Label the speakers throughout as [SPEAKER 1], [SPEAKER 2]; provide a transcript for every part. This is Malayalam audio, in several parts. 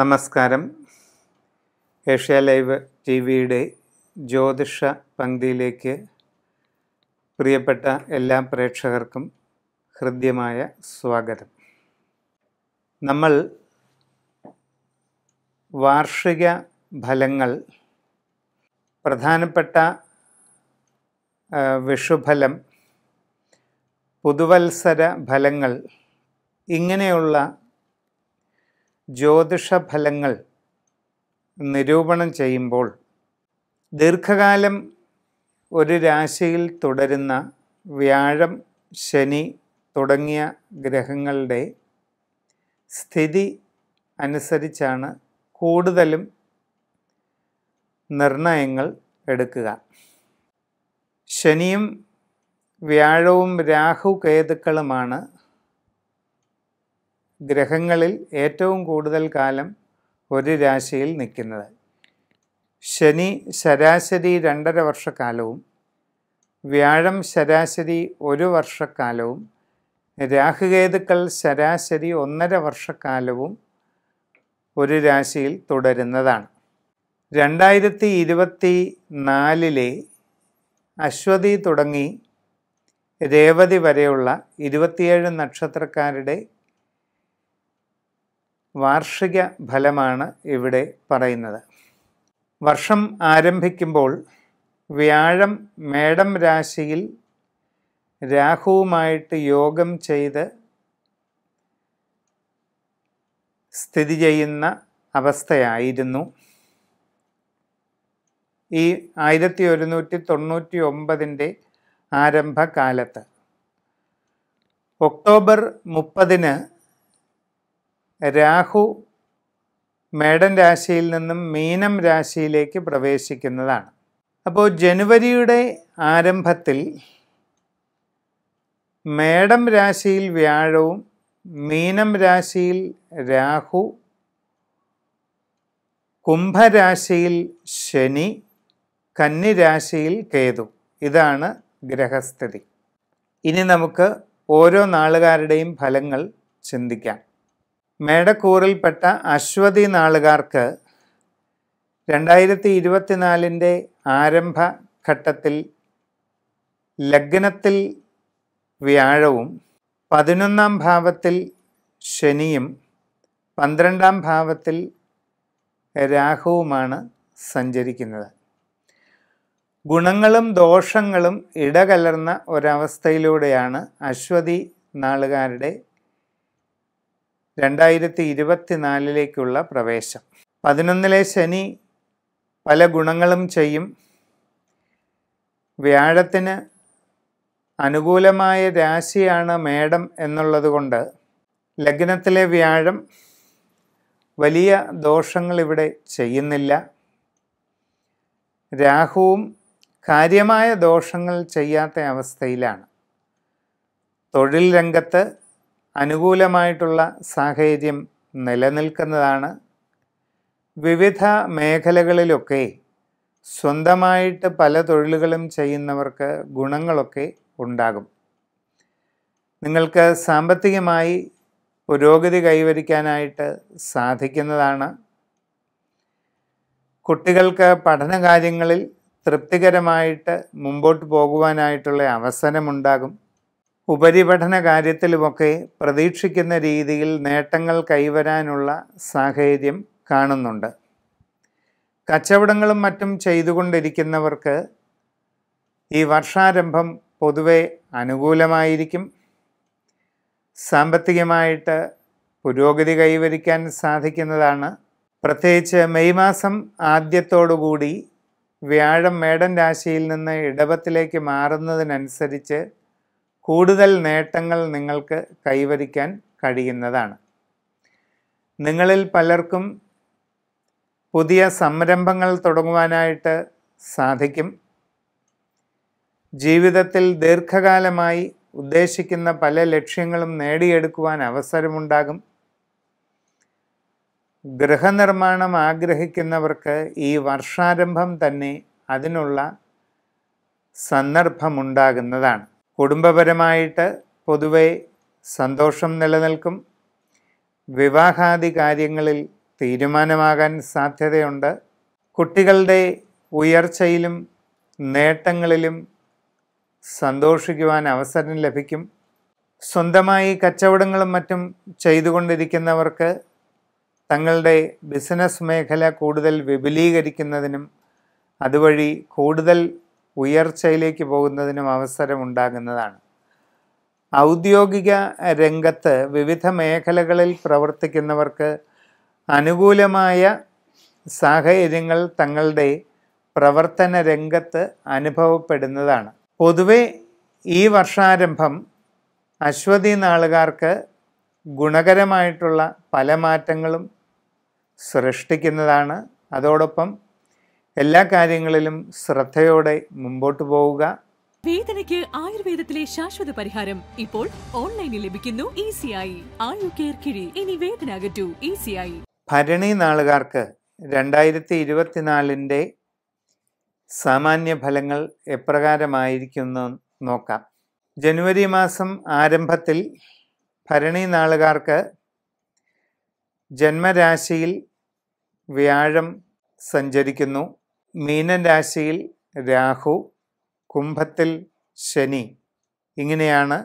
[SPEAKER 1] നമസ്കാരം ഏഷ്യ ലൈവ് ടി വിയുടെ ജ്യോതിഷ പങ്ക്തിയിലേക്ക് പ്രിയപ്പെട്ട എല്ലാ പ്രേക്ഷകർക്കും ഹൃദ്യമായ സ്വാഗതം നമ്മൾ വാർഷിക ഫലങ്ങൾ പ്രധാനപ്പെട്ട വിഷുഫലം പുതുവത്സര ഫലങ്ങൾ ഇങ്ങനെയുള്ള ജ്യോതിഷ ഫലങ്ങൾ നിരൂപണം ചെയ്യുമ്പോൾ ദീർഘകാലം ഒരു രാശിയിൽ തുടരുന്ന വ്യാഴം ശനി തുടങ്ങിയ ഗ്രഹങ്ങളുടെ സ്ഥിതി അനുസരിച്ചാണ് കൂടുതലും നിർണയങ്ങൾ എടുക്കുക ശനിയും വ്യാഴവും രാഹു കേതുക്കളുമാണ് ഗ്രഹങ്ങളിൽ ഏറ്റവും കൂടുതൽ കാലം ഒരു രാശിയിൽ നിൽക്കുന്നത് ശനി ശരാശരി രണ്ടര വർഷക്കാലവും വ്യാഴം ശരാശരി ഒരു വർഷക്കാലവും രാഹുകേതുക്കൾ ശരാശരി ഒന്നര വർഷക്കാലവും ഒരു രാശിയിൽ തുടരുന്നതാണ് രണ്ടായിരത്തി ഇരുപത്തി നാലിലെ അശ്വതി തുടങ്ങി രേവതി വരെയുള്ള ഇരുപത്തിയേഴ് നക്ഷത്രക്കാരുടെ വാർഷിക ഫലമാണ് ഇവിടെ പറയുന്നത് വർഷം ആരംഭിക്കുമ്പോൾ വ്യാഴം മേടം രാശിയിൽ രാഹുവുമായിട്ട് യോഗം ചെയ്ത് സ്ഥിതി ചെയ്യുന്ന അവസ്ഥയായിരുന്നു ഈ ആയിരത്തി ഒരുന്നൂറ്റി തൊണ്ണൂറ്റി ഒമ്പതിൻ്റെ ആരംഭകാലത്ത് ഒക്ടോബർ മുപ്പതിന് രാഹു മേടൻ രാശിയിൽ നിന്നും മീനം രാശിയിലേക്ക് പ്രവേശിക്കുന്നതാണ് അപ്പോൾ ജനുവരിയുടെ ആരംഭത്തിൽ മേടം രാശിയിൽ വ്യാഴവും മീനം രാശിയിൽ രാഹു കുംഭരാശിയിൽ ശനി കന്നിരാശിയിൽ കേതു ഇതാണ് ഗ്രഹസ്ഥിതി ഇനി നമുക്ക് ഓരോ നാളുകാരുടെയും ഫലങ്ങൾ ചിന്തിക്കാം മേടക്കൂറിൽപ്പെട്ട അശ്വതി നാളുകാർക്ക് രണ്ടായിരത്തി ഇരുപത്തിനാലിൻ്റെ ആരംഭഘട്ടത്തിൽ ലഗ്നത്തിൽ വ്യാഴവും പതിനൊന്നാം ഭാവത്തിൽ ശനിയും പന്ത്രണ്ടാം ഭാവത്തിൽ രാഹുവുമാണ് സഞ്ചരിക്കുന്നത് ഗുണങ്ങളും ദോഷങ്ങളും ഇടകലർന്ന ഒരവസ്ഥയിലൂടെയാണ് അശ്വതി നാളുകാരുടെ രണ്ടായിരത്തി ഇരുപത്തിനാലിലേക്കുള്ള പ്രവേശം പതിനൊന്നിലെ ശനി പല ഗുണങ്ങളും ചെയ്യും വ്യാഴത്തിന് അനുകൂലമായ രാശിയാണ് മേടം എന്നുള്ളത് കൊണ്ട് ലഗ്നത്തിലെ വ്യാഴം വലിയ ദോഷങ്ങൾ ഇവിടെ ചെയ്യുന്നില്ല രാഹുവും കാര്യമായ ദോഷങ്ങൾ ചെയ്യാത്ത അവസ്ഥയിലാണ് തൊഴിൽ രംഗത്ത് അനുകൂലമായിട്ടുള്ള സാഹചര്യം നിലനിൽക്കുന്നതാണ് വിവിധ മേഖലകളിലൊക്കെ സ്വന്തമായിട്ട് പല തൊഴിലുകളും ചെയ്യുന്നവർക്ക് ഗുണങ്ങളൊക്കെ ഉണ്ടാകും നിങ്ങൾക്ക് സാമ്പത്തികമായി പുരോഗതി കൈവരിക്കാനായിട്ട് സാധിക്കുന്നതാണ് കുട്ടികൾക്ക് പഠനകാര്യങ്ങളിൽ തൃപ്തികരമായിട്ട് മുമ്പോട്ട് പോകുവാനായിട്ടുള്ള അവസരമുണ്ടാകും ഉപരിപഠന കാര്യത്തിലുമൊക്കെ പ്രതീക്ഷിക്കുന്ന രീതിയിൽ നേട്ടങ്ങൾ കൈവരാനുള്ള സാഹചര്യം കാണുന്നുണ്ട് കച്ചവടങ്ങളും മറ്റും ചെയ്തുകൊണ്ടിരിക്കുന്നവർക്ക് ഈ വർഷാരംഭം പൊതുവെ അനുകൂലമായിരിക്കും സാമ്പത്തികമായിട്ട് പുരോഗതി കൈവരിക്കാൻ സാധിക്കുന്നതാണ് പ്രത്യേകിച്ച് മെയ് മാസം ആദ്യത്തോടുകൂടി വ്യാഴം മേടൻ രാശിയിൽ നിന്ന് ഇടവത്തിലേക്ക് മാറുന്നതിനനുസരിച്ച് കൂടുതൽ നേട്ടങ്ങൾ നിങ്ങൾക്ക് കൈവരിക്കാൻ കഴിയുന്നതാണ് നിങ്ങളിൽ പലർക്കും പുതിയ സംരംഭങ്ങൾ തുടങ്ങുവാനായിട്ട് സാധിക്കും ജീവിതത്തിൽ ദീർഘകാലമായി ഉദ്ദേശിക്കുന്ന പല ലക്ഷ്യങ്ങളും നേടിയെടുക്കുവാൻ അവസരമുണ്ടാകും ഗൃഹനിർമ്മാണം ആഗ്രഹിക്കുന്നവർക്ക് ഈ വർഷാരംഭം തന്നെ അതിനുള്ള സന്ദർഭമുണ്ടാകുന്നതാണ് കുടുംബപരമായിട്ട് പൊതുവെ സന്തോഷം നിലനിൽക്കും വിവാഹാദി കാര്യങ്ങളിൽ തീരുമാനമാകാൻ സാധ്യതയുണ്ട് കുട്ടികളുടെ ഉയർച്ചയിലും നേട്ടങ്ങളിലും സന്തോഷിക്കുവാൻ അവസരം ലഭിക്കും സ്വന്തമായി കച്ചവടങ്ങളും മറ്റും ചെയ്തുകൊണ്ടിരിക്കുന്നവർക്ക് തങ്ങളുടെ ബിസിനസ് മേഖല കൂടുതൽ വിപുലീകരിക്കുന്നതിനും അതുവഴി കൂടുതൽ ഉയർച്ചയിലേക്ക് പോകുന്നതിനും അവസരമുണ്ടാകുന്നതാണ് ഔദ്യോഗിക രംഗത്ത് വിവിധ മേഖലകളിൽ പ്രവർത്തിക്കുന്നവർക്ക് അനുകൂലമായ സാഹചര്യങ്ങൾ തങ്ങളുടെ പ്രവർത്തന രംഗത്ത് അനുഭവപ്പെടുന്നതാണ് പൊതുവെ ഈ വർഷാരംഭം അശ്വതി നാളുകാർക്ക് ഗുണകരമായിട്ടുള്ള പല മാറ്റങ്ങളും സൃഷ്ടിക്കുന്നതാണ് അതോടൊപ്പം എല്ലാ കാര്യങ്ങളിലും ശ്രദ്ധയോടെ മുമ്പോട്ട് പോവുക വേദനയ്ക്ക് ആയുർവേദത്തിലെ ശാശ്വത പരിഹാരം ഇപ്പോൾ ഓൺലൈനിൽ ലഭിക്കുന്നു ഈസിയായി e ആയു കെയർ കിഴി ഇനി വേദന ഈസിയായി e ഭരണി നാളുകാർക്ക് രണ്ടായിരത്തി ഇരുപത്തിനാലിൻ്റെ സാമാന്യ ഫലങ്ങൾ എപ്രകാരമായിരിക്കുന്നു നോക്കാം ജനുവരി മാസം ആരംഭത്തിൽ ഭരണി നാളുകാർക്ക് ജന്മരാശിയിൽ വ്യാഴം സഞ്ചരിക്കുന്നു മീനരാശിയിൽ രാഹു കുംഭത്തിൽ ശനി ഇങ്ങനെയാണ്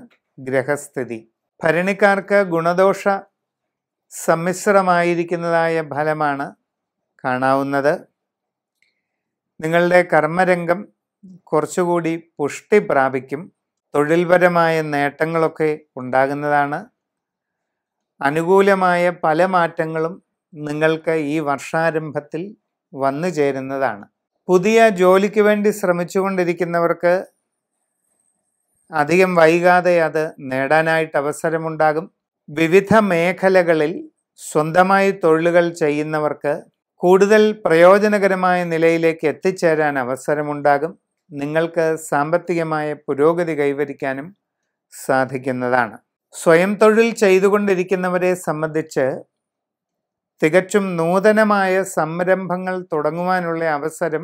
[SPEAKER 1] ഗ്രഹസ്ഥിതി ഭരണിക്കാർക്ക് ഗുണദോഷ സമ്മിശ്രമായിരിക്കുന്നതായ ഫലമാണ് കാണാവുന്നത് നിങ്ങളുടെ കർമ്മരംഗം കുറച്ചുകൂടി പുഷ്ടി പ്രാപിക്കും തൊഴിൽപരമായ നേട്ടങ്ങളൊക്കെ ഉണ്ടാകുന്നതാണ് അനുകൂലമായ പല മാറ്റങ്ങളും നിങ്ങൾക്ക് ഈ വർഷാരംഭത്തിൽ വന്നു ചേരുന്നതാണ് പുതിയ ജോലിക്ക് വേണ്ടി ശ്രമിച്ചുകൊണ്ടിരിക്കുന്നവർക്ക് അധികം വൈകാതെ അത് നേടാനായിട്ട് അവസരമുണ്ടാകും വിവിധ മേഖലകളിൽ സ്വന്തമായി തൊഴിലുകൾ ചെയ്യുന്നവർക്ക് കൂടുതൽ പ്രയോജനകരമായ നിലയിലേക്ക് എത്തിച്ചേരാൻ അവസരമുണ്ടാകും നിങ്ങൾക്ക് സാമ്പത്തികമായ പുരോഗതി കൈവരിക്കാനും സാധിക്കുന്നതാണ് സ്വയം തൊഴിൽ ചെയ്തുകൊണ്ടിരിക്കുന്നവരെ സംബന്ധിച്ച് തികച്ചും നൂതനമായ സംരംഭങ്ങൾ തുടങ്ങുവാനുള്ള അവസരം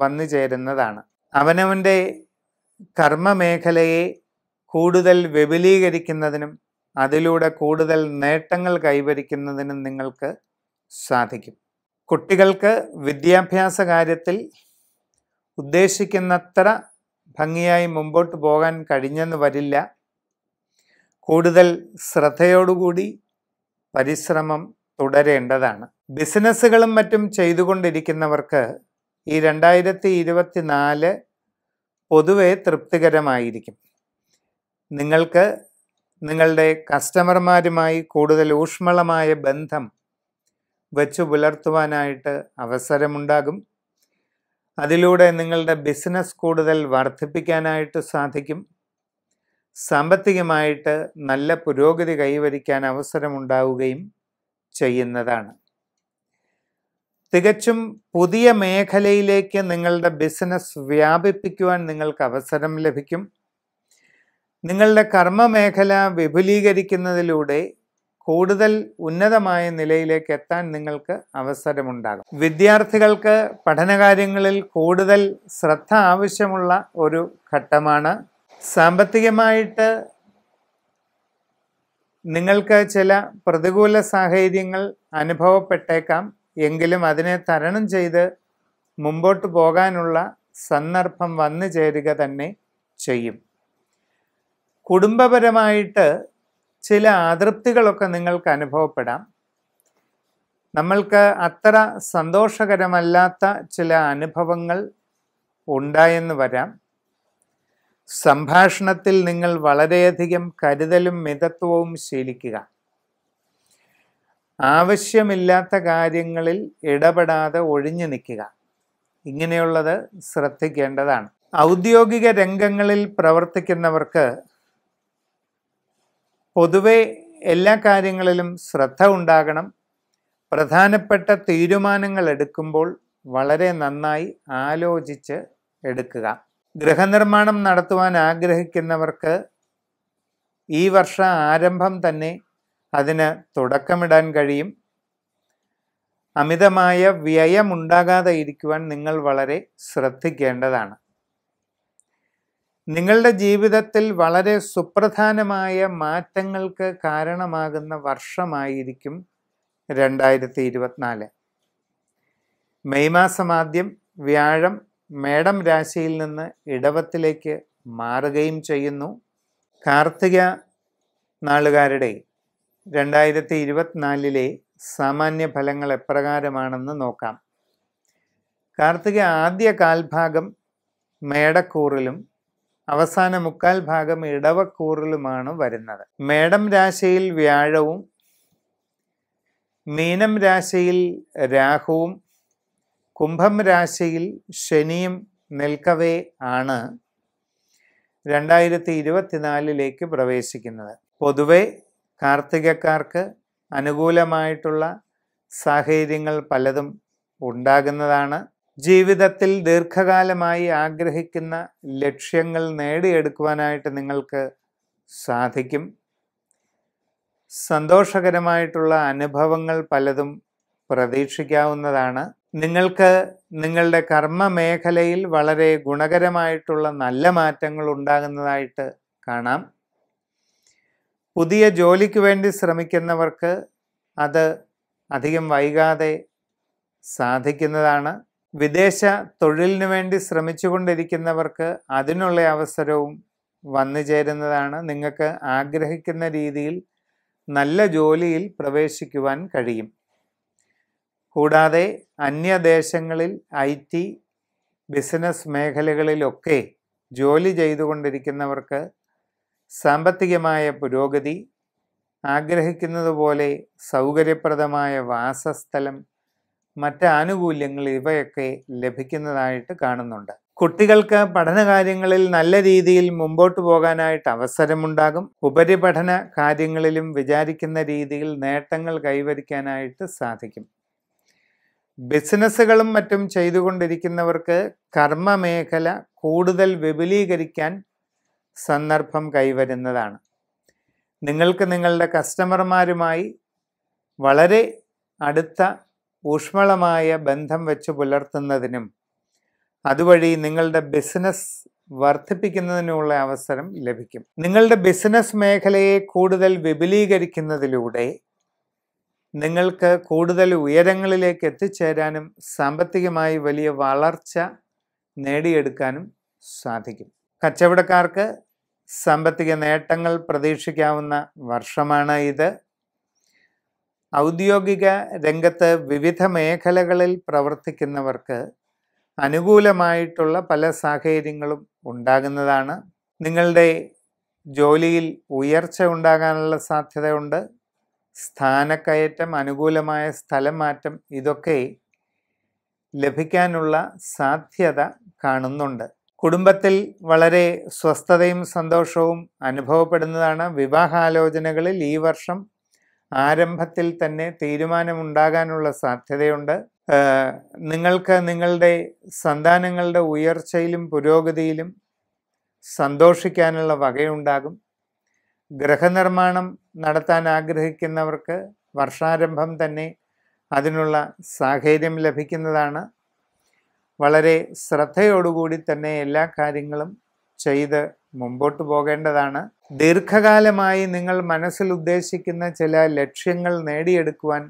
[SPEAKER 1] വന്നു ചേരുന്നതാണ് അവനവൻ്റെ കർമ്മമേഖലയെ കൂടുതൽ വിപുലീകരിക്കുന്നതിനും അതിലൂടെ കൂടുതൽ നേട്ടങ്ങൾ കൈവരിക്കുന്നതിനും നിങ്ങൾക്ക് സാധിക്കും കുട്ടികൾക്ക് വിദ്യാഭ്യാസ കാര്യത്തിൽ ഉദ്ദേശിക്കുന്നത്ര ഭംഗിയായി മുമ്പോട്ട് പോകാൻ കഴിഞ്ഞെന്ന് വരില്ല കൂടുതൽ ശ്രദ്ധയോടുകൂടി പരിശ്രമം തുടരേണ്ടതാണ് ബിസിനസ്സുകളും മറ്റും ചെയ്തുകൊണ്ടിരിക്കുന്നവർക്ക് ഈ രണ്ടായിരത്തി ഇരുപത്തി നാല് പൊതുവെ തൃപ്തികരമായിരിക്കും നിങ്ങൾക്ക് നിങ്ങളുടെ കസ്റ്റമർമാരുമായി കൂടുതൽ ഊഷ്മളമായ ബന്ധം വെച്ചു പുലർത്തുവാനായിട്ട് അവസരമുണ്ടാകും അതിലൂടെ നിങ്ങളുടെ ബിസിനസ് കൂടുതൽ വർദ്ധിപ്പിക്കാനായിട്ട് സാധിക്കും സാമ്പത്തികമായിട്ട് നല്ല പുരോഗതി കൈവരിക്കാൻ അവസരമുണ്ടാവുകയും ചെയ്യുന്നതാണ് തികച്ചും പുതിയ മേഖലയിലേക്ക് നിങ്ങളുടെ ബിസിനസ് വ്യാപിപ്പിക്കുവാൻ നിങ്ങൾക്ക് അവസരം ലഭിക്കും നിങ്ങളുടെ കർമ്മ മേഖല വിപുലീകരിക്കുന്നതിലൂടെ കൂടുതൽ ഉന്നതമായ നിലയിലേക്ക് എത്താൻ നിങ്ങൾക്ക് അവസരമുണ്ടാകും വിദ്യാർത്ഥികൾക്ക് പഠനകാര്യങ്ങളിൽ കൂടുതൽ ശ്രദ്ധ ആവശ്യമുള്ള ഒരു ഘട്ടമാണ് സാമ്പത്തികമായിട്ട് നിങ്ങൾക്ക് ചില പ്രതികൂല സാഹചര്യങ്ങൾ അനുഭവപ്പെട്ടേക്കാം എങ്കിലും അതിനെ തരണം ചെയ്ത് മുമ്പോട്ട് പോകാനുള്ള സന്ദർഭം വന്നു ചേരുക തന്നെ ചെയ്യും കുടുംബപരമായിട്ട് ചില അതൃപ്തികളൊക്കെ നിങ്ങൾക്ക് അനുഭവപ്പെടാം നമ്മൾക്ക് അത്ര സന്തോഷകരമല്ലാത്ത ചില അനുഭവങ്ങൾ ഉണ്ടായെന്ന് വരാം സംഭാഷണത്തിൽ നിങ്ങൾ വളരെയധികം കരുതലും മിതത്വവും ശീലിക്കുക ആവശ്യമില്ലാത്ത കാര്യങ്ങളിൽ ഇടപെടാതെ ഒഴിഞ്ഞു നിൽക്കുക ഇങ്ങനെയുള്ളത് ശ്രദ്ധിക്കേണ്ടതാണ് ഔദ്യോഗിക രംഗങ്ങളിൽ പ്രവർത്തിക്കുന്നവർക്ക് പൊതുവെ എല്ലാ കാര്യങ്ങളിലും ശ്രദ്ധ ഉണ്ടാകണം പ്രധാനപ്പെട്ട തീരുമാനങ്ങൾ എടുക്കുമ്പോൾ വളരെ നന്നായി ആലോചിച്ച് എടുക്കുക ഗൃഹനിർമ്മാണം നടത്തുവാൻ ആഗ്രഹിക്കുന്നവർക്ക് ഈ വർഷ ആരംഭം തന്നെ അതിന് തുടക്കമിടാൻ കഴിയും അമിതമായ വ്യയമുണ്ടാകാതെ ഇരിക്കുവാൻ നിങ്ങൾ വളരെ ശ്രദ്ധിക്കേണ്ടതാണ് നിങ്ങളുടെ ജീവിതത്തിൽ വളരെ സുപ്രധാനമായ മാറ്റങ്ങൾക്ക് കാരണമാകുന്ന വർഷമായിരിക്കും രണ്ടായിരത്തി ഇരുപത്തിനാല് മെയ് മാസം ആദ്യം വ്യാഴം മേടം രാശിയിൽ നിന്ന് ഇടവത്തിലേക്ക് മാറുകയും ചെയ്യുന്നു കാർത്തിക നാളുകാരുടെയും രണ്ടായിരത്തി ഇരുപത്തിനാലിലെ സാമാന്യ ഫലങ്ങൾ എപ്രകാരമാണെന്ന് നോക്കാം കാർത്തിക ആദ്യ കാൽഭാഗം മേടക്കൂറിലും അവസാന മുക്കാൽ ഭാഗം ഇടവക്കൂറിലുമാണ് വരുന്നത് മേടം രാശിയിൽ വ്യാഴവും മീനം രാശിയിൽ രാഹുവും കുംഭം രാശിയിൽ ശനിയും നിൽക്കവേ ആണ് രണ്ടായിരത്തി ഇരുപത്തിനാലിലേക്ക് പ്രവേശിക്കുന്നത് പൊതുവെ കാർത്തികക്കാർക്ക് അനുകൂലമായിട്ടുള്ള സാഹചര്യങ്ങൾ പലതും ഉണ്ടാകുന്നതാണ് ജീവിതത്തിൽ ദീർഘകാലമായി ആഗ്രഹിക്കുന്ന ലക്ഷ്യങ്ങൾ നേടിയെടുക്കുവാനായിട്ട് നിങ്ങൾക്ക് സാധിക്കും സന്തോഷകരമായിട്ടുള്ള അനുഭവങ്ങൾ പലതും പ്രതീക്ഷിക്കാവുന്നതാണ് നിങ്ങൾക്ക് നിങ്ങളുടെ കർമ്മ മേഖലയിൽ വളരെ ഗുണകരമായിട്ടുള്ള നല്ല മാറ്റങ്ങൾ ഉണ്ടാകുന്നതായിട്ട് കാണാം പുതിയ ജോലിക്ക് വേണ്ടി ശ്രമിക്കുന്നവർക്ക് അത് അധികം വൈകാതെ സാധിക്കുന്നതാണ് വിദേശ തൊഴിലിനു വേണ്ടി ശ്രമിച്ചുകൊണ്ടിരിക്കുന്നവർക്ക് അതിനുള്ള അവസരവും വന്നു ചേരുന്നതാണ് നിങ്ങൾക്ക് ആഗ്രഹിക്കുന്ന രീതിയിൽ നല്ല ജോലിയിൽ പ്രവേശിക്കുവാൻ കഴിയും കൂടാതെ അന്യദേശങ്ങളിൽ ഐ ടി ബിസിനസ് മേഖലകളിലൊക്കെ ജോലി ചെയ്തുകൊണ്ടിരിക്കുന്നവർക്ക് സാമ്പത്തികമായ പുരോഗതി ആഗ്രഹിക്കുന്നത് പോലെ സൗകര്യപ്രദമായ വാസസ്ഥലം മറ്റ് ആനുകൂല്യങ്ങൾ ഇവയൊക്കെ ലഭിക്കുന്നതായിട്ട് കാണുന്നുണ്ട് കുട്ടികൾക്ക് പഠനകാര്യങ്ങളിൽ നല്ല രീതിയിൽ മുമ്പോട്ട് പോകാനായിട്ട് അവസരമുണ്ടാകും ഉപരിപഠന കാര്യങ്ങളിലും വിചാരിക്കുന്ന രീതിയിൽ നേട്ടങ്ങൾ കൈവരിക്കാനായിട്ട് സാധിക്കും ബിസിനസ്സുകളും മറ്റും ചെയ്തുകൊണ്ടിരിക്കുന്നവർക്ക് കർമ്മമേഖല കൂടുതൽ വിപുലീകരിക്കാൻ സന്ദർഭം കൈവരുന്നതാണ് നിങ്ങൾക്ക് നിങ്ങളുടെ കസ്റ്റമർമാരുമായി വളരെ അടുത്ത ഊഷ്മളമായ ബന്ധം വെച്ച് പുലർത്തുന്നതിനും അതുവഴി നിങ്ങളുടെ ബിസിനസ് വർദ്ധിപ്പിക്കുന്നതിനുള്ള അവസരം ലഭിക്കും നിങ്ങളുടെ ബിസിനസ് മേഖലയെ കൂടുതൽ വിപുലീകരിക്കുന്നതിലൂടെ നിങ്ങൾക്ക് കൂടുതൽ ഉയരങ്ങളിലേക്ക് എത്തിച്ചേരാനും സാമ്പത്തികമായി വലിയ വളർച്ച നേടിയെടുക്കാനും സാധിക്കും കച്ചവടക്കാർക്ക് സാമ്പത്തിക നേട്ടങ്ങൾ പ്രതീക്ഷിക്കാവുന്ന വർഷമാണ് ഇത് ഔദ്യോഗിക രംഗത്ത് വിവിധ മേഖലകളിൽ പ്രവർത്തിക്കുന്നവർക്ക് അനുകൂലമായിട്ടുള്ള പല സാഹചര്യങ്ങളും ഉണ്ടാകുന്നതാണ് നിങ്ങളുടെ ജോലിയിൽ ഉയർച്ച ഉണ്ടാകാനുള്ള സാധ്യതയുണ്ട് സ്ഥാനക്കയറ്റം അനുകൂലമായ സ്ഥലം മാറ്റം ഇതൊക്കെ ലഭിക്കാനുള്ള സാധ്യത കാണുന്നുണ്ട് കുടുംബത്തിൽ വളരെ സ്വസ്ഥതയും സന്തോഷവും അനുഭവപ്പെടുന്നതാണ് വിവാഹാലോചനകളിൽ ഈ വർഷം ആരംഭത്തിൽ തന്നെ തീരുമാനമുണ്ടാകാനുള്ള സാധ്യതയുണ്ട് നിങ്ങൾക്ക് നിങ്ങളുടെ സന്താനങ്ങളുടെ ഉയർച്ചയിലും പുരോഗതിയിലും സന്തോഷിക്കാനുള്ള വകയുണ്ടാകും ഗ്രഹനിർമ്മാണം നടത്താൻ ആഗ്രഹിക്കുന്നവർക്ക് വർഷാരംഭം തന്നെ അതിനുള്ള സാഹചര്യം ലഭിക്കുന്നതാണ് വളരെ ശ്രദ്ധയോടുകൂടി തന്നെ എല്ലാ കാര്യങ്ങളും ചെയ്ത് മുമ്പോട്ട് പോകേണ്ടതാണ് ദീർഘകാലമായി നിങ്ങൾ മനസ്സിൽ ഉദ്ദേശിക്കുന്ന ചില ലക്ഷ്യങ്ങൾ നേടിയെടുക്കുവാൻ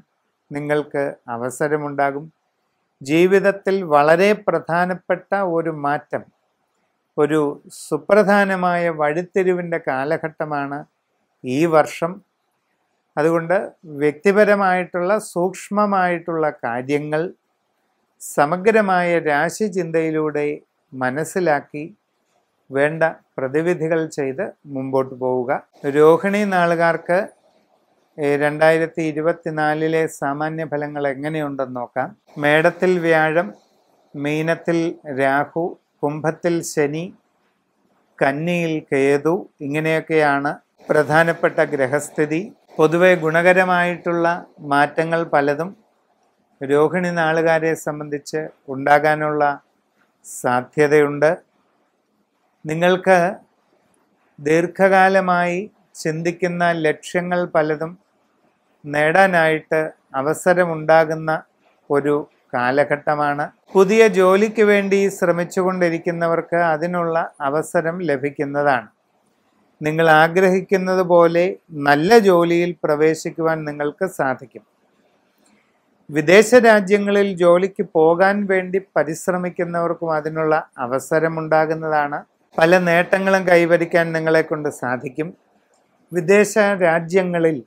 [SPEAKER 1] നിങ്ങൾക്ക് അവസരമുണ്ടാകും ജീവിതത്തിൽ വളരെ പ്രധാനപ്പെട്ട ഒരു മാറ്റം ഒരു സുപ്രധാനമായ വഴിത്തിരിവിൻ്റെ കാലഘട്ടമാണ് ഈ വർഷം അതുകൊണ്ട് വ്യക്തിപരമായിട്ടുള്ള സൂക്ഷ്മമായിട്ടുള്ള കാര്യങ്ങൾ സമഗ്രമായ രാശിചിന്തയിലൂടെ മനസ്സിലാക്കി വേണ്ട പ്രതിവിധികൾ ചെയ്ത് മുമ്പോട്ട് പോവുക രോഹിണി നാളുകാർക്ക് രണ്ടായിരത്തി ഇരുപത്തിനാലിലെ സാമാന്യ ഫലങ്ങൾ എങ്ങനെയുണ്ടെന്ന് നോക്കാം മേടത്തിൽ വ്യാഴം മീനത്തിൽ രാഹു കുംഭത്തിൽ ശനി കന്നിയിൽ കേതു ഇങ്ങനെയൊക്കെയാണ് പ്രധാനപ്പെട്ട ഗ്രഹസ്ഥിതി പൊതുവെ ഗുണകരമായിട്ടുള്ള മാറ്റങ്ങൾ പലതും രോഹിണി നാളുകാരെ സംബന്ധിച്ച് ഉണ്ടാകാനുള്ള സാധ്യതയുണ്ട് നിങ്ങൾക്ക് ദീർഘകാലമായി ചിന്തിക്കുന്ന ലക്ഷ്യങ്ങൾ പലതും നേടാനായിട്ട് അവസരമുണ്ടാകുന്ന ഒരു കാലഘട്ടമാണ് പുതിയ ജോലിക്ക് വേണ്ടി ശ്രമിച്ചുകൊണ്ടിരിക്കുന്നവർക്ക് അതിനുള്ള അവസരം ലഭിക്കുന്നതാണ് നിങ്ങൾ ആഗ്രഹിക്കുന്നത് പോലെ നല്ല ജോലിയിൽ പ്രവേശിക്കുവാൻ നിങ്ങൾക്ക് സാധിക്കും വിദേശ രാജ്യങ്ങളിൽ ജോലിക്ക് പോകാൻ വേണ്ടി പരിശ്രമിക്കുന്നവർക്കും അതിനുള്ള അവസരമുണ്ടാകുന്നതാണ് പല നേട്ടങ്ങളും കൈവരിക്കാൻ നിങ്ങളെ കൊണ്ട് സാധിക്കും വിദേശ രാജ്യങ്ങളിൽ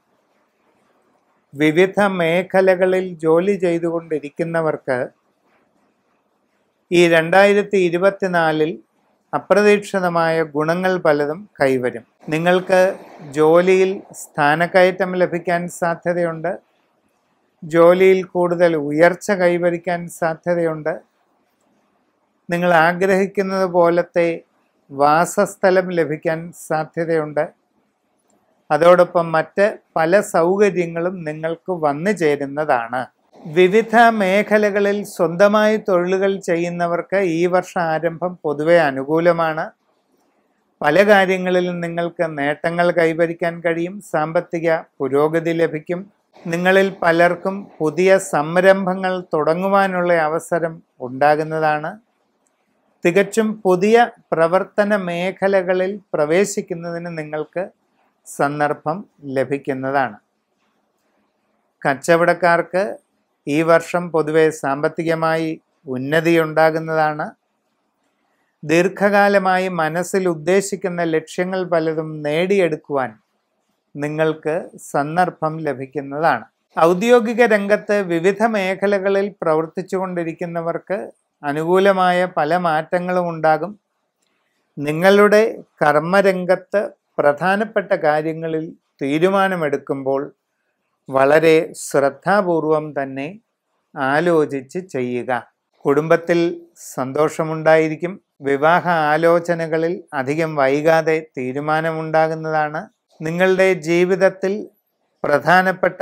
[SPEAKER 1] വിവിധ മേഖലകളിൽ ജോലി ചെയ്തുകൊണ്ടിരിക്കുന്നവർക്ക് ഈ രണ്ടായിരത്തി ഇരുപത്തിനാലിൽ അപ്രതീക്ഷിതമായ ഗുണങ്ങൾ പലതും കൈവരും നിങ്ങൾക്ക് ജോലിയിൽ സ്ഥാനക്കയറ്റം ലഭിക്കാൻ സാധ്യതയുണ്ട് ജോലിയിൽ കൂടുതൽ ഉയർച്ച കൈവരിക്കാൻ സാധ്യതയുണ്ട് നിങ്ങൾ ആഗ്രഹിക്കുന്നത് പോലത്തെ വാസസ്ഥലം ലഭിക്കാൻ സാധ്യതയുണ്ട് അതോടൊപ്പം മറ്റ് പല സൗകര്യങ്ങളും നിങ്ങൾക്ക് വന്നു ചേരുന്നതാണ് വിവിധ മേഖലകളിൽ സ്വന്തമായി തൊഴിലുകൾ ചെയ്യുന്നവർക്ക് ഈ വർഷ ആരംഭം പൊതുവെ അനുകൂലമാണ് പല കാര്യങ്ങളിലും നിങ്ങൾക്ക് നേട്ടങ്ങൾ കൈവരിക്കാൻ കഴിയും സാമ്പത്തിക പുരോഗതി ലഭിക്കും നിങ്ങളിൽ പലർക്കും പുതിയ സംരംഭങ്ങൾ തുടങ്ങുവാനുള്ള അവസരം ഉണ്ടാകുന്നതാണ് തികച്ചും പുതിയ പ്രവർത്തന മേഖലകളിൽ പ്രവേശിക്കുന്നതിന് നിങ്ങൾക്ക് സന്ദർഭം ലഭിക്കുന്നതാണ് കച്ചവടക്കാർക്ക് ഈ വർഷം പൊതുവെ സാമ്പത്തികമായി ഉന്നതി ഉണ്ടാകുന്നതാണ് ദീർഘകാലമായി മനസ്സിൽ ഉദ്ദേശിക്കുന്ന ലക്ഷ്യങ്ങൾ പലതും നേടിയെടുക്കുവാൻ നിങ്ങൾക്ക് സന്ദർഭം ലഭിക്കുന്നതാണ് ഔദ്യോഗിക രംഗത്ത് വിവിധ മേഖലകളിൽ പ്രവർത്തിച്ചു കൊണ്ടിരിക്കുന്നവർക്ക് അനുകൂലമായ പല മാറ്റങ്ങളും ഉണ്ടാകും നിങ്ങളുടെ കർമ്മരംഗത്ത് പ്രധാനപ്പെട്ട കാര്യങ്ങളിൽ തീരുമാനമെടുക്കുമ്പോൾ വളരെ ശ്രദ്ധാപൂർവം തന്നെ ആലോചിച്ച് ചെയ്യുക കുടുംബത്തിൽ സന്തോഷമുണ്ടായിരിക്കും വിവാഹ ആലോചനകളിൽ അധികം വൈകാതെ തീരുമാനമുണ്ടാകുന്നതാണ് നിങ്ങളുടെ ജീവിതത്തിൽ പ്രധാനപ്പെട്ട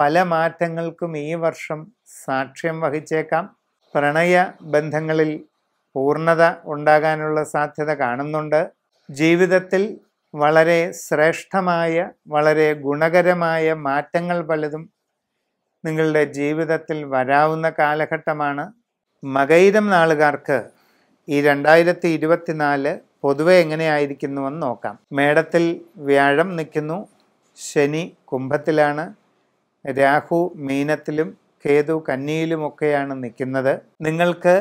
[SPEAKER 1] പല മാറ്റങ്ങൾക്കും ഈ വർഷം സാക്ഷ്യം വഹിച്ചേക്കാം പ്രണയ ബന്ധങ്ങളിൽ പൂർണ്ണത ഉണ്ടാകാനുള്ള സാധ്യത കാണുന്നുണ്ട് ജീവിതത്തിൽ വളരെ ശ്രേഷ്ഠമായ വളരെ ഗുണകരമായ മാറ്റങ്ങൾ പലതും നിങ്ങളുടെ ജീവിതത്തിൽ വരാവുന്ന കാലഘട്ടമാണ് മകൈരം നാളുകാർക്ക് ഈ രണ്ടായിരത്തി ഇരുപത്തിനാല് പൊതുവെ എങ്ങനെയായിരിക്കുന്നുവെന്ന് നോക്കാം മേടത്തിൽ വ്യാഴം നിൽക്കുന്നു ശനി കുംഭത്തിലാണ് രാഹു മീനത്തിലും കേതു കന്നിയിലുമൊക്കെയാണ് നിൽക്കുന്നത് നിങ്ങൾക്ക്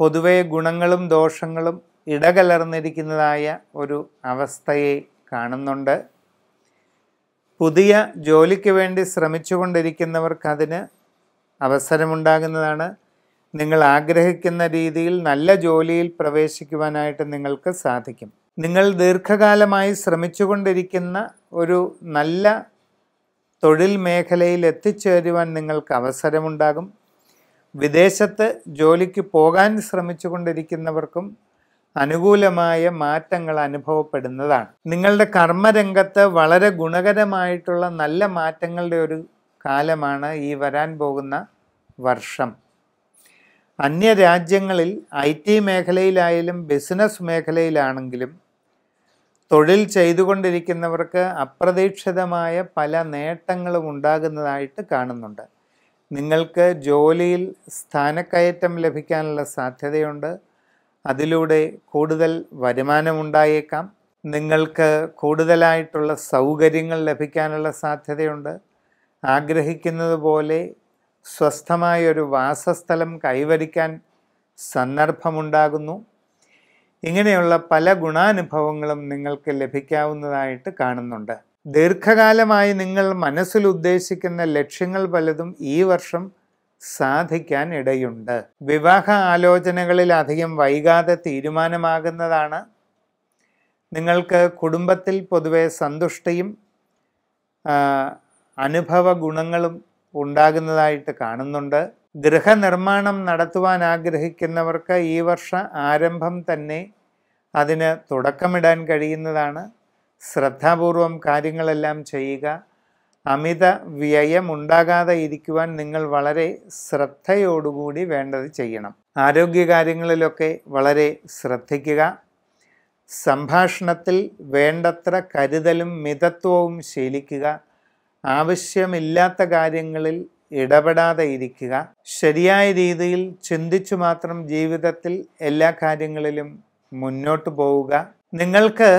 [SPEAKER 1] പൊതുവെ ഗുണങ്ങളും ദോഷങ്ങളും ഇടകലർന്നിരിക്കുന്നതായ ഒരു അവസ്ഥയെ കാണുന്നുണ്ട് പുതിയ ജോലിക്ക് വേണ്ടി ശ്രമിച്ചുകൊണ്ടിരിക്കുന്നവർക്ക് അതിന് അവസരമുണ്ടാകുന്നതാണ് നിങ്ങൾ ആഗ്രഹിക്കുന്ന രീതിയിൽ നല്ല ജോലിയിൽ പ്രവേശിക്കുവാനായിട്ട് നിങ്ങൾക്ക് സാധിക്കും നിങ്ങൾ ദീർഘകാലമായി ശ്രമിച്ചുകൊണ്ടിരിക്കുന്ന ഒരു നല്ല തൊഴിൽ മേഖലയിൽ എത്തിച്ചേരുവാൻ നിങ്ങൾക്ക് അവസരമുണ്ടാകും വിദേശത്ത് ജോലിക്ക് പോകാൻ ശ്രമിച്ചുകൊണ്ടിരിക്കുന്നവർക്കും അനുകൂലമായ മാറ്റങ്ങൾ അനുഭവപ്പെടുന്നതാണ് നിങ്ങളുടെ കർമ്മരംഗത്ത് വളരെ ഗുണകരമായിട്ടുള്ള നല്ല മാറ്റങ്ങളുടെ ഒരു കാലമാണ് ഈ വരാൻ പോകുന്ന വർഷം അന്യരാജ്യങ്ങളിൽ ഐ ടി മേഖലയിലായാലും ബിസിനസ് മേഖലയിലാണെങ്കിലും തൊഴിൽ ചെയ്തുകൊണ്ടിരിക്കുന്നവർക്ക് അപ്രതീക്ഷിതമായ പല നേട്ടങ്ങളും ഉണ്ടാകുന്നതായിട്ട് കാണുന്നുണ്ട് നിങ്ങൾക്ക് ജോലിയിൽ സ്ഥാനക്കയറ്റം ലഭിക്കാനുള്ള സാധ്യതയുണ്ട് അതിലൂടെ കൂടുതൽ വരുമാനമുണ്ടായേക്കാം നിങ്ങൾക്ക് കൂടുതലായിട്ടുള്ള സൗകര്യങ്ങൾ ലഭിക്കാനുള്ള സാധ്യതയുണ്ട് ആഗ്രഹിക്കുന്നത് പോലെ സ്വസ്ഥമായൊരു വാസസ്ഥലം കൈവരിക്കാൻ സന്ദർഭമുണ്ടാകുന്നു ഇങ്ങനെയുള്ള പല ഗുണാനുഭവങ്ങളും നിങ്ങൾക്ക് ലഭിക്കാവുന്നതായിട്ട് കാണുന്നുണ്ട് ദീർഘകാലമായി നിങ്ങൾ മനസ്സിൽ ഉദ്ദേശിക്കുന്ന ലക്ഷ്യങ്ങൾ പലതും ഈ വർഷം സാധിക്കാൻ ഇടയുണ്ട് വിവാഹ ആലോചനകളിൽ അധികം വൈകാതെ തീരുമാനമാകുന്നതാണ് നിങ്ങൾക്ക് കുടുംബത്തിൽ പൊതുവെ സന്തുഷ്ടിയും അനുഭവ ഗുണങ്ങളും ഉണ്ടാകുന്നതായിട്ട് കാണുന്നുണ്ട് ഗൃഹനിർമ്മാണം നടത്തുവാൻ ആഗ്രഹിക്കുന്നവർക്ക് ഈ വർഷ ആരംഭം തന്നെ അതിന് തുടക്കമിടാൻ കഴിയുന്നതാണ് ശ്രദ്ധാപൂർവം കാര്യങ്ങളെല്ലാം ചെയ്യുക അമിത വ്യയം ഉണ്ടാകാതെ ഇരിക്കുവാൻ നിങ്ങൾ വളരെ ശ്രദ്ധയോടുകൂടി വേണ്ടത് ചെയ്യണം ആരോഗ്യകാര്യങ്ങളിലൊക്കെ വളരെ ശ്രദ്ധിക്കുക സംഭാഷണത്തിൽ വേണ്ടത്ര കരുതലും മിതത്വവും ശീലിക്കുക ആവശ്യമില്ലാത്ത കാര്യങ്ങളിൽ ഇടപെടാതെ ഇരിക്കുക ശരിയായ രീതിയിൽ ചിന്തിച്ചു മാത്രം ജീവിതത്തിൽ എല്ലാ കാര്യങ്ങളിലും മുന്നോട്ട് പോവുക നിങ്ങൾക്ക്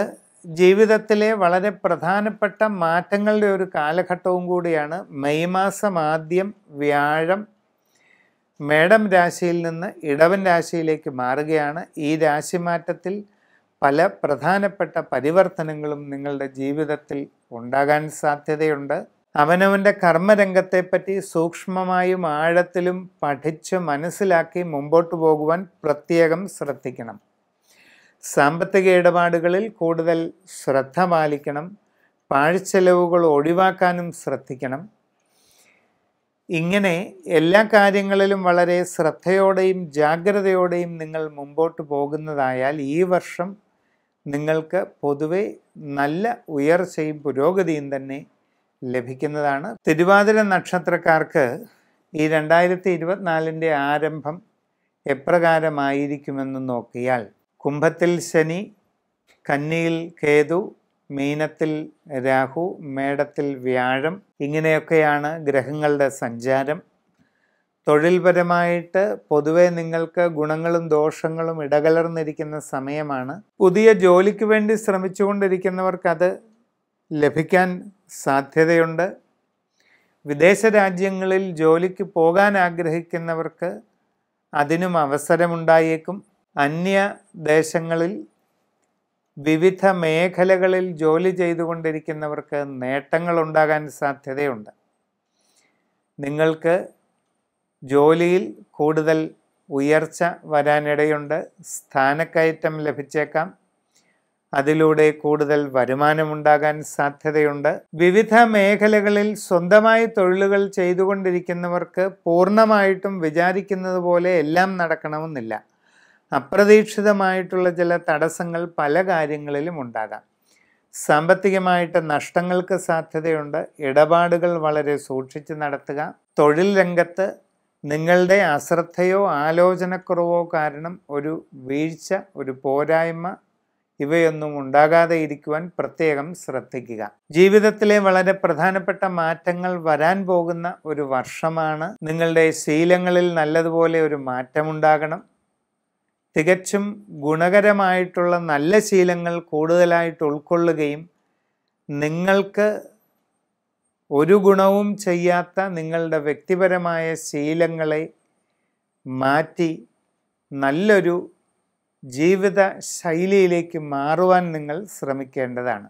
[SPEAKER 1] ജീവിതത്തിലെ വളരെ പ്രധാനപ്പെട്ട മാറ്റങ്ങളുടെ ഒരു കാലഘട്ടവും കൂടിയാണ് മെയ് മാസം ആദ്യം വ്യാഴം മേടം രാശിയിൽ നിന്ന് ഇടവൻ രാശിയിലേക്ക് മാറുകയാണ് ഈ രാശിമാറ്റത്തിൽ പല പ്രധാനപ്പെട്ട പരിവർത്തനങ്ങളും നിങ്ങളുടെ ജീവിതത്തിൽ ഉണ്ടാകാൻ സാധ്യതയുണ്ട് അവനവൻ്റെ കർമ്മരംഗത്തെപ്പറ്റി സൂക്ഷ്മമായും ആഴത്തിലും പഠിച്ച് മനസ്സിലാക്കി മുമ്പോട്ട് പോകുവാൻ പ്രത്യേകം ശ്രദ്ധിക്കണം സാമ്പത്തിക ഇടപാടുകളിൽ കൂടുതൽ ശ്രദ്ധ പാലിക്കണം പാഴ്ചെലവുകൾ ഒഴിവാക്കാനും ശ്രദ്ധിക്കണം ഇങ്ങനെ എല്ലാ കാര്യങ്ങളിലും വളരെ ശ്രദ്ധയോടെയും ജാഗ്രതയോടെയും നിങ്ങൾ മുമ്പോട്ട് പോകുന്നതായാൽ ഈ വർഷം നിങ്ങൾക്ക് പൊതുവെ നല്ല ഉയർച്ചയും പുരോഗതിയും തന്നെ ലഭിക്കുന്നതാണ് തിരുവാതിര നക്ഷത്രക്കാർക്ക് ഈ രണ്ടായിരത്തി ഇരുപത്തിനാലിൻ്റെ ആരംഭം എപ്രകാരമായിരിക്കുമെന്ന് നോക്കിയാൽ കുംഭത്തിൽ ശനി കന്നിയിൽ കേതു മീനത്തിൽ രാഹു മേടത്തിൽ വ്യാഴം ഇങ്ങനെയൊക്കെയാണ് ഗ്രഹങ്ങളുടെ സഞ്ചാരം തൊഴിൽപരമായിട്ട് പൊതുവെ നിങ്ങൾക്ക് ഗുണങ്ങളും ദോഷങ്ങളും ഇടകലർന്നിരിക്കുന്ന സമയമാണ് പുതിയ ജോലിക്ക് വേണ്ടി ശ്രമിച്ചുകൊണ്ടിരിക്കുന്നവർക്കത് ലഭിക്കാൻ സാധ്യതയുണ്ട് വിദേശ രാജ്യങ്ങളിൽ ജോലിക്ക് പോകാൻ ആഗ്രഹിക്കുന്നവർക്ക് അതിനും അവസരമുണ്ടായേക്കും അന്യ ദേശങ്ങളിൽ വിവിധ മേഖലകളിൽ ജോലി ചെയ്തുകൊണ്ടിരിക്കുന്നവർക്ക് ഉണ്ടാകാൻ സാധ്യതയുണ്ട് നിങ്ങൾക്ക് ജോലിയിൽ കൂടുതൽ ഉയർച്ച വരാനിടയുണ്ട് സ്ഥാനക്കയറ്റം ലഭിച്ചേക്കാം അതിലൂടെ കൂടുതൽ വരുമാനമുണ്ടാകാൻ സാധ്യതയുണ്ട് വിവിധ മേഖലകളിൽ സ്വന്തമായി തൊഴിലുകൾ ചെയ്തുകൊണ്ടിരിക്കുന്നവർക്ക് പൂർണ്ണമായിട്ടും വിചാരിക്കുന്നത് പോലെ എല്ലാം നടക്കണമെന്നില്ല അപ്രതീക്ഷിതമായിട്ടുള്ള ചില തടസ്സങ്ങൾ പല കാര്യങ്ങളിലും ഉണ്ടാകാം സാമ്പത്തികമായിട്ട് നഷ്ടങ്ങൾക്ക് സാധ്യതയുണ്ട് ഇടപാടുകൾ വളരെ സൂക്ഷിച്ച് നടത്തുക തൊഴിൽ രംഗത്ത് നിങ്ങളുടെ അശ്രദ്ധയോ ആലോചനക്കുറവോ കാരണം ഒരു വീഴ്ച ഒരു പോരായ്മ ഇവയൊന്നും ഉണ്ടാകാതെ ഇരിക്കുവാൻ പ്രത്യേകം ശ്രദ്ധിക്കുക ജീവിതത്തിലെ വളരെ പ്രധാനപ്പെട്ട മാറ്റങ്ങൾ വരാൻ പോകുന്ന ഒരു വർഷമാണ് നിങ്ങളുടെ ശീലങ്ങളിൽ നല്ലതുപോലെ ഒരു മാറ്റമുണ്ടാകണം തികച്ചും ഗുണകരമായിട്ടുള്ള നല്ല ശീലങ്ങൾ കൂടുതലായിട്ട് ഉൾക്കൊള്ളുകയും നിങ്ങൾക്ക് ഒരു ഗുണവും ചെയ്യാത്ത നിങ്ങളുടെ വ്യക്തിപരമായ ശീലങ്ങളെ മാറ്റി നല്ലൊരു ജീവിത ശൈലിയിലേക്ക് മാറുവാൻ നിങ്ങൾ ശ്രമിക്കേണ്ടതാണ്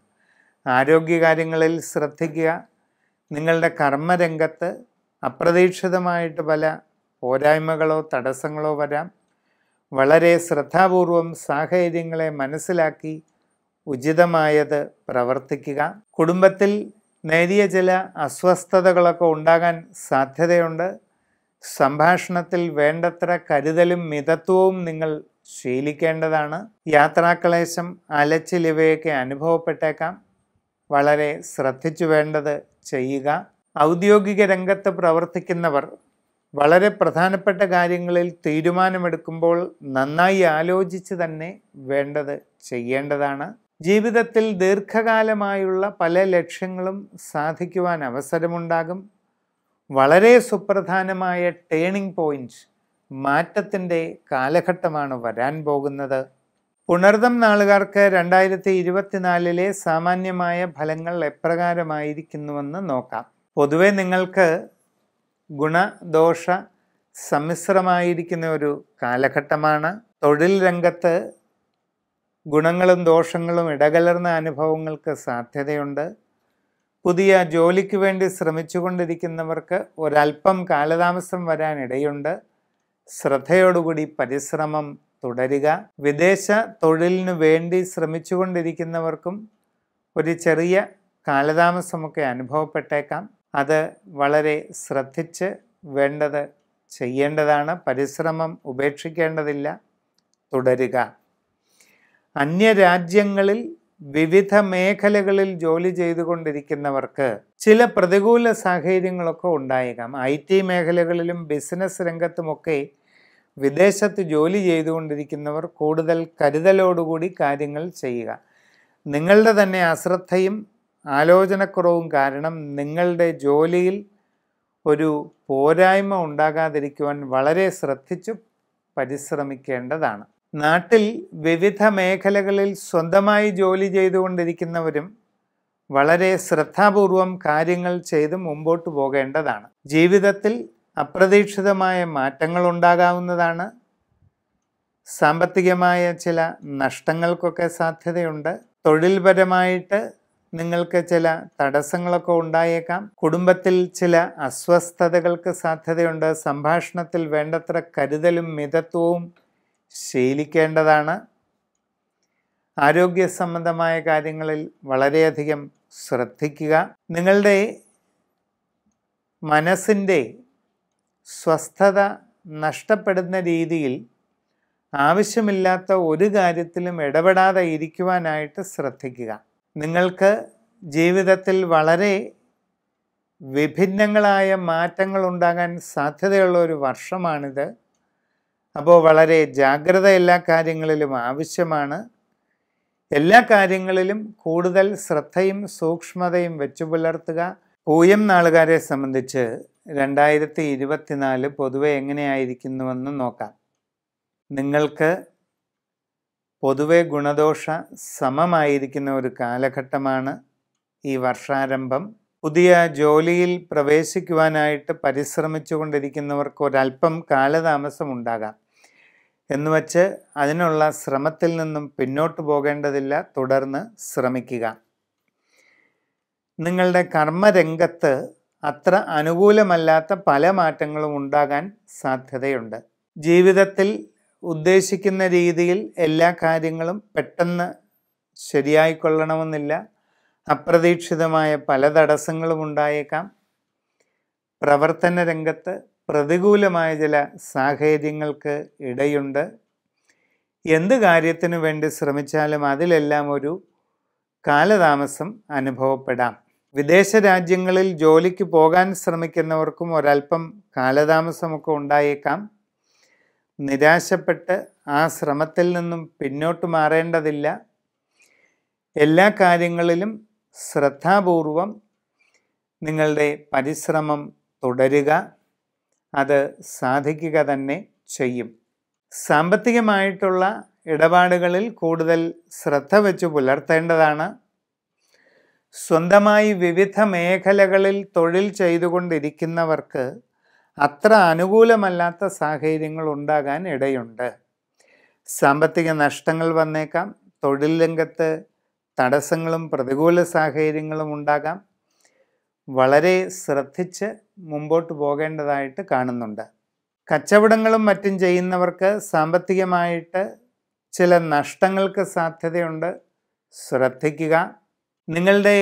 [SPEAKER 1] ആരോഗ്യകാര്യങ്ങളിൽ ശ്രദ്ധിക്കുക നിങ്ങളുടെ കർമ്മരംഗത്ത് അപ്രതീക്ഷിതമായിട്ട് പല പോരായ്മകളോ തടസ്സങ്ങളോ വരാം വളരെ ശ്രദ്ധാപൂർവം സാഹചര്യങ്ങളെ മനസ്സിലാക്കി ഉചിതമായത് പ്രവർത്തിക്കുക കുടുംബത്തിൽ നേരിയ ചില അസ്വസ്ഥതകളൊക്കെ ഉണ്ടാകാൻ സാധ്യതയുണ്ട് സംഭാഷണത്തിൽ വേണ്ടത്ര കരുതലും മിതത്വവും നിങ്ങൾ ശീലിക്കേണ്ടതാണ് യാത്രാക്ലേശം അലച്ചിലിവയൊക്കെ അനുഭവപ്പെട്ടേക്കാം വളരെ ശ്രദ്ധിച്ചു വേണ്ടത് ചെയ്യുക ഔദ്യോഗിക രംഗത്ത് പ്രവർത്തിക്കുന്നവർ വളരെ പ്രധാനപ്പെട്ട കാര്യങ്ങളിൽ തീരുമാനമെടുക്കുമ്പോൾ നന്നായി ആലോചിച്ച് തന്നെ വേണ്ടത് ചെയ്യേണ്ടതാണ് ജീവിതത്തിൽ ദീർഘകാലമായുള്ള പല ലക്ഷ്യങ്ങളും സാധിക്കുവാൻ അവസരമുണ്ടാകും വളരെ സുപ്രധാനമായ ടേണിംഗ് പോയിൻറ്റ് മാറ്റത്തിൻ്റെ കാലഘട്ടമാണ് വരാൻ പോകുന്നത് ഉണർദം നാളുകാർക്ക് രണ്ടായിരത്തി ഇരുപത്തിനാലിലെ സാമാന്യമായ ഫലങ്ങൾ എപ്രകാരമായിരിക്കുന്നുവെന്ന് നോക്കാം പൊതുവെ നിങ്ങൾക്ക് ഗുണദോഷ സമ്മിശ്രമായിരിക്കുന്ന ഒരു കാലഘട്ടമാണ് തൊഴിൽ രംഗത്ത് ഗുണങ്ങളും ദോഷങ്ങളും ഇടകലർന്ന അനുഭവങ്ങൾക്ക് സാധ്യതയുണ്ട് പുതിയ ജോലിക്ക് വേണ്ടി ശ്രമിച്ചുകൊണ്ടിരിക്കുന്നവർക്ക് ഒരല്പം കാലതാമസം വരാനിടയുണ്ട് ശ്രദ്ധയോടുകൂടി പരിശ്രമം തുടരുക വിദേശ തൊഴിലിനു വേണ്ടി ശ്രമിച്ചുകൊണ്ടിരിക്കുന്നവർക്കും ഒരു ചെറിയ കാലതാമസമൊക്കെ അനുഭവപ്പെട്ടേക്കാം അത് വളരെ ശ്രദ്ധിച്ച് വേണ്ടത് ചെയ്യേണ്ടതാണ് പരിശ്രമം ഉപേക്ഷിക്കേണ്ടതില്ല തുടരുക അന്യരാജ്യങ്ങളിൽ വിവിധ മേഖലകളിൽ ജോലി ചെയ്തുകൊണ്ടിരിക്കുന്നവർക്ക് ചില പ്രതികൂല സാഹചര്യങ്ങളൊക്കെ ഉണ്ടായേക്കാം ഐ ടി മേഖലകളിലും ബിസിനസ് രംഗത്തുമൊക്കെ വിദേശത്ത് ജോലി ചെയ്തുകൊണ്ടിരിക്കുന്നവർ കൂടുതൽ കരുതലോടുകൂടി കാര്യങ്ങൾ ചെയ്യുക നിങ്ങളുടെ തന്നെ അശ്രദ്ധയും ആലോചനക്കുറവും കാരണം നിങ്ങളുടെ ജോലിയിൽ ഒരു പോരായ്മ ഉണ്ടാകാതിരിക്കുവാൻ വളരെ ശ്രദ്ധിച്ചു പരിശ്രമിക്കേണ്ടതാണ് നാട്ടിൽ വിവിധ മേഖലകളിൽ സ്വന്തമായി ജോലി ചെയ്തുകൊണ്ടിരിക്കുന്നവരും വളരെ ശ്രദ്ധാപൂർവം കാര്യങ്ങൾ ചെയ്ത് മുമ്പോട്ട് പോകേണ്ടതാണ് ജീവിതത്തിൽ അപ്രതീക്ഷിതമായ മാറ്റങ്ങൾ ഉണ്ടാകാവുന്നതാണ് സാമ്പത്തികമായ ചില നഷ്ടങ്ങൾക്കൊക്കെ സാധ്യതയുണ്ട് തൊഴിൽപരമായിട്ട് നിങ്ങൾക്ക് ചില തടസ്സങ്ങളൊക്കെ ഉണ്ടായേക്കാം കുടുംബത്തിൽ ചില അസ്വസ്ഥതകൾക്ക് സാധ്യതയുണ്ട് സംഭാഷണത്തിൽ വേണ്ടത്ര കരുതലും മിതത്വവും ശീലിക്കേണ്ടതാണ് ആരോഗ്യ സംബന്ധമായ കാര്യങ്ങളിൽ വളരെയധികം ശ്രദ്ധിക്കുക നിങ്ങളുടെ മനസ്സിൻ്റെ സ്വസ്ഥത നഷ്ടപ്പെടുന്ന രീതിയിൽ ആവശ്യമില്ലാത്ത ഒരു കാര്യത്തിലും ഇടപെടാതെ ഇരിക്കുവാനായിട്ട് ശ്രദ്ധിക്കുക നിങ്ങൾക്ക് ജീവിതത്തിൽ വളരെ വിഭിന്നങ്ങളായ മാറ്റങ്ങൾ ഉണ്ടാകാൻ സാധ്യതയുള്ള ഒരു വർഷമാണിത് അപ്പോൾ വളരെ ജാഗ്രത എല്ലാ കാര്യങ്ങളിലും ആവശ്യമാണ് എല്ലാ കാര്യങ്ങളിലും കൂടുതൽ ശ്രദ്ധയും സൂക്ഷ്മതയും വെച്ചു പുലർത്തുക പൂയം നാളുകാരെ സംബന്ധിച്ച് രണ്ടായിരത്തി ഇരുപത്തിനാല് പൊതുവെ എങ്ങനെയായിരിക്കുന്നുവെന്ന് നോക്കാം നിങ്ങൾക്ക് പൊതുവെ ഗുണദോഷ സമമായിരിക്കുന്ന ഒരു കാലഘട്ടമാണ് ഈ വർഷാരംഭം പുതിയ ജോലിയിൽ പ്രവേശിക്കുവാനായിട്ട് പരിശ്രമിച്ചുകൊണ്ടിരിക്കുന്നവർക്ക് ഒരല്പം കാലതാമസം ഉണ്ടാകാം എന്നുവച്ച് അതിനുള്ള ശ്രമത്തിൽ നിന്നും പിന്നോട്ട് പോകേണ്ടതില്ല തുടർന്ന് ശ്രമിക്കുക നിങ്ങളുടെ കർമ്മരംഗത്ത് അത്ര അനുകൂലമല്ലാത്ത പല മാറ്റങ്ങളും ഉണ്ടാകാൻ സാധ്യതയുണ്ട് ജീവിതത്തിൽ ഉദ്ദേശിക്കുന്ന രീതിയിൽ എല്ലാ കാര്യങ്ങളും പെട്ടെന്ന് ശരിയായിക്കൊള്ളണമെന്നില്ല അപ്രതീക്ഷിതമായ പല തടസ്സങ്ങളും ഉണ്ടായേക്കാം പ്രവർത്തന രംഗത്ത് പ്രതികൂലമായ ചില സാഹചര്യങ്ങൾക്ക് ഇടയുണ്ട് എന്ത് കാര്യത്തിനു വേണ്ടി ശ്രമിച്ചാലും അതിലെല്ലാം ഒരു കാലതാമസം അനുഭവപ്പെടാം വിദേശ രാജ്യങ്ങളിൽ ജോലിക്ക് പോകാൻ ശ്രമിക്കുന്നവർക്കും ഒരൽപ്പം കാലതാമസമൊക്കെ ഉണ്ടായേക്കാം നിരാശപ്പെട്ട് ആ ശ്രമത്തിൽ നിന്നും പിന്നോട്ട് മാറേണ്ടതില്ല എല്ലാ കാര്യങ്ങളിലും ശ്രദ്ധാപൂർവം നിങ്ങളുടെ പരിശ്രമം തുടരുക അത് സാധിക്കുക തന്നെ ചെയ്യും സാമ്പത്തികമായിട്ടുള്ള ഇടപാടുകളിൽ കൂടുതൽ ശ്രദ്ധ വെച്ച് പുലർത്തേണ്ടതാണ് സ്വന്തമായി വിവിധ മേഖലകളിൽ തൊഴിൽ ചെയ്തുകൊണ്ടിരിക്കുന്നവർക്ക് അത്ര അനുകൂലമല്ലാത്ത സാഹചര്യങ്ങൾ ഉണ്ടാകാൻ ഇടയുണ്ട് സാമ്പത്തിക നഷ്ടങ്ങൾ വന്നേക്കാം തൊഴിൽ രംഗത്ത് തടസ്സങ്ങളും പ്രതികൂല സാഹചര്യങ്ങളും ഉണ്ടാകാം വളരെ ശ്രദ്ധിച്ച് മുമ്പോട്ട് പോകേണ്ടതായിട്ട് കാണുന്നുണ്ട് കച്ചവടങ്ങളും മറ്റും ചെയ്യുന്നവർക്ക് സാമ്പത്തികമായിട്ട് ചില നഷ്ടങ്ങൾക്ക് സാധ്യതയുണ്ട് ശ്രദ്ധിക്കുക നിങ്ങളുടെ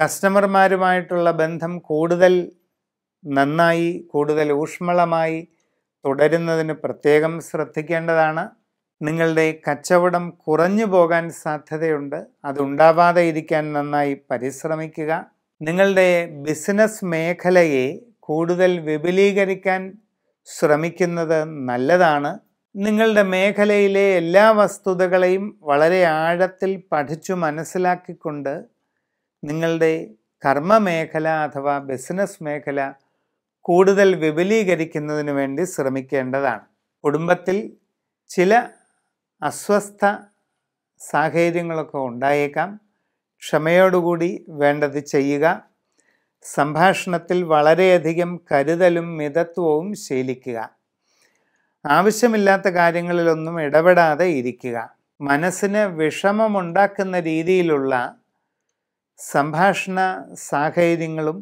[SPEAKER 1] കസ്റ്റമർമാരുമായിട്ടുള്ള ബന്ധം കൂടുതൽ നന്നായി കൂടുതൽ ഊഷ്മളമായി തുടരുന്നതിന് പ്രത്യേകം ശ്രദ്ധിക്കേണ്ടതാണ് നിങ്ങളുടെ കച്ചവടം കുറഞ്ഞു പോകാൻ സാധ്യതയുണ്ട് അതുണ്ടാവാതെ ഇരിക്കാൻ നന്നായി പരിശ്രമിക്കുക നിങ്ങളുടെ ബിസിനസ് മേഖലയെ കൂടുതൽ വിപുലീകരിക്കാൻ ശ്രമിക്കുന്നത് നല്ലതാണ് നിങ്ങളുടെ മേഖലയിലെ എല്ലാ വസ്തുതകളെയും വളരെ ആഴത്തിൽ പഠിച്ചു മനസ്സിലാക്കിക്കൊണ്ട് നിങ്ങളുടെ കർമ്മ മേഖല അഥവാ ബിസിനസ് മേഖല കൂടുതൽ വിപുലീകരിക്കുന്നതിന് വേണ്ടി ശ്രമിക്കേണ്ടതാണ് കുടുംബത്തിൽ ചില അസ്വസ്ഥ സാഹചര്യങ്ങളൊക്കെ ഉണ്ടായേക്കാം ക്ഷമയോടുകൂടി വേണ്ടത് ചെയ്യുക സംഭാഷണത്തിൽ വളരെയധികം കരുതലും മിതത്വവും ശീലിക്കുക ആവശ്യമില്ലാത്ത കാര്യങ്ങളിലൊന്നും ഇടപെടാതെ ഇരിക്കുക മനസ്സിന് വിഷമമുണ്ടാക്കുന്ന രീതിയിലുള്ള സംഭാഷണ സാഹചര്യങ്ങളും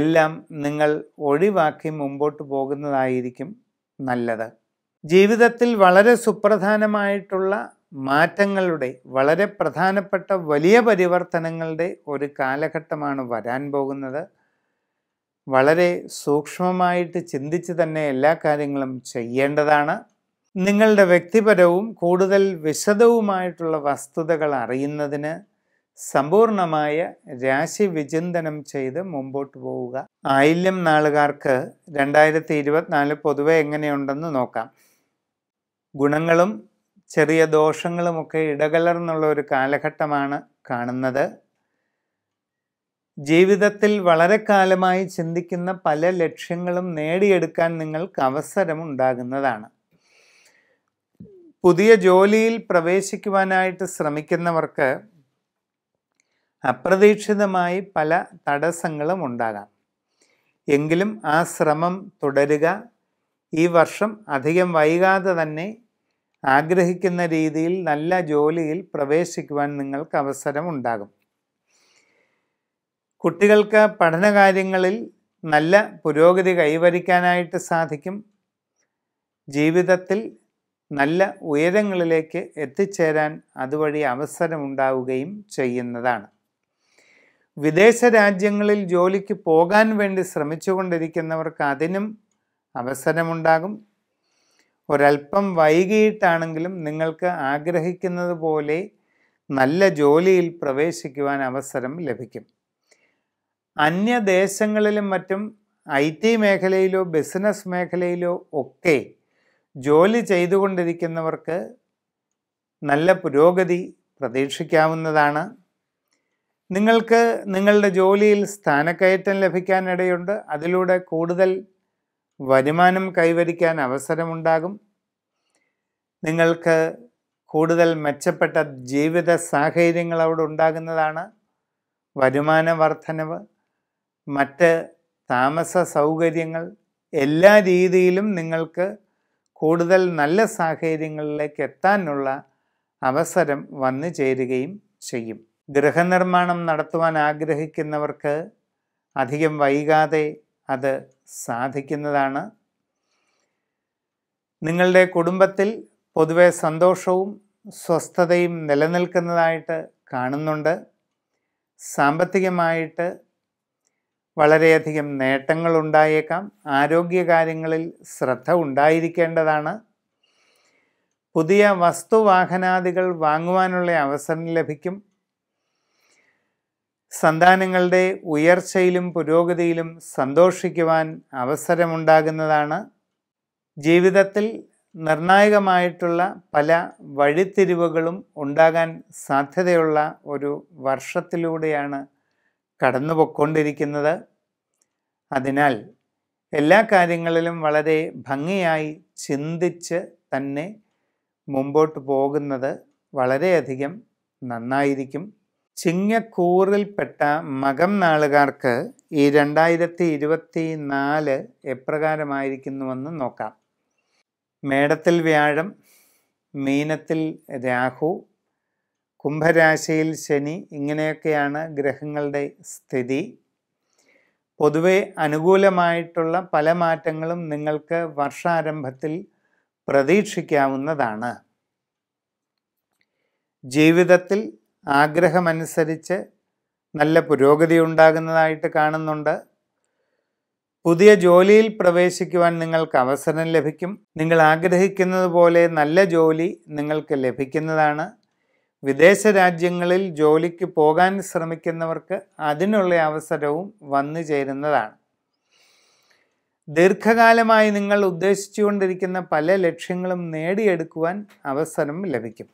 [SPEAKER 1] എല്ലാം നിങ്ങൾ ഒഴിവാക്കി മുമ്പോട്ട് പോകുന്നതായിരിക്കും നല്ലത് ജീവിതത്തിൽ വളരെ സുപ്രധാനമായിട്ടുള്ള മാറ്റങ്ങളുടെ വളരെ പ്രധാനപ്പെട്ട വലിയ പരിവർത്തനങ്ങളുടെ ഒരു കാലഘട്ടമാണ് വരാൻ പോകുന്നത് വളരെ സൂക്ഷ്മമായിട്ട് ചിന്തിച്ച് തന്നെ എല്ലാ കാര്യങ്ങളും ചെയ്യേണ്ടതാണ് നിങ്ങളുടെ വ്യക്തിപരവും കൂടുതൽ വിശദവുമായിട്ടുള്ള വസ്തുതകൾ അറിയുന്നതിന് സമ്പൂർണമായ രാശി വിചിന്തനം ചെയ്ത് മുമ്പോട്ട് പോവുക ആയില്യം നാളുകാർക്ക് രണ്ടായിരത്തി ഇരുപത്തിനാല് പൊതുവെ എങ്ങനെയുണ്ടെന്ന് നോക്കാം ഗുണങ്ങളും ചെറിയ ദോഷങ്ങളുമൊക്കെ ഇടകലർന്നുള്ള ഒരു കാലഘട്ടമാണ് കാണുന്നത് ജീവിതത്തിൽ വളരെ കാലമായി ചിന്തിക്കുന്ന പല ലക്ഷ്യങ്ങളും നേടിയെടുക്കാൻ നിങ്ങൾക്ക് അവസരം ഉണ്ടാകുന്നതാണ് പുതിയ ജോലിയിൽ പ്രവേശിക്കുവാനായിട്ട് ശ്രമിക്കുന്നവർക്ക് അപ്രതീക്ഷിതമായി പല തടസ്സങ്ങളും ഉണ്ടാകാം എങ്കിലും ആ ശ്രമം തുടരുക ഈ വർഷം അധികം വൈകാതെ തന്നെ ആഗ്രഹിക്കുന്ന രീതിയിൽ നല്ല ജോലിയിൽ പ്രവേശിക്കുവാൻ നിങ്ങൾക്ക് അവസരം ഉണ്ടാകും കുട്ടികൾക്ക് പഠനകാര്യങ്ങളിൽ നല്ല പുരോഗതി കൈവരിക്കാനായിട്ട് സാധിക്കും ജീവിതത്തിൽ നല്ല ഉയരങ്ങളിലേക്ക് എത്തിച്ചേരാൻ അതുവഴി അവസരമുണ്ടാവുകയും ചെയ്യുന്നതാണ് വിദേശ രാജ്യങ്ങളിൽ ജോലിക്ക് പോകാൻ വേണ്ടി ശ്രമിച്ചുകൊണ്ടിരിക്കുന്നവർക്ക് അതിനും അവസരമുണ്ടാകും ഒരല്പം വൈകിയിട്ടാണെങ്കിലും നിങ്ങൾക്ക് ആഗ്രഹിക്കുന്നത് പോലെ നല്ല ജോലിയിൽ പ്രവേശിക്കുവാൻ അവസരം ലഭിക്കും അന്യദേശങ്ങളിലും മറ്റും ഐ ടി മേഖലയിലോ ബിസിനസ് മേഖലയിലോ ഒക്കെ ജോലി ചെയ്തുകൊണ്ടിരിക്കുന്നവർക്ക് നല്ല പുരോഗതി പ്രതീക്ഷിക്കാവുന്നതാണ് നിങ്ങൾക്ക് നിങ്ങളുടെ ജോലിയിൽ സ്ഥാനക്കയറ്റം ലഭിക്കാനിടയുണ്ട് അതിലൂടെ കൂടുതൽ വരുമാനം കൈവരിക്കാൻ അവസരമുണ്ടാകും നിങ്ങൾക്ക് കൂടുതൽ മെച്ചപ്പെട്ട ജീവിത സാഹചര്യങ്ങൾ അവിടെ ഉണ്ടാകുന്നതാണ് വരുമാന വർധനവ് മറ്റ് താമസ സൗകര്യങ്ങൾ എല്ലാ രീതിയിലും നിങ്ങൾക്ക് കൂടുതൽ നല്ല സാഹചര്യങ്ങളിലേക്ക് എത്താനുള്ള അവസരം വന്നു ചേരുകയും ചെയ്യും ഗൃഹനിർമ്മാണം നടത്തുവാൻ ആഗ്രഹിക്കുന്നവർക്ക് അധികം വൈകാതെ അത് സാധിക്കുന്നതാണ് നിങ്ങളുടെ കുടുംബത്തിൽ പൊതുവെ സന്തോഷവും സ്വസ്ഥതയും നിലനിൽക്കുന്നതായിട്ട് കാണുന്നുണ്ട് സാമ്പത്തികമായിട്ട് വളരെയധികം നേട്ടങ്ങൾ ഉണ്ടായേക്കാം ആരോഗ്യകാര്യങ്ങളിൽ ശ്രദ്ധ ഉണ്ടായിരിക്കേണ്ടതാണ് പുതിയ വസ്തുവാഹനാദികൾ വാങ്ങുവാനുള്ള അവസരം ലഭിക്കും സന്താനങ്ങളുടെ ഉയർച്ചയിലും പുരോഗതിയിലും സന്തോഷിക്കുവാൻ അവസരമുണ്ടാകുന്നതാണ് ജീവിതത്തിൽ നിർണായകമായിട്ടുള്ള പല വഴിത്തിരിവുകളും ഉണ്ടാകാൻ സാധ്യതയുള്ള ഒരു വർഷത്തിലൂടെയാണ് കടന്നുപോയിക്കൊണ്ടിരിക്കുന്നത് അതിനാൽ എല്ലാ കാര്യങ്ങളിലും വളരെ ഭംഗിയായി ചിന്തിച്ച് തന്നെ മുമ്പോട്ട് പോകുന്നത് വളരെയധികം നന്നായിരിക്കും ചിങ്ങക്കൂറിൽപ്പെട്ട മകം നാളുകാർക്ക് ഈ രണ്ടായിരത്തി ഇരുപത്തി നാല് എപ്രകാരമായിരിക്കുന്നുവെന്ന് നോക്കാം മേടത്തിൽ വ്യാഴം മീനത്തിൽ രാഹു കുംഭരാശിയിൽ ശനി ഇങ്ങനെയൊക്കെയാണ് ഗ്രഹങ്ങളുടെ സ്ഥിതി പൊതുവെ അനുകൂലമായിട്ടുള്ള പല മാറ്റങ്ങളും നിങ്ങൾക്ക് വർഷാരംഭത്തിൽ പ്രതീക്ഷിക്കാവുന്നതാണ് ജീവിതത്തിൽ ആഗ്രഹമനുസരിച്ച് നല്ല പുരോഗതി ഉണ്ടാകുന്നതായിട്ട് കാണുന്നുണ്ട് പുതിയ ജോലിയിൽ പ്രവേശിക്കുവാൻ നിങ്ങൾക്ക് അവസരം ലഭിക്കും നിങ്ങൾ ആഗ്രഹിക്കുന്നത് പോലെ നല്ല ജോലി നിങ്ങൾക്ക് ലഭിക്കുന്നതാണ് വിദേശ രാജ്യങ്ങളിൽ ജോലിക്ക് പോകാൻ ശ്രമിക്കുന്നവർക്ക് അതിനുള്ള അവസരവും വന്നു ചേരുന്നതാണ് ദീർഘകാലമായി നിങ്ങൾ ഉദ്ദേശിച്ചുകൊണ്ടിരിക്കുന്ന പല ലക്ഷ്യങ്ങളും നേടിയെടുക്കുവാൻ അവസരം ലഭിക്കും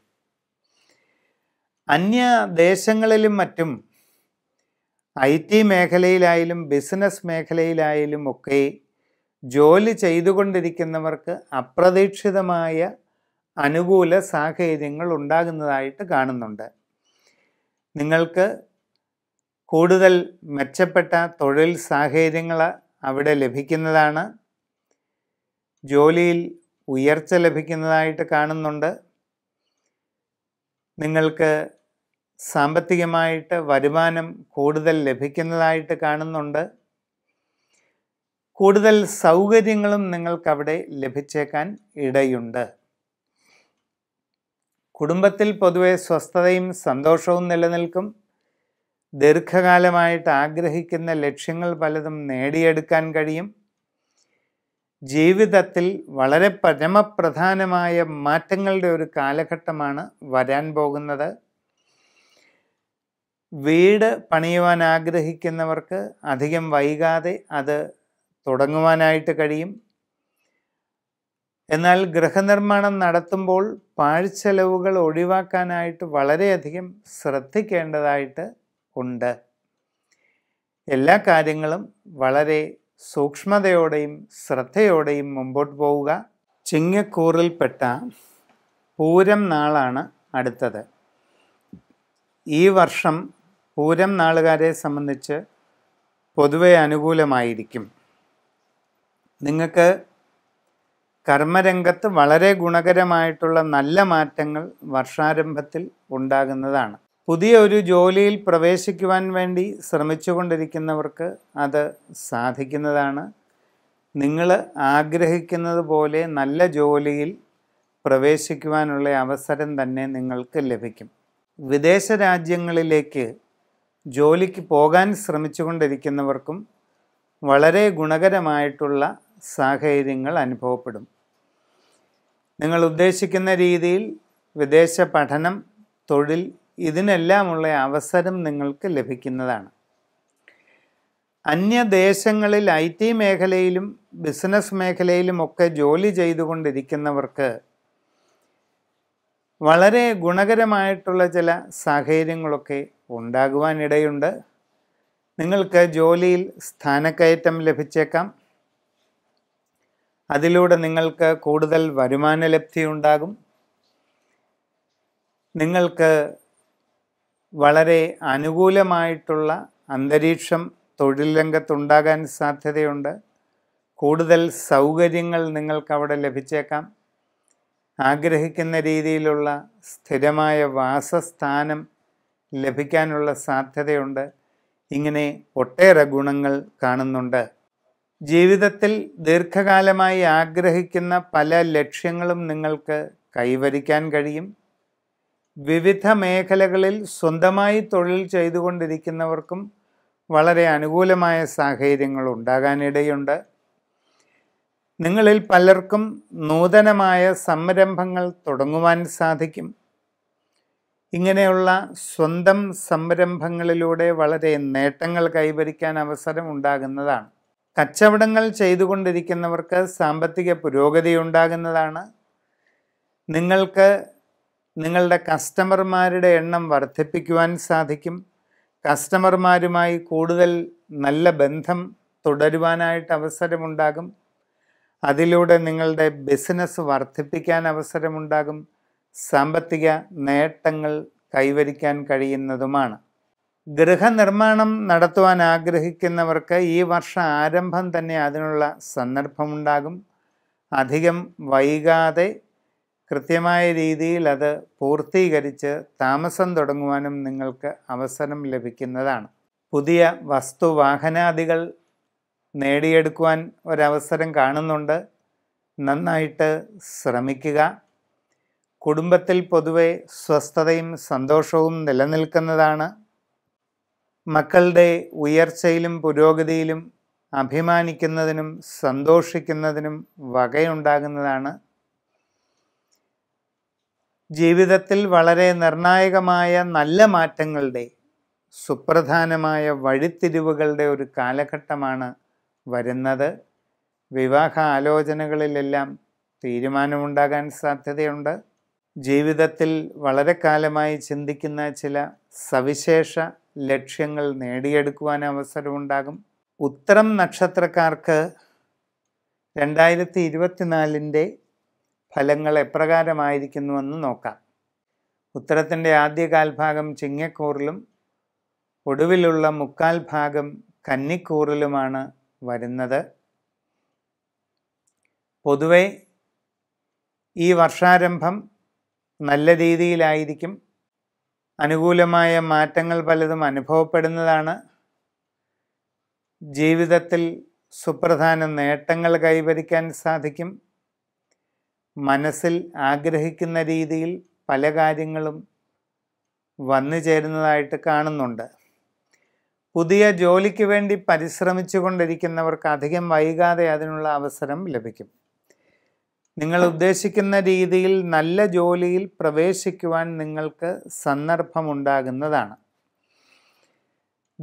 [SPEAKER 1] അന്യ ദേശങ്ങളിലും മറ്റും ഐ ടി മേഖലയിലായാലും ബിസിനസ് മേഖലയിലായാലും ഒക്കെ ജോലി ചെയ്തുകൊണ്ടിരിക്കുന്നവർക്ക് അപ്രതീക്ഷിതമായ അനുകൂല സാഹചര്യങ്ങൾ ഉണ്ടാകുന്നതായിട്ട് കാണുന്നുണ്ട് നിങ്ങൾക്ക് കൂടുതൽ മെച്ചപ്പെട്ട തൊഴിൽ സാഹചര്യങ്ങൾ അവിടെ ലഭിക്കുന്നതാണ് ജോലിയിൽ ഉയർച്ച ലഭിക്കുന്നതായിട്ട് കാണുന്നുണ്ട് നിങ്ങൾക്ക് സാമ്പത്തികമായിട്ട് വരുമാനം കൂടുതൽ ലഭിക്കുന്നതായിട്ട് കാണുന്നുണ്ട് കൂടുതൽ സൗകര്യങ്ങളും നിങ്ങൾക്കവിടെ ലഭിച്ചേക്കാൻ ഇടയുണ്ട് കുടുംബത്തിൽ പൊതുവെ സ്വസ്ഥതയും സന്തോഷവും നിലനിൽക്കും ദീർഘകാലമായിട്ട് ആഗ്രഹിക്കുന്ന ലക്ഷ്യങ്ങൾ പലതും നേടിയെടുക്കാൻ കഴിയും ജീവിതത്തിൽ വളരെ പരമപ്രധാനമായ മാറ്റങ്ങളുടെ ഒരു കാലഘട്ടമാണ് വരാൻ പോകുന്നത് വീട് പണിയുവാൻ ആഗ്രഹിക്കുന്നവർക്ക് അധികം വൈകാതെ അത് തുടങ്ങുവാനായിട്ട് കഴിയും എന്നാൽ ഗൃഹനിർമ്മാണം നടത്തുമ്പോൾ പാഴ്ചെലവുകൾ ഒഴിവാക്കാനായിട്ട് വളരെയധികം ശ്രദ്ധിക്കേണ്ടതായിട്ട് ഉണ്ട് എല്ലാ കാര്യങ്ങളും വളരെ സൂക്ഷ്മതയോടെയും ശ്രദ്ധയോടെയും മുമ്പോട്ട് പോവുക ചിങ്ങക്കൂറിൽപ്പെട്ട പൂരം നാളാണ് അടുത്തത് ഈ വർഷം പൂരം നാളുകാരെ സംബന്ധിച്ച് പൊതുവെ അനുകൂലമായിരിക്കും നിങ്ങൾക്ക് കർമ്മരംഗത്ത് വളരെ ഗുണകരമായിട്ടുള്ള നല്ല മാറ്റങ്ങൾ വർഷാരംഭത്തിൽ ഉണ്ടാകുന്നതാണ് പുതിയ ഒരു ജോലിയിൽ പ്രവേശിക്കുവാൻ വേണ്ടി ശ്രമിച്ചുകൊണ്ടിരിക്കുന്നവർക്ക് അത് സാധിക്കുന്നതാണ് നിങ്ങൾ ആഗ്രഹിക്കുന്നത് പോലെ നല്ല ജോലിയിൽ പ്രവേശിക്കുവാനുള്ള അവസരം തന്നെ നിങ്ങൾക്ക് ലഭിക്കും വിദേശ രാജ്യങ്ങളിലേക്ക് ജോലിക്ക് പോകാൻ ശ്രമിച്ചുകൊണ്ടിരിക്കുന്നവർക്കും വളരെ ഗുണകരമായിട്ടുള്ള സാഹചര്യങ്ങൾ അനുഭവപ്പെടും നിങ്ങൾ ഉദ്ദേശിക്കുന്ന രീതിയിൽ വിദേശ പഠനം തൊഴിൽ ഇതിനെല്ലാമുള്ള അവസരം നിങ്ങൾക്ക് ലഭിക്കുന്നതാണ് അന്യദേശങ്ങളിൽ ഐ ടി മേഖലയിലും ബിസിനസ് മേഖലയിലുമൊക്കെ ജോലി ചെയ്തുകൊണ്ടിരിക്കുന്നവർക്ക് വളരെ ഗുണകരമായിട്ടുള്ള ചില സാഹചര്യങ്ങളൊക്കെ ഉണ്ടാകുവാനിടയുണ്ട് നിങ്ങൾക്ക് ജോലിയിൽ സ്ഥാനക്കയറ്റം ലഭിച്ചേക്കാം അതിലൂടെ നിങ്ങൾക്ക് കൂടുതൽ വരുമാന ലബ്ധി ഉണ്ടാകും നിങ്ങൾക്ക് വളരെ അനുകൂലമായിട്ടുള്ള അന്തരീക്ഷം തൊഴിൽ രംഗത്തുണ്ടാകാൻ സാധ്യതയുണ്ട് കൂടുതൽ സൗകര്യങ്ങൾ നിങ്ങൾക്ക് അവിടെ ലഭിച്ചേക്കാം ആഗ്രഹിക്കുന്ന രീതിയിലുള്ള സ്ഥിരമായ വാസസ്ഥാനം ലഭിക്കാനുള്ള സാധ്യതയുണ്ട് ഇങ്ങനെ ഒട്ടേറെ ഗുണങ്ങൾ കാണുന്നുണ്ട് ജീവിതത്തിൽ ദീർഘകാലമായി ആഗ്രഹിക്കുന്ന പല ലക്ഷ്യങ്ങളും നിങ്ങൾക്ക് കൈവരിക്കാൻ കഴിയും വിവിധ മേഖലകളിൽ സ്വന്തമായി തൊഴിൽ ചെയ്തുകൊണ്ടിരിക്കുന്നവർക്കും വളരെ അനുകൂലമായ സാഹചര്യങ്ങൾ ഉണ്ടാകാനിടയുണ്ട് നിങ്ങളിൽ പലർക്കും നൂതനമായ സംരംഭങ്ങൾ തുടങ്ങുവാൻ സാധിക്കും ഇങ്ങനെയുള്ള സ്വന്തം സംരംഭങ്ങളിലൂടെ വളരെ നേട്ടങ്ങൾ കൈവരിക്കാൻ അവസരം ഉണ്ടാകുന്നതാണ് കച്ചവടങ്ങൾ ചെയ്തുകൊണ്ടിരിക്കുന്നവർക്ക് സാമ്പത്തിക പുരോഗതി ഉണ്ടാകുന്നതാണ് നിങ്ങൾക്ക് നിങ്ങളുടെ കസ്റ്റമർമാരുടെ എണ്ണം വർദ്ധിപ്പിക്കുവാൻ സാധിക്കും കസ്റ്റമർമാരുമായി കൂടുതൽ നല്ല ബന്ധം തുടരുവാനായിട്ട് അവസരമുണ്ടാകും അതിലൂടെ നിങ്ങളുടെ ബിസിനസ് വർദ്ധിപ്പിക്കാൻ അവസരമുണ്ടാകും സാമ്പത്തിക നേട്ടങ്ങൾ കൈവരിക്കാൻ കഴിയുന്നതുമാണ് ഗൃഹനിർമ്മാണം നടത്തുവാൻ ആഗ്രഹിക്കുന്നവർക്ക് ഈ വർഷ ആരംഭം തന്നെ അതിനുള്ള സന്ദർഭമുണ്ടാകും അധികം വൈകാതെ കൃത്യമായ രീതിയിൽ അത് പൂർത്തീകരിച്ച് താമസം തുടങ്ങുവാനും നിങ്ങൾക്ക് അവസരം ലഭിക്കുന്നതാണ് പുതിയ വസ്തു വാഹനാദികൾ നേടിയെടുക്കുവാൻ ഒരവസരം കാണുന്നുണ്ട് നന്നായിട്ട് ശ്രമിക്കുക കുടുംബത്തിൽ പൊതുവെ സ്വസ്ഥതയും സന്തോഷവും നിലനിൽക്കുന്നതാണ് മക്കളുടെ ഉയർച്ചയിലും പുരോഗതിയിലും അഭിമാനിക്കുന്നതിനും സന്തോഷിക്കുന്നതിനും വകയുണ്ടാകുന്നതാണ് ജീവിതത്തിൽ വളരെ നിർണായകമായ നല്ല മാറ്റങ്ങളുടെ സുപ്രധാനമായ വഴിത്തിരിവുകളുടെ ഒരു കാലഘട്ടമാണ് വരുന്നത് വിവാഹ ആലോചനകളിലെല്ലാം തീരുമാനമുണ്ടാകാൻ സാധ്യതയുണ്ട് ജീവിതത്തിൽ വളരെ കാലമായി ചിന്തിക്കുന്ന ചില സവിശേഷ ലക്ഷ്യങ്ങൾ നേടിയെടുക്കുവാൻ അവസരമുണ്ടാകും ഉത്തരം നക്ഷത്രക്കാർക്ക് രണ്ടായിരത്തി ഇരുപത്തിനാലിൻ്റെ ഫലങ്ങൾ എപ്രകാരമായിരിക്കുന്നുവെന്ന് നോക്കാം ഉത്തരത്തിൻ്റെ ആദ്യ കാൽഭാഗം ചിങ്ങക്കൂറിലും ഒടുവിലുള്ള മുക്കാൽ ഭാഗം കന്നിക്കൂറിലുമാണ് വരുന്നത് പൊതുവെ ഈ വർഷാരംഭം നല്ല രീതിയിലായിരിക്കും അനുകൂലമായ മാറ്റങ്ങൾ പലതും അനുഭവപ്പെടുന്നതാണ് ജീവിതത്തിൽ സുപ്രധാന നേട്ടങ്ങൾ കൈവരിക്കാൻ സാധിക്കും മനസ്സിൽ ആഗ്രഹിക്കുന്ന രീതിയിൽ പല കാര്യങ്ങളും വന്നു ചേരുന്നതായിട്ട് കാണുന്നുണ്ട് പുതിയ ജോലിക്ക് വേണ്ടി പരിശ്രമിച്ചു കൊണ്ടിരിക്കുന്നവർക്ക് അധികം വൈകാതെ അതിനുള്ള അവസരം ലഭിക്കും നിങ്ങൾ ഉദ്ദേശിക്കുന്ന രീതിയിൽ നല്ല ജോലിയിൽ പ്രവേശിക്കുവാൻ നിങ്ങൾക്ക് സന്ദർഭമുണ്ടാകുന്നതാണ്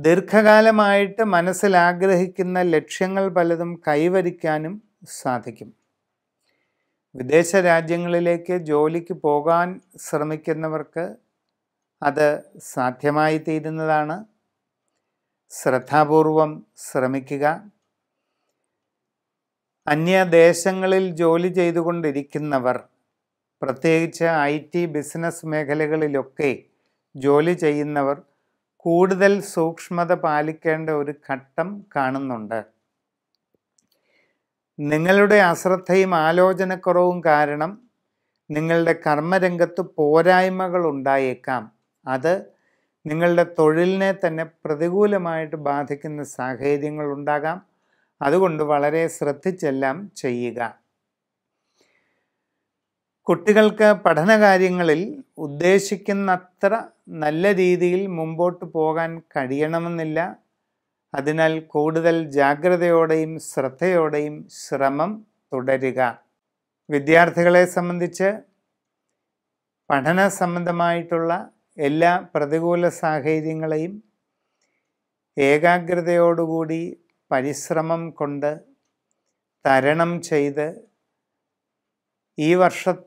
[SPEAKER 1] ദീർഘകാലമായിട്ട് മനസ്സിലാഗ്രഹിക്കുന്ന ലക്ഷ്യങ്ങൾ പലതും കൈവരിക്കാനും സാധിക്കും വിദേശ രാജ്യങ്ങളിലേക്ക് ജോലിക്ക് പോകാൻ ശ്രമിക്കുന്നവർക്ക് അത് സാധ്യമായി തീരുന്നതാണ് ശ്രദ്ധാപൂർവം ശ്രമിക്കുക അന്യദേശങ്ങളിൽ ജോലി ചെയ്തുകൊണ്ടിരിക്കുന്നവർ പ്രത്യേകിച്ച് ഐ ടി ബിസിനസ് മേഖലകളിലൊക്കെ ജോലി ചെയ്യുന്നവർ കൂടുതൽ സൂക്ഷ്മത പാലിക്കേണ്ട ഒരു ഘട്ടം കാണുന്നുണ്ട് നിങ്ങളുടെ അശ്രദ്ധയും ആലോചനക്കുറവും കാരണം നിങ്ങളുടെ കർമ്മരംഗത്ത് പോരായ്മകൾ ഉണ്ടായേക്കാം അത് നിങ്ങളുടെ തൊഴിലിനെ തന്നെ പ്രതികൂലമായിട്ട് ബാധിക്കുന്ന സാഹചര്യങ്ങൾ ഉണ്ടാകാം അതുകൊണ്ട് വളരെ ശ്രദ്ധിച്ചെല്ലാം ചെയ്യുക കുട്ടികൾക്ക് പഠനകാര്യങ്ങളിൽ ഉദ്ദേശിക്കുന്നത്ര നല്ല രീതിയിൽ മുമ്പോട്ട് പോകാൻ കഴിയണമെന്നില്ല അതിനാൽ കൂടുതൽ ജാഗ്രതയോടെയും ശ്രദ്ധയോടെയും ശ്രമം തുടരുക വിദ്യാർത്ഥികളെ സംബന്ധിച്ച് പഠന സംബന്ധമായിട്ടുള്ള എല്ലാ പ്രതികൂല സാഹചര്യങ്ങളെയും ഏകാഗ്രതയോടുകൂടി പരിശ്രമം കൊണ്ട് തരണം ചെയ്ത് ഈ വർഷം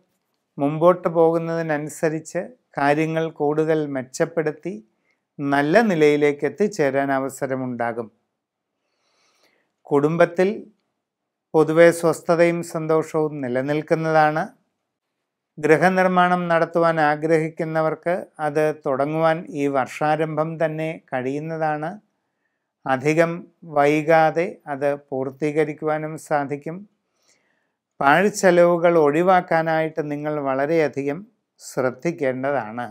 [SPEAKER 1] മുമ്പോട്ട് പോകുന്നതിനനുസരിച്ച് കാര്യങ്ങൾ കൂടുതൽ മെച്ചപ്പെടുത്തി നല്ല നിലയിലേക്ക് എത്തിച്ചേരാൻ അവസരമുണ്ടാകും കുടുംബത്തിൽ പൊതുവെ സ്വസ്ഥതയും സന്തോഷവും നിലനിൽക്കുന്നതാണ് ഗൃഹനിർമ്മാണം നടത്തുവാൻ ആഗ്രഹിക്കുന്നവർക്ക് അത് തുടങ്ങുവാൻ ഈ വർഷാരംഭം തന്നെ കഴിയുന്നതാണ് അധികം വൈകാതെ അത് പൂർത്തീകരിക്കുവാനും സാധിക്കും പാഴ്ചെലവുകൾ ഒഴിവാക്കാനായിട്ട് നിങ്ങൾ വളരെയധികം ശ്രദ്ധിക്കേണ്ടതാണ്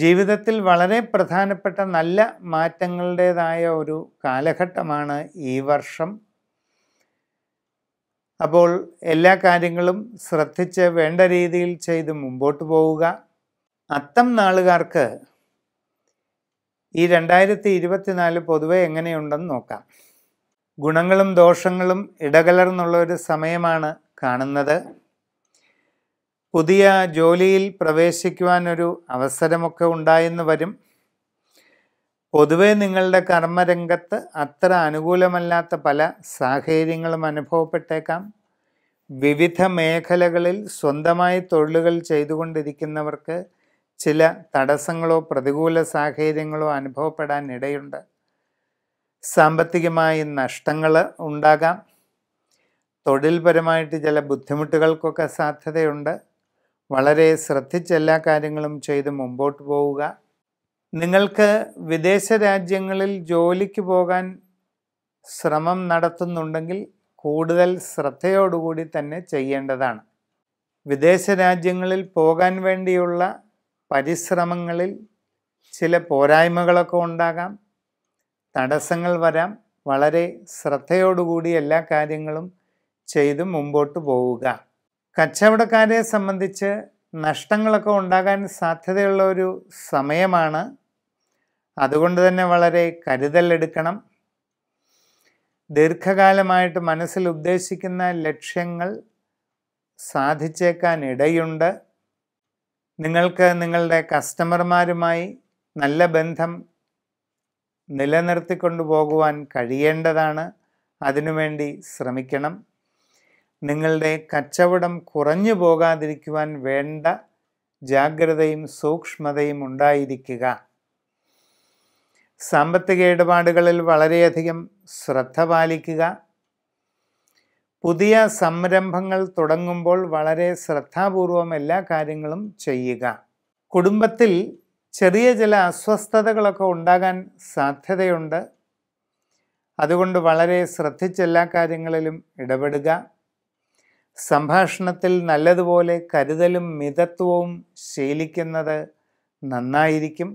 [SPEAKER 1] ജീവിതത്തിൽ വളരെ പ്രധാനപ്പെട്ട നല്ല മാറ്റങ്ങളുടേതായ ഒരു കാലഘട്ടമാണ് ഈ വർഷം അപ്പോൾ എല്ലാ കാര്യങ്ങളും ശ്രദ്ധിച്ച് വേണ്ട രീതിയിൽ ചെയ്ത് മുമ്പോട്ട് പോവുക അത്തം നാളുകാർക്ക് ഈ രണ്ടായിരത്തി ഇരുപത്തിനാല് പൊതുവെ എങ്ങനെയുണ്ടെന്ന് നോക്കാം ഗുണങ്ങളും ദോഷങ്ങളും ഇടകലർന്നുള്ള ഒരു സമയമാണ് കാണുന്നത് പുതിയ ജോലിയിൽ പ്രവേശിക്കുവാനൊരു അവസരമൊക്കെ ഉണ്ടായെന്ന് വരും പൊതുവെ നിങ്ങളുടെ കർമ്മരംഗത്ത് അത്ര അനുകൂലമല്ലാത്ത പല സാഹചര്യങ്ങളും അനുഭവപ്പെട്ടേക്കാം വിവിധ മേഖലകളിൽ സ്വന്തമായി തൊഴിലുകൾ ചെയ്തുകൊണ്ടിരിക്കുന്നവർക്ക് ചില തടസ്സങ്ങളോ പ്രതികൂല സാഹചര്യങ്ങളോ അനുഭവപ്പെടാൻ ഇടയുണ്ട് സാമ്പത്തികമായി നഷ്ടങ്ങൾ ഉണ്ടാകാം തൊഴിൽപരമായിട്ട് ചില ബുദ്ധിമുട്ടുകൾക്കൊക്കെ സാധ്യതയുണ്ട് വളരെ എല്ലാ കാര്യങ്ങളും ചെയ്ത് മുമ്പോട്ട് പോവുക നിങ്ങൾക്ക് വിദേശ രാജ്യങ്ങളിൽ ജോലിക്ക് പോകാൻ ശ്രമം നടത്തുന്നുണ്ടെങ്കിൽ കൂടുതൽ ശ്രദ്ധയോടുകൂടി തന്നെ ചെയ്യേണ്ടതാണ് വിദേശ രാജ്യങ്ങളിൽ പോകാൻ വേണ്ടിയുള്ള പരിശ്രമങ്ങളിൽ ചില പോരായ്മകളൊക്കെ ഉണ്ടാകാം തടസ്സങ്ങൾ വരാം വളരെ ശ്രദ്ധയോടുകൂടി എല്ലാ കാര്യങ്ങളും ചെയ്ത് മുമ്പോട്ട് പോവുക കച്ചവടക്കാരെ സംബന്ധിച്ച് നഷ്ടങ്ങളൊക്കെ ഉണ്ടാകാൻ സാധ്യതയുള്ള ഒരു സമയമാണ് അതുകൊണ്ട് തന്നെ വളരെ കരുതലെടുക്കണം ദീർഘകാലമായിട്ട് മനസ്സിൽ ഉദ്ദേശിക്കുന്ന ലക്ഷ്യങ്ങൾ സാധിച്ചേക്കാൻ ഇടയുണ്ട് നിങ്ങൾക്ക് നിങ്ങളുടെ കസ്റ്റമർമാരുമായി നല്ല ബന്ധം നിലനിർത്തിക്കൊണ്ടു പോകുവാൻ കഴിയേണ്ടതാണ് അതിനുവേണ്ടി ശ്രമിക്കണം നിങ്ങളുടെ കച്ചവടം കുറഞ്ഞു പോകാതിരിക്കുവാൻ വേണ്ട ജാഗ്രതയും സൂക്ഷ്മതയും ഉണ്ടായിരിക്കുക സാമ്പത്തിക ഇടപാടുകളിൽ വളരെയധികം ശ്രദ്ധ പാലിക്കുക പുതിയ സംരംഭങ്ങൾ തുടങ്ങുമ്പോൾ വളരെ ശ്രദ്ധാപൂർവം എല്ലാ കാര്യങ്ങളും ചെയ്യുക കുടുംബത്തിൽ ചെറിയ ചില അസ്വസ്ഥതകളൊക്കെ ഉണ്ടാകാൻ സാധ്യതയുണ്ട് അതുകൊണ്ട് വളരെ എല്ലാ കാര്യങ്ങളിലും ഇടപെടുക സംഭാഷണത്തിൽ നല്ലതുപോലെ കരുതലും മിതത്വവും ശീലിക്കുന്നത് നന്നായിരിക്കും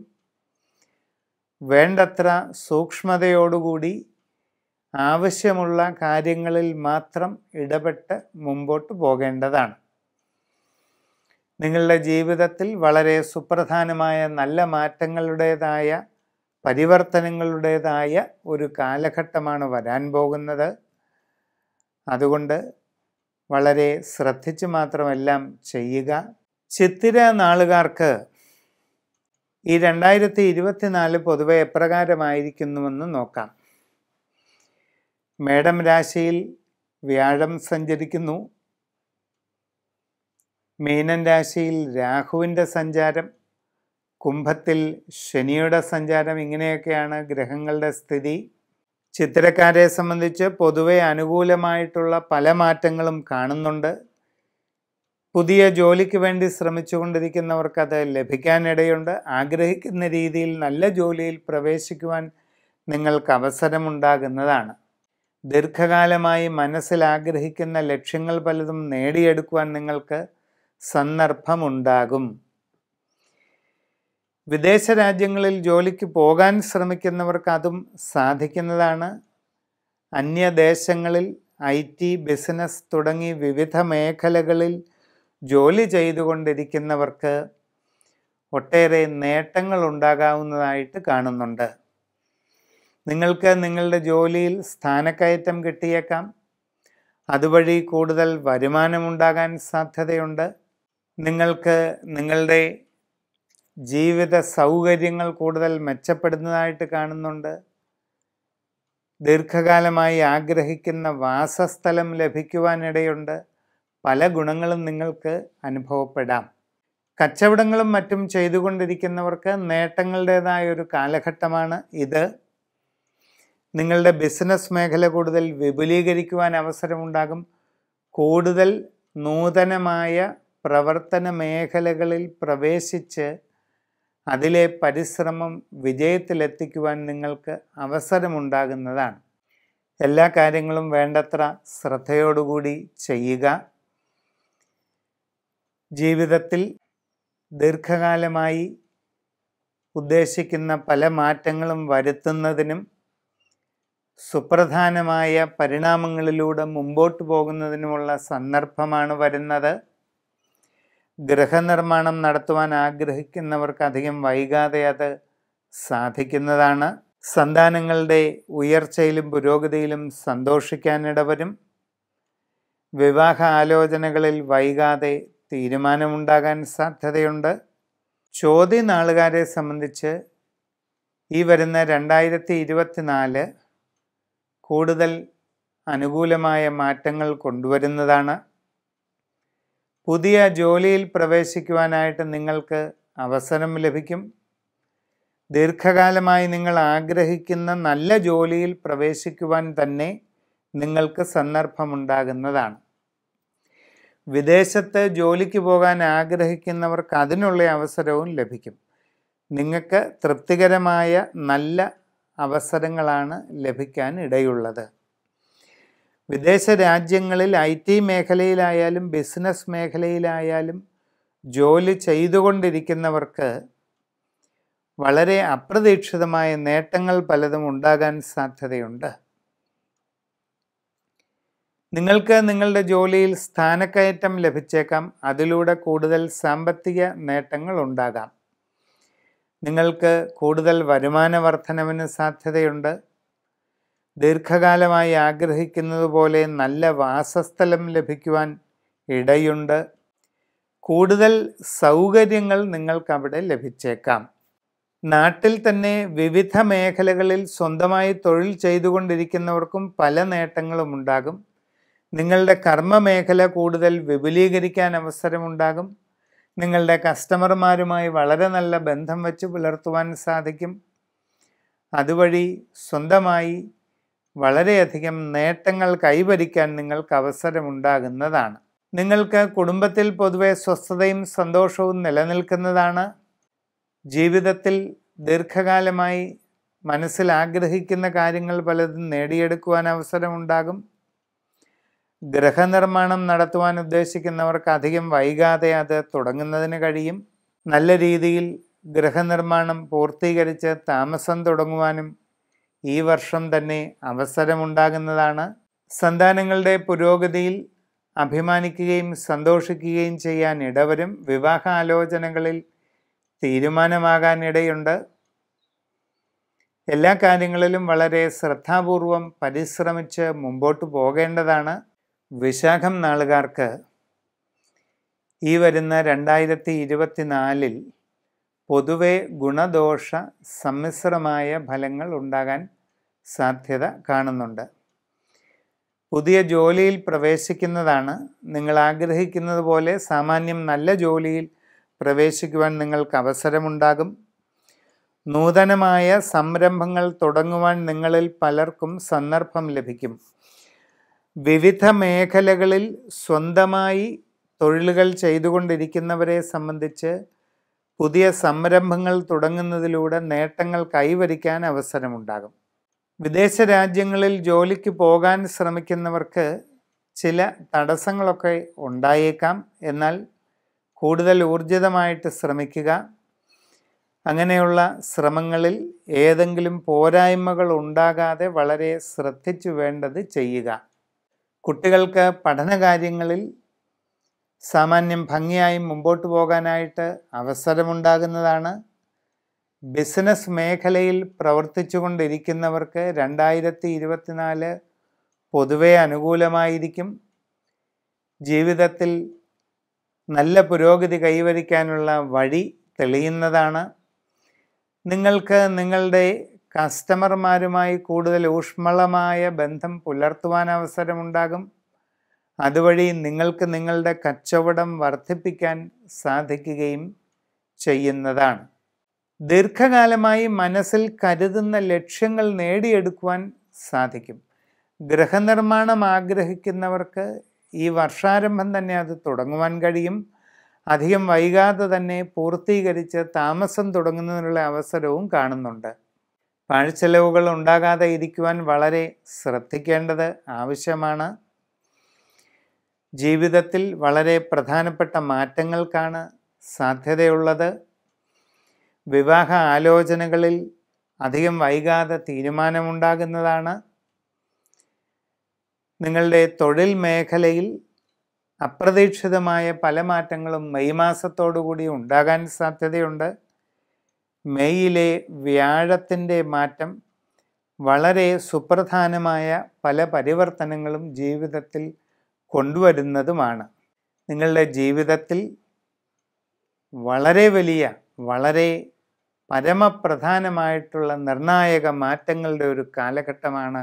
[SPEAKER 1] വേണ്ടത്ര സൂക്ഷ്മതയോടുകൂടി ആവശ്യമുള്ള കാര്യങ്ങളിൽ മാത്രം ഇടപെട്ട് മുമ്പോട്ട് പോകേണ്ടതാണ് നിങ്ങളുടെ ജീവിതത്തിൽ വളരെ സുപ്രധാനമായ നല്ല മാറ്റങ്ങളുടേതായ പരിവർത്തനങ്ങളുടേതായ ഒരു കാലഘട്ടമാണ് വരാൻ പോകുന്നത് അതുകൊണ്ട് വളരെ ശ്രദ്ധിച്ച് മാത്രമെല്ലാം ചെയ്യുക ചിത്തിര നാളുകാർക്ക് ഈ രണ്ടായിരത്തി ഇരുപത്തിനാല് പൊതുവെ എപ്രകാരമായിരിക്കുന്നുവെന്ന് നോക്കാം മേടം രാശിയിൽ വ്യാഴം സഞ്ചരിക്കുന്നു മീനൻ രാശിയിൽ രാഹുവിൻ്റെ സഞ്ചാരം കുംഭത്തിൽ ശനിയുടെ സഞ്ചാരം ഇങ്ങനെയൊക്കെയാണ് ഗ്രഹങ്ങളുടെ സ്ഥിതി ചിത്രക്കാരെ സംബന്ധിച്ച് പൊതുവെ അനുകൂലമായിട്ടുള്ള പല മാറ്റങ്ങളും കാണുന്നുണ്ട് പുതിയ ജോലിക്ക് വേണ്ടി ശ്രമിച്ചുകൊണ്ടിരിക്കുന്നവർക്ക് അത് ലഭിക്കാനിടയുണ്ട് ആഗ്രഹിക്കുന്ന രീതിയിൽ നല്ല ജോലിയിൽ പ്രവേശിക്കുവാൻ നിങ്ങൾക്ക് അവസരമുണ്ടാകുന്നതാണ് ദീർഘകാലമായി മനസ്സിൽ ആഗ്രഹിക്കുന്ന ലക്ഷ്യങ്ങൾ പലതും നേടിയെടുക്കുവാൻ നിങ്ങൾക്ക് സന്ദർഭമുണ്ടാകും വിദേശ രാജ്യങ്ങളിൽ ജോലിക്ക് പോകാൻ ശ്രമിക്കുന്നവർക്ക് അതും സാധിക്കുന്നതാണ് അന്യദേശങ്ങളിൽ ഐ ടി ബിസിനസ് തുടങ്ങി വിവിധ മേഖലകളിൽ ജോലി ചെയ്തുകൊണ്ടിരിക്കുന്നവർക്ക് ഒട്ടേറെ നേട്ടങ്ങൾ ഉണ്ടാകാവുന്നതായിട്ട് കാണുന്നുണ്ട് നിങ്ങൾക്ക് നിങ്ങളുടെ ജോലിയിൽ സ്ഥാനക്കയറ്റം കിട്ടിയേക്കാം അതുവഴി കൂടുതൽ വരുമാനമുണ്ടാകാൻ സാധ്യതയുണ്ട് നിങ്ങൾക്ക് നിങ്ങളുടെ ജീവിത സൗകര്യങ്ങൾ കൂടുതൽ മെച്ചപ്പെടുന്നതായിട്ട് കാണുന്നുണ്ട് ദീർഘകാലമായി ആഗ്രഹിക്കുന്ന വാസസ്ഥലം ലഭിക്കുവാനിടയുണ്ട് പല ഗുണങ്ങളും നിങ്ങൾക്ക് അനുഭവപ്പെടാം കച്ചവടങ്ങളും മറ്റും ചെയ്തുകൊണ്ടിരിക്കുന്നവർക്ക് നേട്ടങ്ങളുടേതായ ഒരു കാലഘട്ടമാണ് ഇത് നിങ്ങളുടെ ബിസിനസ് മേഖല കൂടുതൽ വിപുലീകരിക്കുവാൻ അവസരമുണ്ടാകും കൂടുതൽ നൂതനമായ പ്രവർത്തന മേഖലകളിൽ പ്രവേശിച്ച് അതിലെ പരിശ്രമം വിജയത്തിലെത്തിക്കുവാൻ നിങ്ങൾക്ക് അവസരമുണ്ടാകുന്നതാണ് എല്ലാ കാര്യങ്ങളും വേണ്ടത്ര ശ്രദ്ധയോടുകൂടി ചെയ്യുക ജീവിതത്തിൽ ദീർഘകാലമായി ഉദ്ദേശിക്കുന്ന പല മാറ്റങ്ങളും വരുത്തുന്നതിനും സുപ്രധാനമായ പരിണാമങ്ങളിലൂടെ മുമ്പോട്ട് പോകുന്നതിനുമുള്ള സന്ദർഭമാണ് വരുന്നത് ഗൃഹനിർമ്മാണം നടത്തുവാൻ ആഗ്രഹിക്കുന്നവർക്ക് അധികം വൈകാതെ അത് സാധിക്കുന്നതാണ് സന്താനങ്ങളുടെ ഉയർച്ചയിലും പുരോഗതിയിലും സന്തോഷിക്കാനിടവരും വിവാഹ ആലോചനകളിൽ വൈകാതെ തീരുമാനമുണ്ടാകാൻ സാധ്യതയുണ്ട് ചോദ്യനാളുകാരെ സംബന്ധിച്ച് ഈ വരുന്ന രണ്ടായിരത്തി ഇരുപത്തിനാല് കൂടുതൽ അനുകൂലമായ മാറ്റങ്ങൾ കൊണ്ടുവരുന്നതാണ് പുതിയ ജോലിയിൽ പ്രവേശിക്കുവാനായിട്ട് നിങ്ങൾക്ക് അവസരം ലഭിക്കും ദീർഘകാലമായി നിങ്ങൾ ആഗ്രഹിക്കുന്ന നല്ല ജോലിയിൽ പ്രവേശിക്കുവാൻ തന്നെ നിങ്ങൾക്ക് സന്ദർഭമുണ്ടാകുന്നതാണ് വിദേശത്ത് ജോലിക്ക് പോകാൻ ആഗ്രഹിക്കുന്നവർക്ക് അതിനുള്ള അവസരവും ലഭിക്കും നിങ്ങൾക്ക് തൃപ്തികരമായ നല്ല അവസരങ്ങളാണ് ലഭിക്കാൻ ഇടയുള്ളത് വിദേശ രാജ്യങ്ങളിൽ ഐ ടി മേഖലയിലായാലും ബിസിനസ് മേഖലയിലായാലും ജോലി ചെയ്തുകൊണ്ടിരിക്കുന്നവർക്ക് വളരെ അപ്രതീക്ഷിതമായ നേട്ടങ്ങൾ പലതും ഉണ്ടാകാൻ സാധ്യതയുണ്ട് നിങ്ങൾക്ക് നിങ്ങളുടെ ജോലിയിൽ സ്ഥാനക്കയറ്റം ലഭിച്ചേക്കാം അതിലൂടെ കൂടുതൽ സാമ്പത്തിക നേട്ടങ്ങൾ ഉണ്ടാകാം നിങ്ങൾക്ക് കൂടുതൽ വരുമാന വർധനവിന് സാധ്യതയുണ്ട് ദീർഘകാലമായി ആഗ്രഹിക്കുന്നത് പോലെ നല്ല വാസസ്ഥലം ലഭിക്കുവാൻ ഇടയുണ്ട് കൂടുതൽ സൗകര്യങ്ങൾ നിങ്ങൾക്കവിടെ ലഭിച്ചേക്കാം നാട്ടിൽ തന്നെ വിവിധ മേഖലകളിൽ സ്വന്തമായി തൊഴിൽ ചെയ്തുകൊണ്ടിരിക്കുന്നവർക്കും പല നേട്ടങ്ങളും ഉണ്ടാകും നിങ്ങളുടെ കർമ്മമേഖല കൂടുതൽ വിപുലീകരിക്കാൻ അവസരമുണ്ടാകും നിങ്ങളുടെ കസ്റ്റമർമാരുമായി വളരെ നല്ല ബന്ധം വച്ച് പുലർത്തുവാൻ സാധിക്കും അതുവഴി സ്വന്തമായി വളരെയധികം നേട്ടങ്ങൾ കൈവരിക്കാൻ നിങ്ങൾക്ക് അവസരമുണ്ടാകുന്നതാണ് നിങ്ങൾക്ക് കുടുംബത്തിൽ പൊതുവെ സ്വസ്ഥതയും സന്തോഷവും നിലനിൽക്കുന്നതാണ് ജീവിതത്തിൽ ദീർഘകാലമായി മനസ്സിൽ ആഗ്രഹിക്കുന്ന കാര്യങ്ങൾ പലതും നേടിയെടുക്കുവാൻ അവസരമുണ്ടാകും ഗ്രഹനിർമ്മാണം നടത്തുവാൻ ഉദ്ദേശിക്കുന്നവർക്ക് അധികം വൈകാതെ അത് തുടങ്ങുന്നതിന് കഴിയും നല്ല രീതിയിൽ ഗ്രഹനിർമ്മാണം പൂർത്തീകരിച്ച് താമസം തുടങ്ങുവാനും ഈ വർഷം തന്നെ അവസരമുണ്ടാകുന്നതാണ് സന്താനങ്ങളുടെ പുരോഗതിയിൽ അഭിമാനിക്കുകയും സന്തോഷിക്കുകയും ചെയ്യാൻ ഇടവരും വിവാഹ ആലോചനകളിൽ തീരുമാനമാകാനിടയുണ്ട് ഇടയുണ്ട് എല്ലാ കാര്യങ്ങളിലും വളരെ ശ്രദ്ധാപൂർവം പരിശ്രമിച്ച് മുമ്പോട്ട് പോകേണ്ടതാണ് വിശാഖം നാളുകാർക്ക് ഈ വരുന്ന രണ്ടായിരത്തി ഇരുപത്തിനാലിൽ പൊതുവെ ഗുണദോഷ സമ്മിശ്രമായ ഫലങ്ങൾ ഉണ്ടാകാൻ സാധ്യത കാണുന്നുണ്ട് പുതിയ ജോലിയിൽ പ്രവേശിക്കുന്നതാണ് നിങ്ങൾ ആഗ്രഹിക്കുന്നത് പോലെ സാമാന്യം നല്ല ജോലിയിൽ പ്രവേശിക്കുവാൻ നിങ്ങൾക്ക് അവസരമുണ്ടാകും നൂതനമായ സംരംഭങ്ങൾ തുടങ്ങുവാൻ നിങ്ങളിൽ പലർക്കും സന്ദർഭം ലഭിക്കും വിവിധ മേഖലകളിൽ സ്വന്തമായി തൊഴിലുകൾ ചെയ്തുകൊണ്ടിരിക്കുന്നവരെ സംബന്ധിച്ച് പുതിയ സംരംഭങ്ങൾ തുടങ്ങുന്നതിലൂടെ നേട്ടങ്ങൾ കൈവരിക്കാൻ അവസരമുണ്ടാകും വിദേശ രാജ്യങ്ങളിൽ ജോലിക്ക് പോകാൻ ശ്രമിക്കുന്നവർക്ക് ചില തടസ്സങ്ങളൊക്കെ ഉണ്ടായേക്കാം എന്നാൽ കൂടുതൽ ഊർജിതമായിട്ട് ശ്രമിക്കുക അങ്ങനെയുള്ള ശ്രമങ്ങളിൽ ഏതെങ്കിലും പോരായ്മകൾ ഉണ്ടാകാതെ വളരെ ശ്രദ്ധിച്ചു വേണ്ടത് ചെയ്യുക കുട്ടികൾക്ക് പഠനകാര്യങ്ങളിൽ സാമാന്യം ഭംഗിയായി മുമ്പോട്ട് പോകാനായിട്ട് അവസരമുണ്ടാകുന്നതാണ് ബിസിനസ് മേഖലയിൽ പ്രവർത്തിച്ചുകൊണ്ടിരിക്കുന്നവർക്ക് രണ്ടായിരത്തി ഇരുപത്തിനാല് പൊതുവെ അനുകൂലമായിരിക്കും ജീവിതത്തിൽ നല്ല പുരോഗതി കൈവരിക്കാനുള്ള വഴി തെളിയുന്നതാണ് നിങ്ങൾക്ക് നിങ്ങളുടെ കസ്റ്റമർമാരുമായി കൂടുതൽ ഊഷ്മളമായ ബന്ധം പുലർത്തുവാൻ അവസരമുണ്ടാകും അതുവഴി നിങ്ങൾക്ക് നിങ്ങളുടെ കച്ചവടം വർദ്ധിപ്പിക്കാൻ സാധിക്കുകയും ചെയ്യുന്നതാണ് ദീർഘകാലമായി മനസ്സിൽ കരുതുന്ന ലക്ഷ്യങ്ങൾ നേടിയെടുക്കുവാൻ സാധിക്കും ഗൃഹനിർമ്മാണം ആഗ്രഹിക്കുന്നവർക്ക് ഈ വർഷാരംഭം തന്നെ അത് തുടങ്ങുവാൻ കഴിയും അധികം വൈകാതെ തന്നെ പൂർത്തീകരിച്ച് താമസം തുടങ്ങുന്നതിനുള്ള അവസരവും കാണുന്നുണ്ട് പാഴ്ചെലവുകൾ ഉണ്ടാകാതെ ഇരിക്കുവാൻ വളരെ ശ്രദ്ധിക്കേണ്ടത് ആവശ്യമാണ് ജീവിതത്തിൽ വളരെ പ്രധാനപ്പെട്ട മാറ്റങ്ങൾക്കാണ് സാധ്യതയുള്ളത് വിവാഹ ആലോചനകളിൽ അധികം വൈകാതെ തീരുമാനമുണ്ടാകുന്നതാണ് നിങ്ങളുടെ തൊഴിൽ മേഖലയിൽ അപ്രതീക്ഷിതമായ പല മാറ്റങ്ങളും മെയ് മാസത്തോടുകൂടി ഉണ്ടാകാൻ സാധ്യതയുണ്ട് മെയ്യിലെ വ്യാഴത്തിൻ്റെ മാറ്റം വളരെ സുപ്രധാനമായ പല പരിവർത്തനങ്ങളും ജീവിതത്തിൽ കൊണ്ടുവരുന്നതുമാണ് നിങ്ങളുടെ ജീവിതത്തിൽ വളരെ വലിയ വളരെ പരമപ്രധാനമായിട്ടുള്ള നിർണായക മാറ്റങ്ങളുടെ ഒരു കാലഘട്ടമാണ്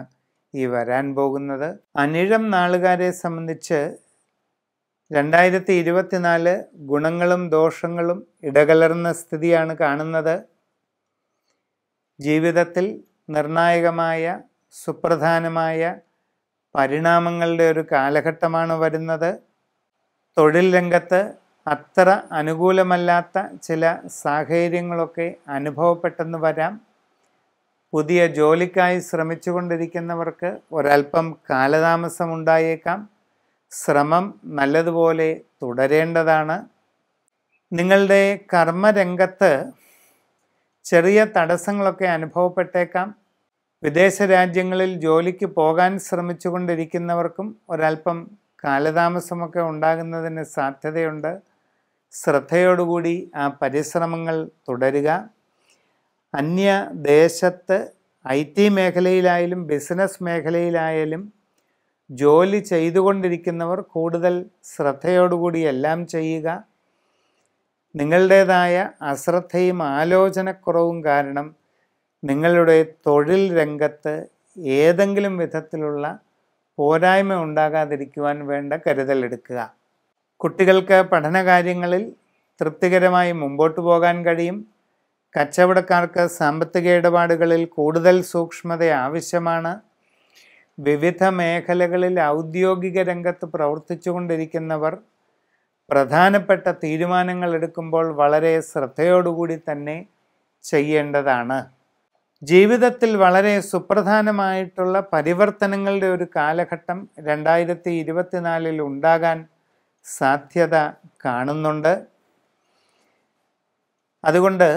[SPEAKER 1] ഈ വരാൻ പോകുന്നത് അനിഴം നാളുകാരെ സംബന്ധിച്ച് രണ്ടായിരത്തി ഇരുപത്തിനാല് ഗുണങ്ങളും ദോഷങ്ങളും ഇടകലർന്ന സ്ഥിതിയാണ് കാണുന്നത് ജീവിതത്തിൽ നിർണായകമായ സുപ്രധാനമായ പരിണാമങ്ങളുടെ ഒരു കാലഘട്ടമാണ് വരുന്നത് തൊഴിൽ രംഗത്ത് അത്ര അനുകൂലമല്ലാത്ത ചില സാഹചര്യങ്ങളൊക്കെ അനുഭവപ്പെട്ടെന്ന് വരാം പുതിയ ജോലിക്കായി ശ്രമിച്ചുകൊണ്ടിരിക്കുന്നവർക്ക് ഒരല്പം കാലതാമസം ഉണ്ടായേക്കാം ശ്രമം നല്ലതുപോലെ തുടരേണ്ടതാണ് നിങ്ങളുടെ കർമ്മരംഗത്ത് ചെറിയ തടസ്സങ്ങളൊക്കെ അനുഭവപ്പെട്ടേക്കാം വിദേശ രാജ്യങ്ങളിൽ ജോലിക്ക് പോകാൻ ശ്രമിച്ചുകൊണ്ടിരിക്കുന്നവർക്കും ഒരല്പം കാലതാമസമൊക്കെ ഉണ്ടാകുന്നതിന് സാധ്യതയുണ്ട് ശ്രദ്ധയോടുകൂടി ആ പരിശ്രമങ്ങൾ തുടരുക അന്യ ദേശത്ത് ഐ ടി മേഖലയിലായാലും ബിസിനസ് മേഖലയിലായാലും ജോലി ചെയ്തുകൊണ്ടിരിക്കുന്നവർ കൂടുതൽ ശ്രദ്ധയോടുകൂടി എല്ലാം ചെയ്യുക നിങ്ങളുടേതായ അശ്രദ്ധയും ആലോചനക്കുറവും കാരണം നിങ്ങളുടെ തൊഴിൽ രംഗത്ത് ഏതെങ്കിലും വിധത്തിലുള്ള പോരായ്മ ഉണ്ടാകാതിരിക്കുവാൻ വേണ്ട കരുതലെടുക്കുക കുട്ടികൾക്ക് പഠനകാര്യങ്ങളിൽ തൃപ്തികരമായി മുമ്പോട്ട് പോകാൻ കഴിയും കച്ചവടക്കാർക്ക് സാമ്പത്തിക ഇടപാടുകളിൽ കൂടുതൽ സൂക്ഷ്മത ആവശ്യമാണ് വിവിധ മേഖലകളിൽ ഔദ്യോഗിക രംഗത്ത് പ്രവർത്തിച്ചുകൊണ്ടിരിക്കുന്നവർ പ്രധാനപ്പെട്ട തീരുമാനങ്ങൾ എടുക്കുമ്പോൾ വളരെ ശ്രദ്ധയോടുകൂടി തന്നെ ചെയ്യേണ്ടതാണ് ജീവിതത്തിൽ വളരെ സുപ്രധാനമായിട്ടുള്ള പരിവർത്തനങ്ങളുടെ ഒരു കാലഘട്ടം രണ്ടായിരത്തി ഇരുപത്തിനാലിൽ ഉണ്ടാകാൻ സാധ്യത കാണുന്നുണ്ട് അതുകൊണ്ട്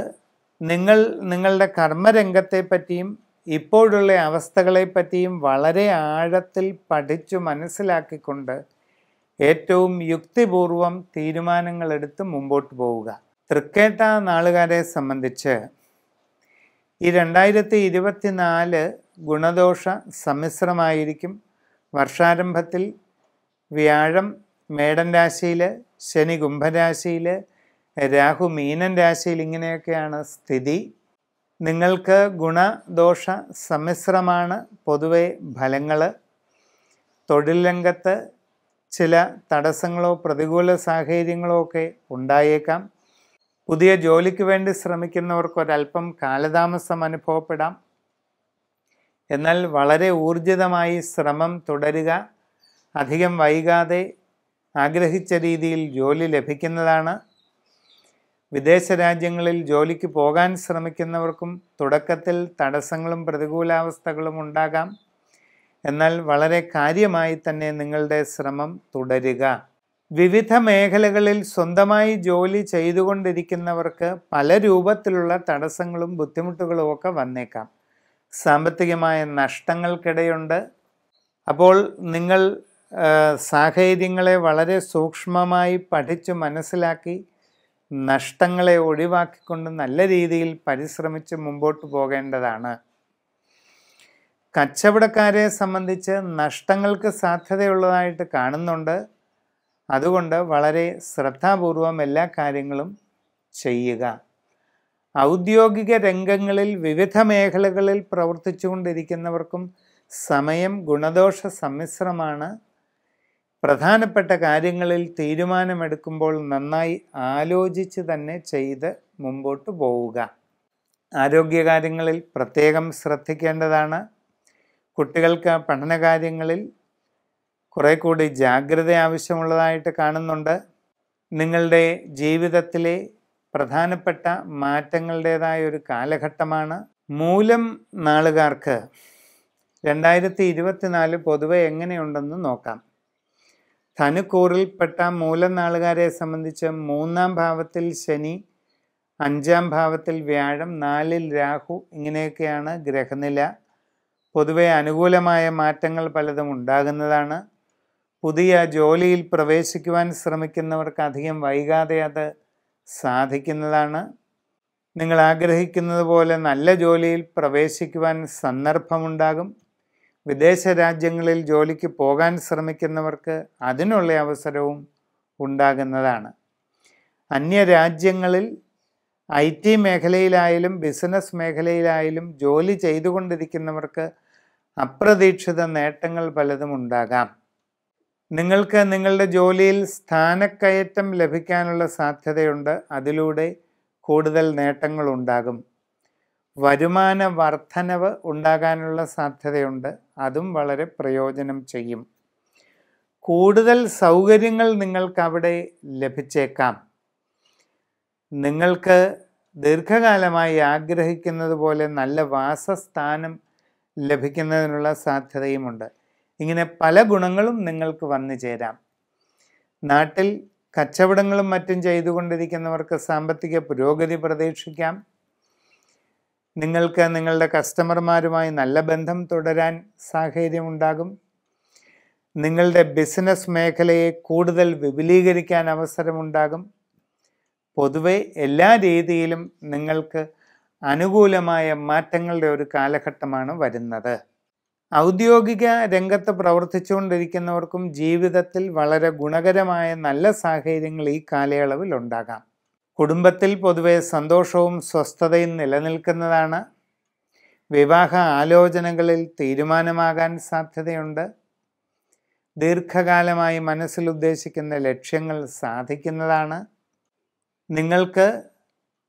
[SPEAKER 1] നിങ്ങൾ നിങ്ങളുടെ കർമ്മരംഗത്തെപ്പറ്റിയും പറ്റിയും ഇപ്പോഴുള്ള അവസ്ഥകളെ പറ്റിയും വളരെ ആഴത്തിൽ പഠിച്ചു മനസ്സിലാക്കിക്കൊണ്ട് ഏറ്റവും യുക്തിപൂർവം തീരുമാനങ്ങളെടുത്ത് മുമ്പോട്ട് പോവുക തൃക്കേട്ട നാളുകാരെ സംബന്ധിച്ച് ഈ രണ്ടായിരത്തി ഇരുപത്തിനാല് ഗുണദോഷ സമ്മിശ്രമായിരിക്കും വർഷാരംഭത്തിൽ വ്യാഴം മേടൻ രാശിയിൽ ശനി കുംഭരാശിയിൽ രാഹു മീനൻ രാശിയിൽ ഇങ്ങനെയൊക്കെയാണ് സ്ഥിതി നിങ്ങൾക്ക് ഗുണദോഷ സമ്മിശ്രമാണ് പൊതുവെ ഫലങ്ങൾ തൊഴിൽ രംഗത്ത് ചില തടസ്സങ്ങളോ പ്രതികൂല സാഹചര്യങ്ങളോ ഒക്കെ ഉണ്ടായേക്കാം പുതിയ ജോലിക്ക് വേണ്ടി ശ്രമിക്കുന്നവർക്ക് ഒരല്പം കാലതാമസം അനുഭവപ്പെടാം എന്നാൽ വളരെ ഊർജിതമായി ശ്രമം തുടരുക അധികം വൈകാതെ ആഗ്രഹിച്ച രീതിയിൽ ജോലി ലഭിക്കുന്നതാണ് വിദേശ രാജ്യങ്ങളിൽ ജോലിക്ക് പോകാൻ ശ്രമിക്കുന്നവർക്കും തുടക്കത്തിൽ തടസ്സങ്ങളും പ്രതികൂലാവസ്ഥകളും ഉണ്ടാകാം എന്നാൽ വളരെ കാര്യമായി തന്നെ നിങ്ങളുടെ ശ്രമം തുടരുക വിവിധ മേഖലകളിൽ സ്വന്തമായി ജോലി ചെയ്തുകൊണ്ടിരിക്കുന്നവർക്ക് പല രൂപത്തിലുള്ള തടസ്സങ്ങളും ബുദ്ധിമുട്ടുകളും ഒക്കെ വന്നേക്കാം സാമ്പത്തികമായ നഷ്ടങ്ങൾക്കിടയുണ്ട് അപ്പോൾ നിങ്ങൾ സാഹചര്യങ്ങളെ വളരെ സൂക്ഷ്മമായി പഠിച്ചു മനസ്സിലാക്കി നഷ്ടങ്ങളെ ഒഴിവാക്കിക്കൊണ്ട് നല്ല രീതിയിൽ പരിശ്രമിച്ച് മുമ്പോട്ട് പോകേണ്ടതാണ് കച്ചവടക്കാരെ സംബന്ധിച്ച് നഷ്ടങ്ങൾക്ക് സാധ്യതയുള്ളതായിട്ട് കാണുന്നുണ്ട് അതുകൊണ്ട് വളരെ ശ്രദ്ധാപൂർവം എല്ലാ കാര്യങ്ങളും ചെയ്യുക ഔദ്യോഗിക രംഗങ്ങളിൽ വിവിധ മേഖലകളിൽ പ്രവർത്തിച്ചുകൊണ്ടിരിക്കുന്നവർക്കും സമയം ഗുണദോഷ സമ്മിശ്രമാണ് പ്രധാനപ്പെട്ട കാര്യങ്ങളിൽ തീരുമാനമെടുക്കുമ്പോൾ നന്നായി ആലോചിച്ച് തന്നെ ചെയ്ത് മുമ്പോട്ട് പോവുക ആരോഗ്യകാര്യങ്ങളിൽ പ്രത്യേകം ശ്രദ്ധിക്കേണ്ടതാണ് കുട്ടികൾക്ക് പഠനകാര്യങ്ങളിൽ കുറേ കൂടി ജാഗ്രത ആവശ്യമുള്ളതായിട്ട് കാണുന്നുണ്ട് നിങ്ങളുടെ ജീവിതത്തിലെ പ്രധാനപ്പെട്ട മാറ്റങ്ങളുടേതായ ഒരു കാലഘട്ടമാണ് മൂലം നാളുകാർക്ക് രണ്ടായിരത്തി ഇരുപത്തിനാല് പൊതുവെ എങ്ങനെയുണ്ടെന്ന് നോക്കാം ധനുക്കൂറിൽപ്പെട്ട മൂലം നാളുകാരെ സംബന്ധിച്ച് മൂന്നാം ഭാവത്തിൽ ശനി അഞ്ചാം ഭാവത്തിൽ വ്യാഴം നാലിൽ രാഹു ഇങ്ങനെയൊക്കെയാണ് ഗ്രഹനില പൊതുവെ അനുകൂലമായ മാറ്റങ്ങൾ പലതും ഉണ്ടാകുന്നതാണ് പുതിയ ജോലിയിൽ പ്രവേശിക്കുവാൻ ശ്രമിക്കുന്നവർക്ക് അധികം വൈകാതെ അത് സാധിക്കുന്നതാണ് നിങ്ങൾ ആഗ്രഹിക്കുന്നത് പോലെ നല്ല ജോലിയിൽ പ്രവേശിക്കുവാൻ സന്ദർഭമുണ്ടാകും വിദേശ രാജ്യങ്ങളിൽ ജോലിക്ക് പോകാൻ ശ്രമിക്കുന്നവർക്ക് അതിനുള്ള അവസരവും ഉണ്ടാകുന്നതാണ് അന്യരാജ്യങ്ങളിൽ ഐ ടി മേഖലയിലായാലും ബിസിനസ് മേഖലയിലായാലും ജോലി ചെയ്തുകൊണ്ടിരിക്കുന്നവർക്ക് അപ്രതീക്ഷിത നേട്ടങ്ങൾ പലതും ഉണ്ടാകാം നിങ്ങൾക്ക് നിങ്ങളുടെ ജോലിയിൽ സ്ഥാനക്കയറ്റം ലഭിക്കാനുള്ള സാധ്യതയുണ്ട് അതിലൂടെ കൂടുതൽ നേട്ടങ്ങൾ ഉണ്ടാകും വരുമാന വർധനവ് ഉണ്ടാകാനുള്ള സാധ്യതയുണ്ട് അതും വളരെ പ്രയോജനം ചെയ്യും കൂടുതൽ സൗകര്യങ്ങൾ നിങ്ങൾക്ക് അവിടെ ലഭിച്ചേക്കാം നിങ്ങൾക്ക് ദീർഘകാലമായി ആഗ്രഹിക്കുന്നത് പോലെ നല്ല വാസസ്ഥാനം ലഭിക്കുന്നതിനുള്ള സാധ്യതയുമുണ്ട് ഇങ്ങനെ പല ഗുണങ്ങളും നിങ്ങൾക്ക് വന്നു ചേരാം നാട്ടിൽ കച്ചവടങ്ങളും മറ്റും ചെയ്തുകൊണ്ടിരിക്കുന്നവർക്ക് സാമ്പത്തിക പുരോഗതി പ്രതീക്ഷിക്കാം നിങ്ങൾക്ക് നിങ്ങളുടെ കസ്റ്റമർമാരുമായി നല്ല ബന്ധം തുടരാൻ സാഹചര്യമുണ്ടാകും നിങ്ങളുടെ ബിസിനസ് മേഖലയെ കൂടുതൽ വിപുലീകരിക്കാൻ അവസരമുണ്ടാകും പൊതുവെ എല്ലാ രീതിയിലും നിങ്ങൾക്ക് അനുകൂലമായ മാറ്റങ്ങളുടെ ഒരു കാലഘട്ടമാണ് വരുന്നത് ഔദ്യോഗിക രംഗത്ത് പ്രവർത്തിച്ചുകൊണ്ടിരിക്കുന്നവർക്കും ജീവിതത്തിൽ വളരെ ഗുണകരമായ നല്ല സാഹചര്യങ്ങൾ ഈ കാലയളവിൽ ഉണ്ടാകാം കുടുംബത്തിൽ പൊതുവെ സന്തോഷവും സ്വസ്ഥതയും നിലനിൽക്കുന്നതാണ് വിവാഹ ആലോചനകളിൽ തീരുമാനമാകാൻ സാധ്യതയുണ്ട് ദീർഘകാലമായി മനസ്സിൽ ഉദ്ദേശിക്കുന്ന ലക്ഷ്യങ്ങൾ സാധിക്കുന്നതാണ് നിങ്ങൾക്ക്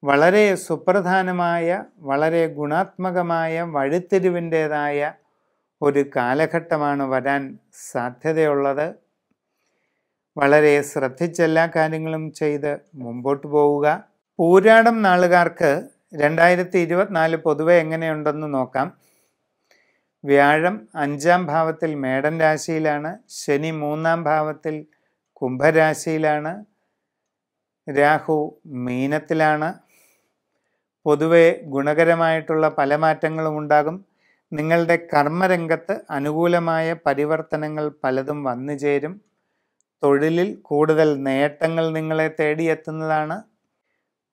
[SPEAKER 1] വളരെ സുപ്രധാനമായ വളരെ ഗുണാത്മകമായ വഴിത്തിരിവിൻ്റേതായ ഒരു കാലഘട്ടമാണ് വരാൻ സാധ്യതയുള്ളത് വളരെ എല്ലാ കാര്യങ്ങളും ചെയ്ത് മുമ്പോട്ട് പോവുക പൂരാടം നാളുകാർക്ക് രണ്ടായിരത്തി ഇരുപത്തിനാല് പൊതുവെ എങ്ങനെയുണ്ടെന്ന് നോക്കാം വ്യാഴം അഞ്ചാം ഭാവത്തിൽ മേടൻ രാശിയിലാണ് ശനി മൂന്നാം ഭാവത്തിൽ കുംഭരാശിയിലാണ് രാഹു മീനത്തിലാണ് പൊതുവെ ഗുണകരമായിട്ടുള്ള പല മാറ്റങ്ങളും ഉണ്ടാകും നിങ്ങളുടെ കർമ്മരംഗത്ത് അനുകൂലമായ പരിവർത്തനങ്ങൾ പലതും വന്നു ചേരും തൊഴിലിൽ കൂടുതൽ നേട്ടങ്ങൾ നിങ്ങളെ തേടിയെത്തുന്നതാണ്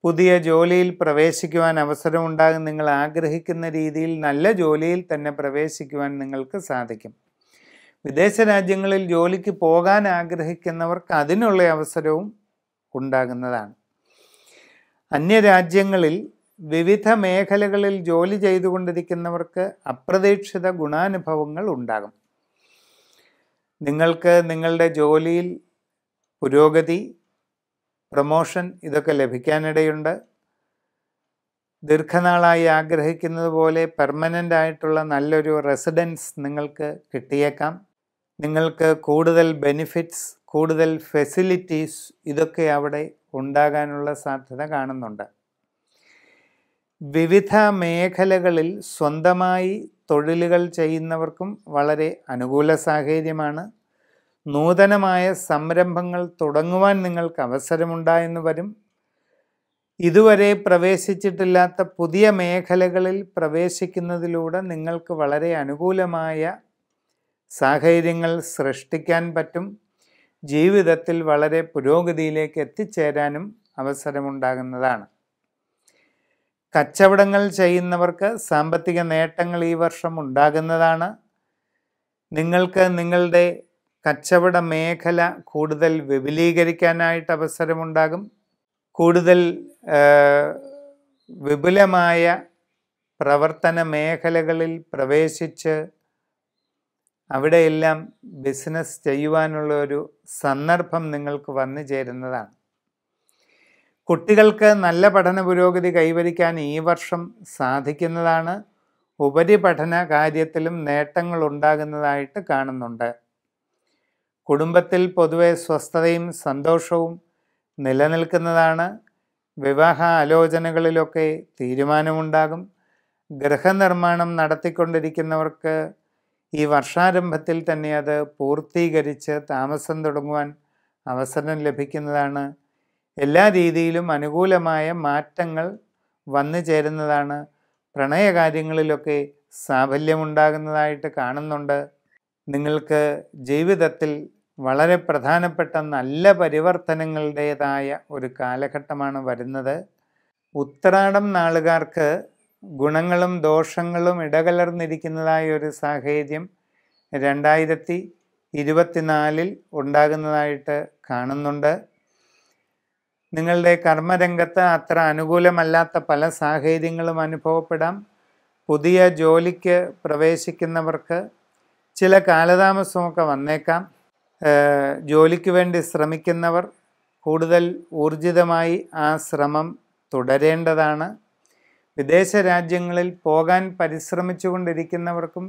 [SPEAKER 1] പുതിയ ജോലിയിൽ പ്രവേശിക്കുവാൻ അവസരമുണ്ടാകും നിങ്ങൾ ആഗ്രഹിക്കുന്ന രീതിയിൽ നല്ല ജോലിയിൽ തന്നെ പ്രവേശിക്കുവാൻ നിങ്ങൾക്ക് സാധിക്കും വിദേശ രാജ്യങ്ങളിൽ ജോലിക്ക് പോകാൻ ആഗ്രഹിക്കുന്നവർക്ക് അതിനുള്ള അവസരവും ഉണ്ടാകുന്നതാണ് അന്യരാജ്യങ്ങളിൽ വിവിധ മേഖലകളിൽ ജോലി ചെയ്തുകൊണ്ടിരിക്കുന്നവർക്ക് അപ്രതീക്ഷിത ഗുണാനുഭവങ്ങൾ ഉണ്ടാകും നിങ്ങൾക്ക് നിങ്ങളുടെ ജോലിയിൽ പുരോഗതി പ്രൊമോഷൻ ഇതൊക്കെ ലഭിക്കാനിടയുണ്ട് ദീർഘനാളായി ആഗ്രഹിക്കുന്നത് പോലെ പെർമനൻ്റ് ആയിട്ടുള്ള നല്ലൊരു റെസിഡൻസ് നിങ്ങൾക്ക് കിട്ടിയേക്കാം നിങ്ങൾക്ക് കൂടുതൽ ബെനിഫിറ്റ്സ് കൂടുതൽ ഫെസിലിറ്റീസ് ഇതൊക്കെ അവിടെ ഉണ്ടാകാനുള്ള സാധ്യത കാണുന്നുണ്ട് വിവിധ മേഖലകളിൽ സ്വന്തമായി തൊഴിലുകൾ ചെയ്യുന്നവർക്കും വളരെ അനുകൂല സാഹചര്യമാണ് നൂതനമായ സംരംഭങ്ങൾ തുടങ്ങുവാൻ നിങ്ങൾക്ക് അവസരമുണ്ടായെന്ന് വരും ഇതുവരെ പ്രവേശിച്ചിട്ടില്ലാത്ത പുതിയ മേഖലകളിൽ പ്രവേശിക്കുന്നതിലൂടെ നിങ്ങൾക്ക് വളരെ അനുകൂലമായ സാഹചര്യങ്ങൾ സൃഷ്ടിക്കാൻ പറ്റും ജീവിതത്തിൽ വളരെ പുരോഗതിയിലേക്ക് എത്തിച്ചേരാനും അവസരമുണ്ടാകുന്നതാണ് കച്ചവടങ്ങൾ ചെയ്യുന്നവർക്ക് സാമ്പത്തിക നേട്ടങ്ങൾ ഈ വർഷം ഉണ്ടാകുന്നതാണ് നിങ്ങൾക്ക് നിങ്ങളുടെ കച്ചവട മേഖല കൂടുതൽ വിപുലീകരിക്കാനായിട്ട് അവസരമുണ്ടാകും കൂടുതൽ വിപുലമായ പ്രവർത്തന മേഖലകളിൽ പ്രവേശിച്ച് അവിടെയെല്ലാം ബിസിനസ് ചെയ്യുവാനുള്ള ഒരു സന്ദർഭം നിങ്ങൾക്ക് വന്നു ചേരുന്നതാണ് കുട്ടികൾക്ക് നല്ല പഠന പുരോഗതി കൈവരിക്കാൻ ഈ വർഷം സാധിക്കുന്നതാണ് ഉപരിപഠന കാര്യത്തിലും നേട്ടങ്ങൾ ഉണ്ടാകുന്നതായിട്ട് കാണുന്നുണ്ട് കുടുംബത്തിൽ പൊതുവെ സ്വസ്ഥതയും സന്തോഷവും നിലനിൽക്കുന്നതാണ് വിവാഹ ആലോചനകളിലൊക്കെ തീരുമാനമുണ്ടാകും ഗൃഹനിർമ്മാണം നടത്തിക്കൊണ്ടിരിക്കുന്നവർക്ക് ഈ വർഷാരംഭത്തിൽ തന്നെ അത് പൂർത്തീകരിച്ച് താമസം തുടങ്ങുവാൻ അവസരം ലഭിക്കുന്നതാണ് എല്ലാ രീതിയിലും അനുകൂലമായ മാറ്റങ്ങൾ വന്നു ചേരുന്നതാണ് പ്രണയകാര്യങ്ങളിലൊക്കെ സാഫല്യമുണ്ടാകുന്നതായിട്ട് കാണുന്നുണ്ട് നിങ്ങൾക്ക് ജീവിതത്തിൽ വളരെ പ്രധാനപ്പെട്ട നല്ല പരിവർത്തനങ്ങളുടേതായ ഒരു കാലഘട്ടമാണ് വരുന്നത് ഉത്രാടം നാളുകാർക്ക് ഗുണങ്ങളും ദോഷങ്ങളും ഇടകലർന്നിരിക്കുന്നതായ ഒരു സാഹചര്യം രണ്ടായിരത്തി ഇരുപത്തിനാലിൽ ഉണ്ടാകുന്നതായിട്ട് കാണുന്നുണ്ട് നിങ്ങളുടെ കർമ്മരംഗത്ത് അത്ര അനുകൂലമല്ലാത്ത പല സാഹചര്യങ്ങളും അനുഭവപ്പെടാം പുതിയ ജോലിക്ക് പ്രവേശിക്കുന്നവർക്ക് ചില കാലതാമസമൊക്കെ വന്നേക്കാം ജോലിക്ക് വേണ്ടി ശ്രമിക്കുന്നവർ കൂടുതൽ ഊർജിതമായി ആ ശ്രമം തുടരേണ്ടതാണ് വിദേശ രാജ്യങ്ങളിൽ പോകാൻ പരിശ്രമിച്ചുകൊണ്ടിരിക്കുന്നവർക്കും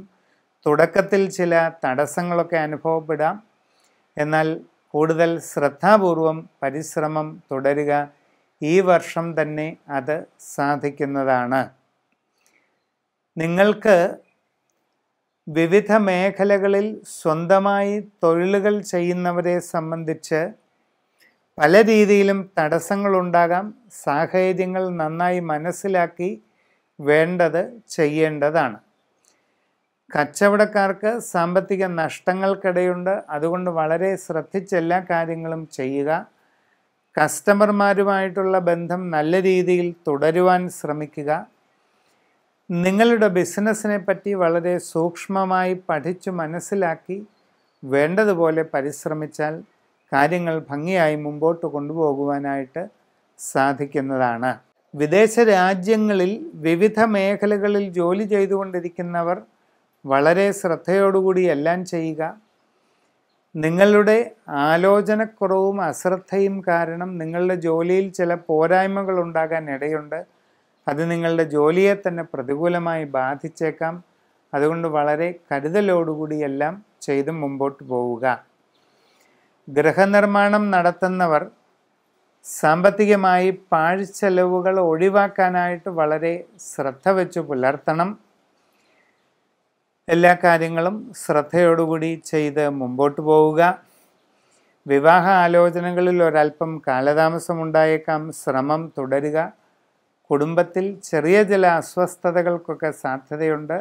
[SPEAKER 1] തുടക്കത്തിൽ ചില തടസ്സങ്ങളൊക്കെ അനുഭവപ്പെടാം എന്നാൽ കൂടുതൽ ശ്രദ്ധാപൂർവം പരിശ്രമം തുടരുക ഈ വർഷം തന്നെ അത് സാധിക്കുന്നതാണ് നിങ്ങൾക്ക് വിവിധ മേഖലകളിൽ സ്വന്തമായി തൊഴിലുകൾ ചെയ്യുന്നവരെ സംബന്ധിച്ച് പല രീതിയിലും തടസ്സങ്ങളുണ്ടാകാം സാഹചര്യങ്ങൾ നന്നായി മനസ്സിലാക്കി വേണ്ടത് ചെയ്യേണ്ടതാണ് കച്ചവടക്കാർക്ക് സാമ്പത്തിക നഷ്ടങ്ങൾക്കിടയുണ്ട് അതുകൊണ്ട് വളരെ എല്ലാ കാര്യങ്ങളും ചെയ്യുക കസ്റ്റമർമാരുമായിട്ടുള്ള ബന്ധം നല്ല രീതിയിൽ തുടരുവാൻ ശ്രമിക്കുക നിങ്ങളുടെ ബിസിനസ്സിനെ പറ്റി വളരെ സൂക്ഷ്മമായി പഠിച്ചു മനസ്സിലാക്കി വേണ്ടതുപോലെ പരിശ്രമിച്ചാൽ കാര്യങ്ങൾ ഭംഗിയായി മുമ്പോട്ട് കൊണ്ടുപോകുവാനായിട്ട് സാധിക്കുന്നതാണ് വിദേശ രാജ്യങ്ങളിൽ വിവിധ മേഖലകളിൽ ജോലി ചെയ്തുകൊണ്ടിരിക്കുന്നവർ വളരെ ശ്രദ്ധയോടുകൂടി എല്ലാം ചെയ്യുക നിങ്ങളുടെ ആലോചനക്കുറവും അശ്രദ്ധയും കാരണം നിങ്ങളുടെ ജോലിയിൽ ചില പോരായ്മകൾ ഉണ്ടാകാൻ ഇടയുണ്ട് അത് നിങ്ങളുടെ ജോലിയെ തന്നെ പ്രതികൂലമായി ബാധിച്ചേക്കാം അതുകൊണ്ട് വളരെ കരുതലോടുകൂടി എല്ലാം ചെയ്ത് മുമ്പോട്ട് പോവുക ഗൃഹനിർമ്മാണം നടത്തുന്നവർ സാമ്പത്തികമായി പാഴ്ചെലവുകൾ ഒഴിവാക്കാനായിട്ട് വളരെ ശ്രദ്ധ വെച്ച് പുലർത്തണം എല്ലാ കാര്യങ്ങളും ശ്രദ്ധയോടുകൂടി ചെയ്ത് മുമ്പോട്ട് പോവുക വിവാഹ ആലോചനകളിൽ ഒരല്പം കാലതാമസമുണ്ടായേക്കാം ശ്രമം തുടരുക കുടുംബത്തിൽ ചെറിയ ചില അസ്വസ്ഥതകൾക്കൊക്കെ സാധ്യതയുണ്ട്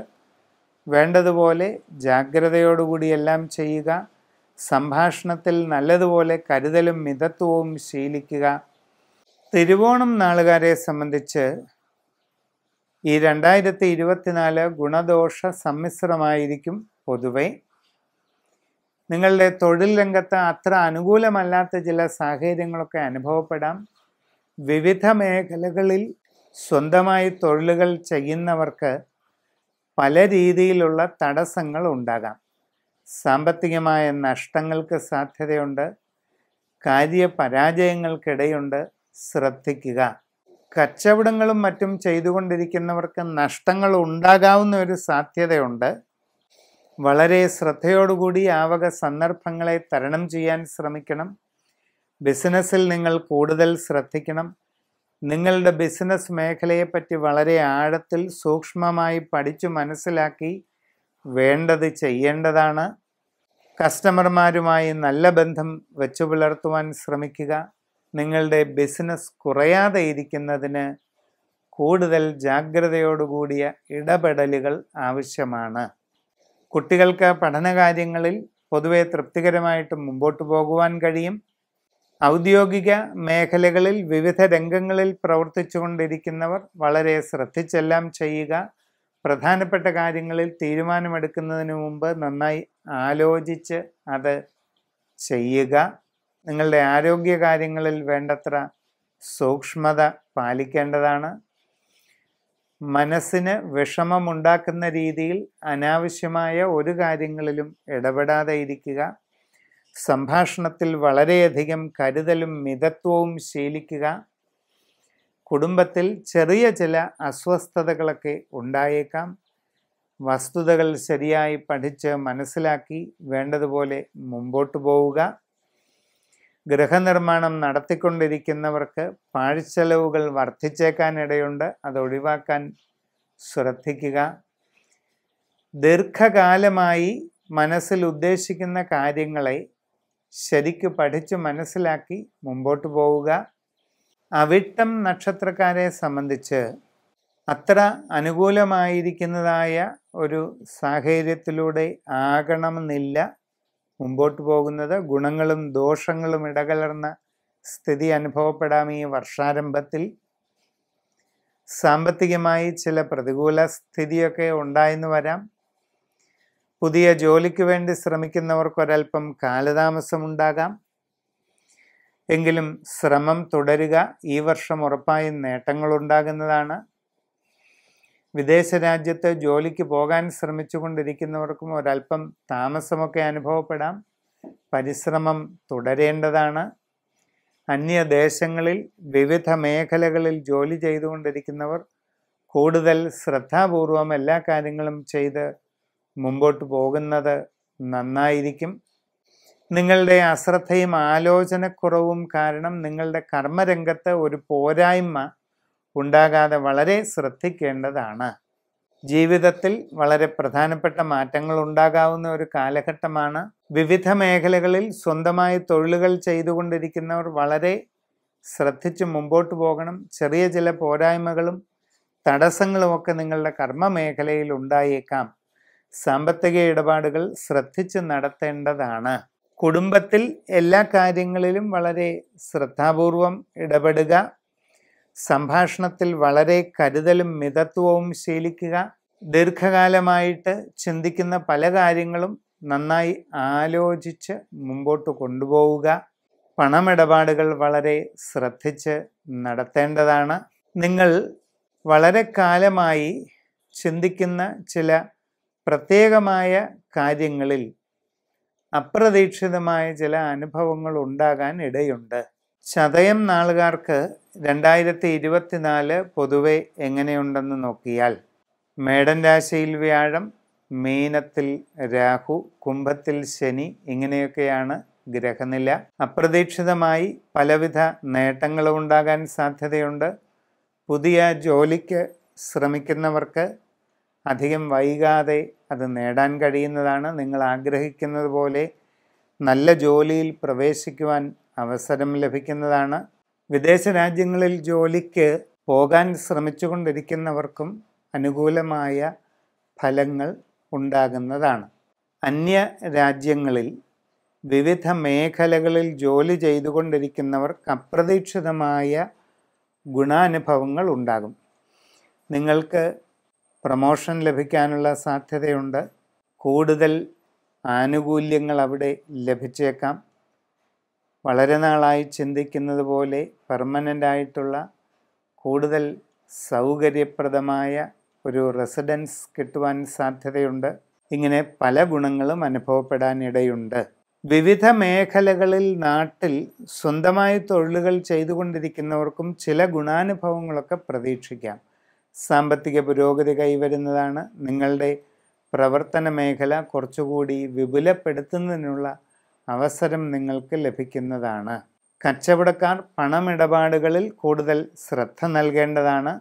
[SPEAKER 1] വേണ്ടതുപോലെ ജാഗ്രതയോടുകൂടി എല്ലാം ചെയ്യുക സംഭാഷണത്തിൽ നല്ലതുപോലെ കരുതലും മിതത്വവും ശീലിക്കുക തിരുവോണം നാളുകാരെ സംബന്ധിച്ച് ഈ രണ്ടായിരത്തി ഇരുപത്തിനാല് ഗുണദോഷ സമ്മിശ്രമായിരിക്കും പൊതുവെ നിങ്ങളുടെ തൊഴിൽ രംഗത്ത് അത്ര അനുകൂലമല്ലാത്ത ചില സാഹചര്യങ്ങളൊക്കെ അനുഭവപ്പെടാം വിവിധ മേഖലകളിൽ സ്വന്തമായി തൊഴിലുകൾ ചെയ്യുന്നവർക്ക് പല രീതിയിലുള്ള തടസ്സങ്ങൾ ഉണ്ടാകാം സാമ്പത്തികമായ നഷ്ടങ്ങൾക്ക് സാധ്യതയുണ്ട് പരാജയങ്ങൾക്കിടയുണ്ട് ശ്രദ്ധിക്കുക കച്ചവടങ്ങളും മറ്റും ചെയ്തുകൊണ്ടിരിക്കുന്നവർക്ക് നഷ്ടങ്ങൾ ഉണ്ടാകാവുന്ന ഒരു സാധ്യതയുണ്ട് വളരെ ശ്രദ്ധയോടുകൂടി ആവക സന്ദർഭങ്ങളെ തരണം ചെയ്യാൻ ശ്രമിക്കണം ബിസിനസ്സിൽ നിങ്ങൾ കൂടുതൽ ശ്രദ്ധിക്കണം നിങ്ങളുടെ ബിസിനസ് മേഖലയെപ്പറ്റി വളരെ ആഴത്തിൽ സൂക്ഷ്മമായി പഠിച്ചു മനസ്സിലാക്കി വേണ്ടത് ചെയ്യേണ്ടതാണ് കസ്റ്റമർമാരുമായി നല്ല ബന്ധം വെച്ചു പുലർത്തുവാൻ ശ്രമിക്കുക നിങ്ങളുടെ ബിസിനസ് കുറയാതെ ഇരിക്കുന്നതിന് കൂടുതൽ ജാഗ്രതയോടുകൂടിയ ഇടപെടലുകൾ ആവശ്യമാണ് കുട്ടികൾക്ക് പഠനകാര്യങ്ങളിൽ പൊതുവെ തൃപ്തികരമായിട്ട് മുമ്പോട്ട് പോകുവാൻ കഴിയും ഔദ്യോഗിക മേഖലകളിൽ വിവിധ രംഗങ്ങളിൽ പ്രവർത്തിച്ചുകൊണ്ടിരിക്കുന്നവർ വളരെ ശ്രദ്ധിച്ചെല്ലാം ചെയ്യുക പ്രധാനപ്പെട്ട കാര്യങ്ങളിൽ തീരുമാനമെടുക്കുന്നതിന് മുമ്പ് നന്നായി ആലോചിച്ച് അത് ചെയ്യുക നിങ്ങളുടെ ആരോഗ്യ കാര്യങ്ങളിൽ വേണ്ടത്ര സൂക്ഷ്മത പാലിക്കേണ്ടതാണ് മനസ്സിന് വിഷമമുണ്ടാക്കുന്ന രീതിയിൽ അനാവശ്യമായ ഒരു കാര്യങ്ങളിലും ഇടപെടാതെ ഇരിക്കുക സംഭാഷണത്തിൽ വളരെയധികം കരുതലും മിതത്വവും ശീലിക്കുക കുടുംബത്തിൽ ചെറിയ ചില അസ്വസ്ഥതകളൊക്കെ ഉണ്ടായേക്കാം വസ്തുതകൾ ശരിയായി പഠിച്ച് മനസ്സിലാക്കി വേണ്ടതുപോലെ മുമ്പോട്ട് പോവുക ഗൃഹനിർമ്മാണം നടത്തിക്കൊണ്ടിരിക്കുന്നവർക്ക് പാഴ്ചെലവുകൾ വർദ്ധിച്ചേക്കാനിടയുണ്ട് അത് ഒഴിവാക്കാൻ ശ്രദ്ധിക്കുക ദീർഘകാലമായി മനസ്സിൽ ഉദ്ദേശിക്കുന്ന കാര്യങ്ങളെ ശരിക്ക് പഠിച്ച് മനസ്സിലാക്കി മുമ്പോട്ട് പോവുക അവിട്ടം നക്ഷത്രക്കാരെ സംബന്ധിച്ച് അത്ര അനുകൂലമായിരിക്കുന്നതായ ഒരു സാഹചര്യത്തിലൂടെ ആകണമെന്നില്ല മുമ്പോട്ട് പോകുന്നത് ഗുണങ്ങളും ദോഷങ്ങളും ഇടകലർന്ന സ്ഥിതി അനുഭവപ്പെടാം ഈ വർഷാരംഭത്തിൽ സാമ്പത്തികമായി ചില പ്രതികൂല സ്ഥിതിയൊക്കെ ഉണ്ടായെന്ന് വരാം പുതിയ ജോലിക്ക് വേണ്ടി ശ്രമിക്കുന്നവർക്കൊരൽപ്പം കാലതാമസമുണ്ടാകാം എങ്കിലും ശ്രമം തുടരുക ഈ വർഷം ഉറപ്പായും നേട്ടങ്ങളുണ്ടാകുന്നതാണ് വിദേശ രാജ്യത്ത് ജോലിക്ക് പോകാൻ ശ്രമിച്ചുകൊണ്ടിരിക്കുന്നവർക്കും ഒരല്പം താമസമൊക്കെ അനുഭവപ്പെടാം പരിശ്രമം തുടരേണ്ടതാണ് അന്യദേശങ്ങളിൽ വിവിധ മേഖലകളിൽ ജോലി ചെയ്തുകൊണ്ടിരിക്കുന്നവർ കൂടുതൽ ശ്രദ്ധാപൂർവം എല്ലാ കാര്യങ്ങളും ചെയ്ത് മുമ്പോട്ട് പോകുന്നത് നന്നായിരിക്കും നിങ്ങളുടെ അശ്രദ്ധയും ആലോചനക്കുറവും കാരണം നിങ്ങളുടെ കർമ്മരംഗത്ത് ഒരു പോരായ്മ ഉണ്ടാകാതെ വളരെ ശ്രദ്ധിക്കേണ്ടതാണ് ജീവിതത്തിൽ വളരെ പ്രധാനപ്പെട്ട മാറ്റങ്ങൾ ഉണ്ടാകാവുന്ന ഒരു കാലഘട്ടമാണ് വിവിധ മേഖലകളിൽ സ്വന്തമായി തൊഴിലുകൾ ചെയ്തുകൊണ്ടിരിക്കുന്നവർ വളരെ ശ്രദ്ധിച്ച് മുമ്പോട്ട് പോകണം ചെറിയ ചില പോരായ്മകളും തടസ്സങ്ങളുമൊക്കെ നിങ്ങളുടെ കർമ്മ മേഖലയിൽ ഉണ്ടായേക്കാം സാമ്പത്തിക ഇടപാടുകൾ ശ്രദ്ധിച്ച് നടത്തേണ്ടതാണ് കുടുംബത്തിൽ എല്ലാ കാര്യങ്ങളിലും വളരെ ശ്രദ്ധാപൂർവം ഇടപെടുക സംഭാഷണത്തിൽ വളരെ കരുതലും മിതത്വവും ശീലിക്കുക ദീർഘകാലമായിട്ട് ചിന്തിക്കുന്ന പല കാര്യങ്ങളും നന്നായി ആലോചിച്ച് മുമ്പോട്ട് കൊണ്ടുപോവുക പണമിടപാടുകൾ വളരെ ശ്രദ്ധിച്ച് നടത്തേണ്ടതാണ് നിങ്ങൾ വളരെ കാലമായി ചിന്തിക്കുന്ന ചില പ്രത്യേകമായ കാര്യങ്ങളിൽ അപ്രതീക്ഷിതമായ ചില അനുഭവങ്ങൾ ഉണ്ടാകാൻ ഇടയുണ്ട് ചതയം നാളുകാർക്ക് രണ്ടായിരത്തി ഇരുപത്തിനാല് പൊതുവെ എങ്ങനെയുണ്ടെന്ന് നോക്കിയാൽ മേടൻ രാശിയിൽ വ്യാഴം മീനത്തിൽ രാഹു കുംഭത്തിൽ ശനി ഇങ്ങനെയൊക്കെയാണ് ഗ്രഹനില അപ്രതീക്ഷിതമായി പലവിധ നേട്ടങ്ങളും ഉണ്ടാകാൻ സാധ്യതയുണ്ട് പുതിയ ജോലിക്ക് ശ്രമിക്കുന്നവർക്ക് അധികം വൈകാതെ അത് നേടാൻ കഴിയുന്നതാണ് നിങ്ങൾ ആഗ്രഹിക്കുന്നത് പോലെ നല്ല ജോലിയിൽ പ്രവേശിക്കുവാൻ അവസരം ലഭിക്കുന്നതാണ് വിദേശ രാജ്യങ്ങളിൽ ജോലിക്ക് പോകാൻ ശ്രമിച്ചുകൊണ്ടിരിക്കുന്നവർക്കും അനുകൂലമായ ഫലങ്ങൾ ഉണ്ടാകുന്നതാണ് അന്യ രാജ്യങ്ങളിൽ വിവിധ മേഖലകളിൽ ജോലി ചെയ്തുകൊണ്ടിരിക്കുന്നവർ അപ്രതീക്ഷിതമായ ഗുണാനുഭവങ്ങൾ ഉണ്ടാകും നിങ്ങൾക്ക് പ്രമോഷൻ ലഭിക്കാനുള്ള സാധ്യതയുണ്ട് കൂടുതൽ ആനുകൂല്യങ്ങൾ അവിടെ ലഭിച്ചേക്കാം വളരെ നാളായി ചിന്തിക്കുന്നത് പോലെ പെർമനൻ്റായിട്ടുള്ള കൂടുതൽ സൗകര്യപ്രദമായ ഒരു റെസിഡൻസ് കിട്ടുവാൻ സാധ്യതയുണ്ട് ഇങ്ങനെ പല ഗുണങ്ങളും അനുഭവപ്പെടാനിടയുണ്ട് വിവിധ മേഖലകളിൽ നാട്ടിൽ സ്വന്തമായി തൊഴിലുകൾ ചെയ്തുകൊണ്ടിരിക്കുന്നവർക്കും ചില ഗുണാനുഭവങ്ങളൊക്കെ പ്രതീക്ഷിക്കാം സാമ്പത്തിക പുരോഗതി കൈവരുന്നതാണ് നിങ്ങളുടെ പ്രവർത്തന മേഖല കുറച്ചുകൂടി വിപുലപ്പെടുത്തുന്നതിനുള്ള അവസരം നിങ്ങൾക്ക് ലഭിക്കുന്നതാണ് കച്ചവടക്കാർ പണമിടപാടുകളിൽ കൂടുതൽ ശ്രദ്ധ നൽകേണ്ടതാണ്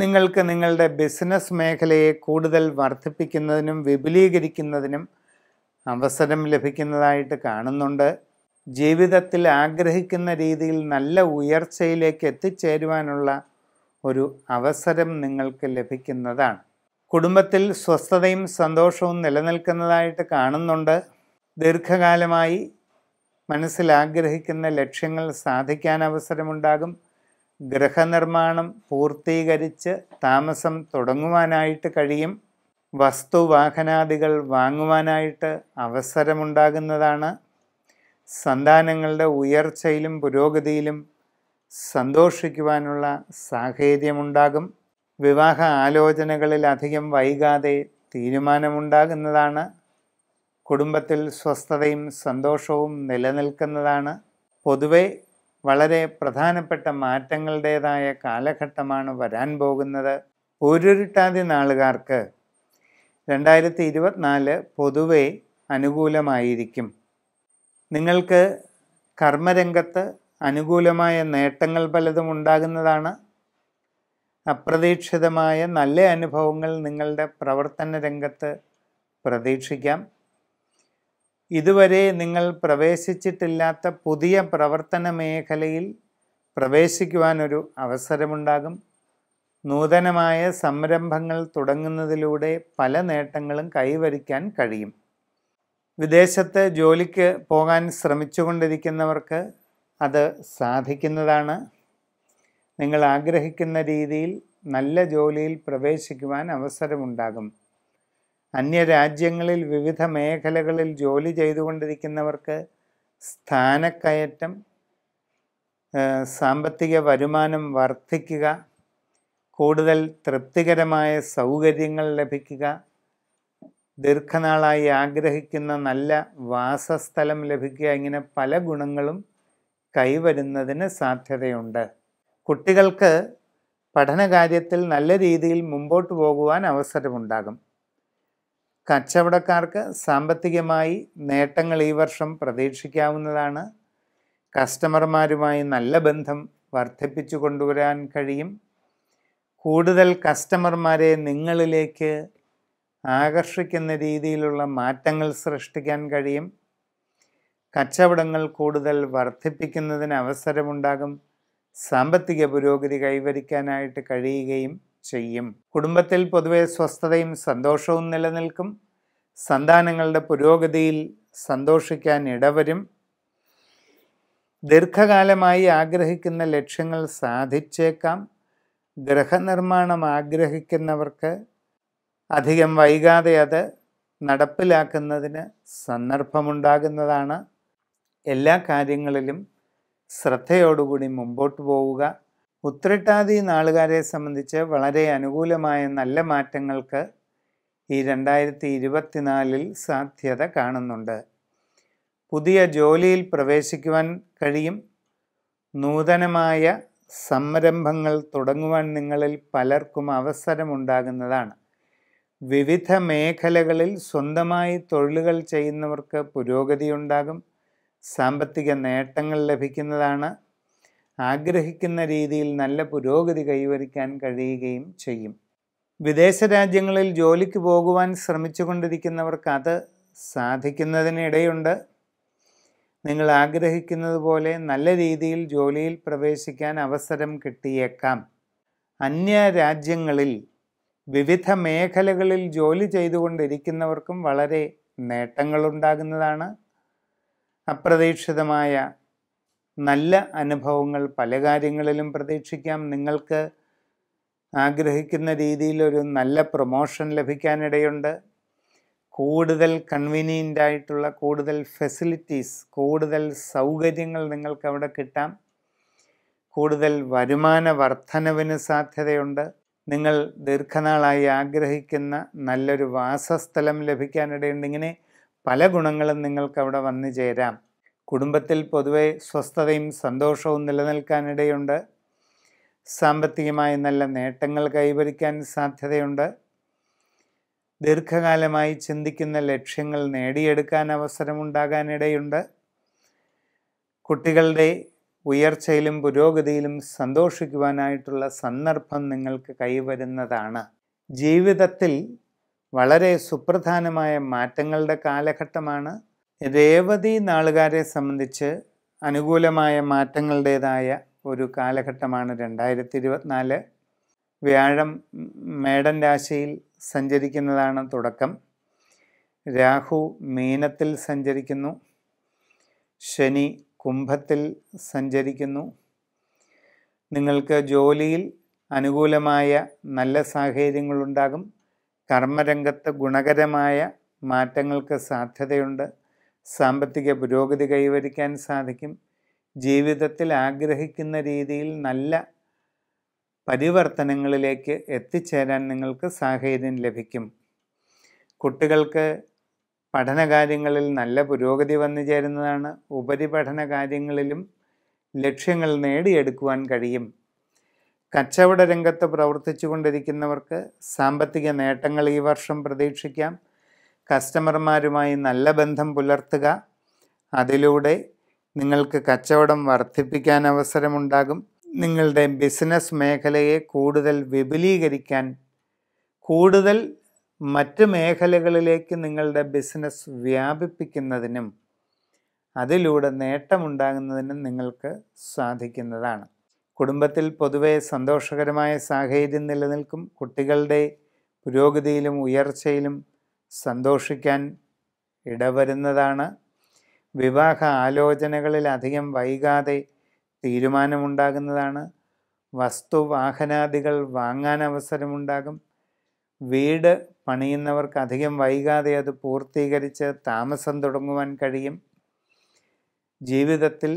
[SPEAKER 1] നിങ്ങൾക്ക് നിങ്ങളുടെ ബിസിനസ് മേഖലയെ കൂടുതൽ വർദ്ധിപ്പിക്കുന്നതിനും വിപുലീകരിക്കുന്നതിനും അവസരം ലഭിക്കുന്നതായിട്ട് കാണുന്നുണ്ട് ജീവിതത്തിൽ ആഗ്രഹിക്കുന്ന രീതിയിൽ നല്ല ഉയർച്ചയിലേക്ക് എത്തിച്ചേരുവാനുള്ള ഒരു അവസരം നിങ്ങൾക്ക് ലഭിക്കുന്നതാണ് കുടുംബത്തിൽ സ്വസ്ഥതയും സന്തോഷവും നിലനിൽക്കുന്നതായിട്ട് കാണുന്നുണ്ട് ദീർഘകാലമായി മനസ്സിൽ ആഗ്രഹിക്കുന്ന ലക്ഷ്യങ്ങൾ സാധിക്കാൻ അവസരമുണ്ടാകും ഗൃഹനിർമ്മാണം പൂർത്തീകരിച്ച് താമസം തുടങ്ങുവാനായിട്ട് കഴിയും വസ്തുവാഹനാദികൾ വാങ്ങുവാനായിട്ട് അവസരമുണ്ടാകുന്നതാണ് സന്താനങ്ങളുടെ ഉയർച്ചയിലും പുരോഗതിയിലും സന്തോഷിക്കുവാനുള്ള സാഹചര്യമുണ്ടാകും വിവാഹ ആലോചനകളിൽ അധികം വൈകാതെ തീരുമാനമുണ്ടാകുന്നതാണ് കുടുംബത്തിൽ സ്വസ്ഥതയും സന്തോഷവും നിലനിൽക്കുന്നതാണ് പൊതുവെ വളരെ പ്രധാനപ്പെട്ട മാറ്റങ്ങളുടേതായ കാലഘട്ടമാണ് വരാൻ പോകുന്നത് ഒരുരുട്ടാതി നാളുകാർക്ക് രണ്ടായിരത്തി ഇരുപത്തിനാല് പൊതുവെ അനുകൂലമായിരിക്കും നിങ്ങൾക്ക് കർമ്മരംഗത്ത് അനുകൂലമായ നേട്ടങ്ങൾ പലതും ഉണ്ടാകുന്നതാണ് അപ്രതീക്ഷിതമായ നല്ല അനുഭവങ്ങൾ നിങ്ങളുടെ പ്രവർത്തന രംഗത്ത് പ്രതീക്ഷിക്കാം ഇതുവരെ നിങ്ങൾ പ്രവേശിച്ചിട്ടില്ലാത്ത പുതിയ പ്രവർത്തന മേഖലയിൽ പ്രവേശിക്കുവാനൊരു അവസരമുണ്ടാകും നൂതനമായ സംരംഭങ്ങൾ തുടങ്ങുന്നതിലൂടെ പല നേട്ടങ്ങളും കൈവരിക്കാൻ കഴിയും വിദേശത്ത് ജോലിക്ക് പോകാൻ ശ്രമിച്ചുകൊണ്ടിരിക്കുന്നവർക്ക് അത് സാധിക്കുന്നതാണ് നിങ്ങൾ ആഗ്രഹിക്കുന്ന രീതിയിൽ നല്ല ജോലിയിൽ പ്രവേശിക്കുവാൻ അവസരമുണ്ടാകും അന്യരാജ്യങ്ങളിൽ വിവിധ മേഖലകളിൽ ജോലി ചെയ്തുകൊണ്ടിരിക്കുന്നവർക്ക് സ്ഥാനക്കയറ്റം സാമ്പത്തിക വരുമാനം വർദ്ധിക്കുക കൂടുതൽ തൃപ്തികരമായ സൗകര്യങ്ങൾ ലഭിക്കുക ദീർഘനാളായി ആഗ്രഹിക്കുന്ന നല്ല വാസസ്ഥലം ലഭിക്കുക ഇങ്ങനെ പല ഗുണങ്ങളും കൈവരുന്നതിന് സാധ്യതയുണ്ട് കുട്ടികൾക്ക് പഠനകാര്യത്തിൽ നല്ല രീതിയിൽ മുമ്പോട്ട് പോകുവാൻ അവസരമുണ്ടാകും കച്ചവടക്കാർക്ക് സാമ്പത്തികമായി നേട്ടങ്ങൾ ഈ വർഷം പ്രതീക്ഷിക്കാവുന്നതാണ് കസ്റ്റമർമാരുമായി നല്ല ബന്ധം വർദ്ധിപ്പിച്ചു കൊണ്ടുവരാൻ കഴിയും കൂടുതൽ കസ്റ്റമർമാരെ നിങ്ങളിലേക്ക് ആകർഷിക്കുന്ന രീതിയിലുള്ള മാറ്റങ്ങൾ സൃഷ്ടിക്കാൻ കഴിയും കച്ചവടങ്ങൾ കൂടുതൽ വർദ്ധിപ്പിക്കുന്നതിന് അവസരമുണ്ടാകും സാമ്പത്തിക പുരോഗതി കൈവരിക്കാനായിട്ട് കഴിയുകയും ചെയ്യും കുടുംബത്തിൽ പൊതുവെ സ്വസ്ഥതയും സന്തോഷവും നിലനിൽക്കും സന്താനങ്ങളുടെ പുരോഗതിയിൽ സന്തോഷിക്കാൻ ഇടവരും ദീർഘകാലമായി ആഗ്രഹിക്കുന്ന ലക്ഷ്യങ്ങൾ സാധിച്ചേക്കാം ഗ്രഹനിർമ്മാണം ആഗ്രഹിക്കുന്നവർക്ക് അധികം വൈകാതെ അത് നടപ്പിലാക്കുന്നതിന് സന്ദർഭമുണ്ടാകുന്നതാണ് എല്ലാ കാര്യങ്ങളിലും ശ്രദ്ധയോടുകൂടി മുമ്പോട്ട് പോവുക ഉത്രട്ടാതി നാളുകാരെ സംബന്ധിച്ച് വളരെ അനുകൂലമായ നല്ല മാറ്റങ്ങൾക്ക് ഈ രണ്ടായിരത്തി ഇരുപത്തിനാലിൽ സാധ്യത കാണുന്നുണ്ട് പുതിയ ജോലിയിൽ പ്രവേശിക്കുവാൻ കഴിയും നൂതനമായ സംരംഭങ്ങൾ തുടങ്ങുവാൻ നിങ്ങളിൽ പലർക്കും അവസരമുണ്ടാകുന്നതാണ് വിവിധ മേഖലകളിൽ സ്വന്തമായി തൊഴിലുകൾ ചെയ്യുന്നവർക്ക് പുരോഗതിയുണ്ടാകും സാമ്പത്തിക നേട്ടങ്ങൾ ലഭിക്കുന്നതാണ് ആഗ്രഹിക്കുന്ന രീതിയിൽ നല്ല പുരോഗതി കൈവരിക്കാൻ കഴിയുകയും ചെയ്യും വിദേശ രാജ്യങ്ങളിൽ ജോലിക്ക് പോകുവാൻ ശ്രമിച്ചുകൊണ്ടിരിക്കുന്നവർക്ക് അത് സാധിക്കുന്നതിനിടയുണ്ട് നിങ്ങൾ ആഗ്രഹിക്കുന്നത് പോലെ നല്ല രീതിയിൽ ജോലിയിൽ പ്രവേശിക്കാൻ അവസരം കിട്ടിയേക്കാം അന്യ രാജ്യങ്ങളിൽ വിവിധ മേഖലകളിൽ ജോലി ചെയ്തുകൊണ്ടിരിക്കുന്നവർക്കും വളരെ നേട്ടങ്ങളുണ്ടാകുന്നതാണ് അപ്രതീക്ഷിതമായ നല്ല അനുഭവങ്ങൾ പല കാര്യങ്ങളിലും പ്രതീക്ഷിക്കാം നിങ്ങൾക്ക് ആഗ്രഹിക്കുന്ന രീതിയിൽ ഒരു നല്ല പ്രൊമോഷൻ ലഭിക്കാനിടയുണ്ട് കൂടുതൽ കൺവീനിയൻ്റ് ആയിട്ടുള്ള കൂടുതൽ ഫെസിലിറ്റീസ് കൂടുതൽ സൗകര്യങ്ങൾ നിങ്ങൾക്ക് അവിടെ കിട്ടാം കൂടുതൽ വരുമാന വർധനവിന് സാധ്യതയുണ്ട് നിങ്ങൾ ദീർഘനാളായി ആഗ്രഹിക്കുന്ന നല്ലൊരു വാസസ്ഥലം ലഭിക്കാനിടയുണ്ട് ഇങ്ങനെ പല ഗുണങ്ങളും നിങ്ങൾക്ക് അവിടെ വന്നു ചേരാം കുടുംബത്തിൽ പൊതുവെ സ്വസ്ഥതയും സന്തോഷവും നിലനിൽക്കാനിടയുണ്ട് സാമ്പത്തികമായി നല്ല നേട്ടങ്ങൾ കൈവരിക്കാൻ സാധ്യതയുണ്ട് ദീർഘകാലമായി ചിന്തിക്കുന്ന ലക്ഷ്യങ്ങൾ നേടിയെടുക്കാൻ അവസരമുണ്ടാകാനിടയുണ്ട് കുട്ടികളുടെ ഉയർച്ചയിലും പുരോഗതിയിലും സന്തോഷിക്കുവാനായിട്ടുള്ള സന്ദർഭം നിങ്ങൾക്ക് കൈവരുന്നതാണ് ജീവിതത്തിൽ വളരെ സുപ്രധാനമായ മാറ്റങ്ങളുടെ കാലഘട്ടമാണ് രേവതി നാളുകാരെ സംബന്ധിച്ച് അനുകൂലമായ മാറ്റങ്ങളുടേതായ ഒരു കാലഘട്ടമാണ് രണ്ടായിരത്തി ഇരുപത്തിനാല് വ്യാഴം മേടൻ രാശിയിൽ സഞ്ചരിക്കുന്നതാണ് തുടക്കം രാഹു മീനത്തിൽ സഞ്ചരിക്കുന്നു ശനി കുംഭത്തിൽ സഞ്ചരിക്കുന്നു നിങ്ങൾക്ക് ജോലിയിൽ അനുകൂലമായ നല്ല സാഹചര്യങ്ങളുണ്ടാകും കർമ്മരംഗത്ത് ഗുണകരമായ മാറ്റങ്ങൾക്ക് സാധ്യതയുണ്ട് സാമ്പത്തിക പുരോഗതി കൈവരിക്കാൻ സാധിക്കും ജീവിതത്തിൽ ആഗ്രഹിക്കുന്ന രീതിയിൽ നല്ല പരിവർത്തനങ്ങളിലേക്ക് എത്തിച്ചേരാൻ നിങ്ങൾക്ക് സാഹചര്യം ലഭിക്കും കുട്ടികൾക്ക് പഠനകാര്യങ്ങളിൽ നല്ല പുരോഗതി വന്നു ചേരുന്നതാണ് ഉപരിപഠന കാര്യങ്ങളിലും ലക്ഷ്യങ്ങൾ നേടിയെടുക്കുവാൻ കഴിയും കച്ചവട രംഗത്ത് പ്രവർത്തിച്ചു കൊണ്ടിരിക്കുന്നവർക്ക് സാമ്പത്തിക നേട്ടങ്ങൾ ഈ വർഷം പ്രതീക്ഷിക്കാം കസ്റ്റമർമാരുമായി നല്ല ബന്ധം പുലർത്തുക അതിലൂടെ നിങ്ങൾക്ക് കച്ചവടം വർദ്ധിപ്പിക്കാൻ അവസരമുണ്ടാകും നിങ്ങളുടെ ബിസിനസ് മേഖലയെ കൂടുതൽ വിപുലീകരിക്കാൻ കൂടുതൽ മറ്റ് മേഖലകളിലേക്ക് നിങ്ങളുടെ ബിസിനസ് വ്യാപിപ്പിക്കുന്നതിനും അതിലൂടെ നേട്ടമുണ്ടാകുന്നതിനും നിങ്ങൾക്ക് സാധിക്കുന്നതാണ് കുടുംബത്തിൽ പൊതുവെ സന്തോഷകരമായ സാഹചര്യം നിലനിൽക്കും കുട്ടികളുടെ പുരോഗതിയിലും ഉയർച്ചയിലും സന്തോഷിക്കാൻ ഇടവരുന്നതാണ് വിവാഹ ആലോചനകളിൽ അധികം വൈകാതെ തീരുമാനമുണ്ടാകുന്നതാണ് വസ്തുവാഹനാദികൾ വാങ്ങാൻ അവസരമുണ്ടാകും വീട് പണിയുന്നവർക്ക് അധികം വൈകാതെ അത് പൂർത്തീകരിച്ച് താമസം തുടങ്ങുവാൻ കഴിയും ജീവിതത്തിൽ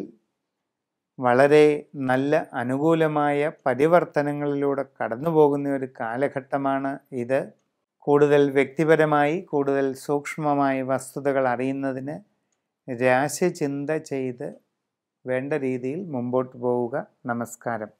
[SPEAKER 1] വളരെ നല്ല അനുകൂലമായ പരിവർത്തനങ്ങളിലൂടെ കടന്നു പോകുന്ന ഒരു കാലഘട്ടമാണ് ഇത് കൂടുതൽ വ്യക്തിപരമായി കൂടുതൽ സൂക്ഷ്മമായി വസ്തുതകൾ അറിയുന്നതിന് രാശിചിന്ത ചെയ്ത് വേണ്ട രീതിയിൽ മുമ്പോട്ട് പോവുക നമസ്കാരം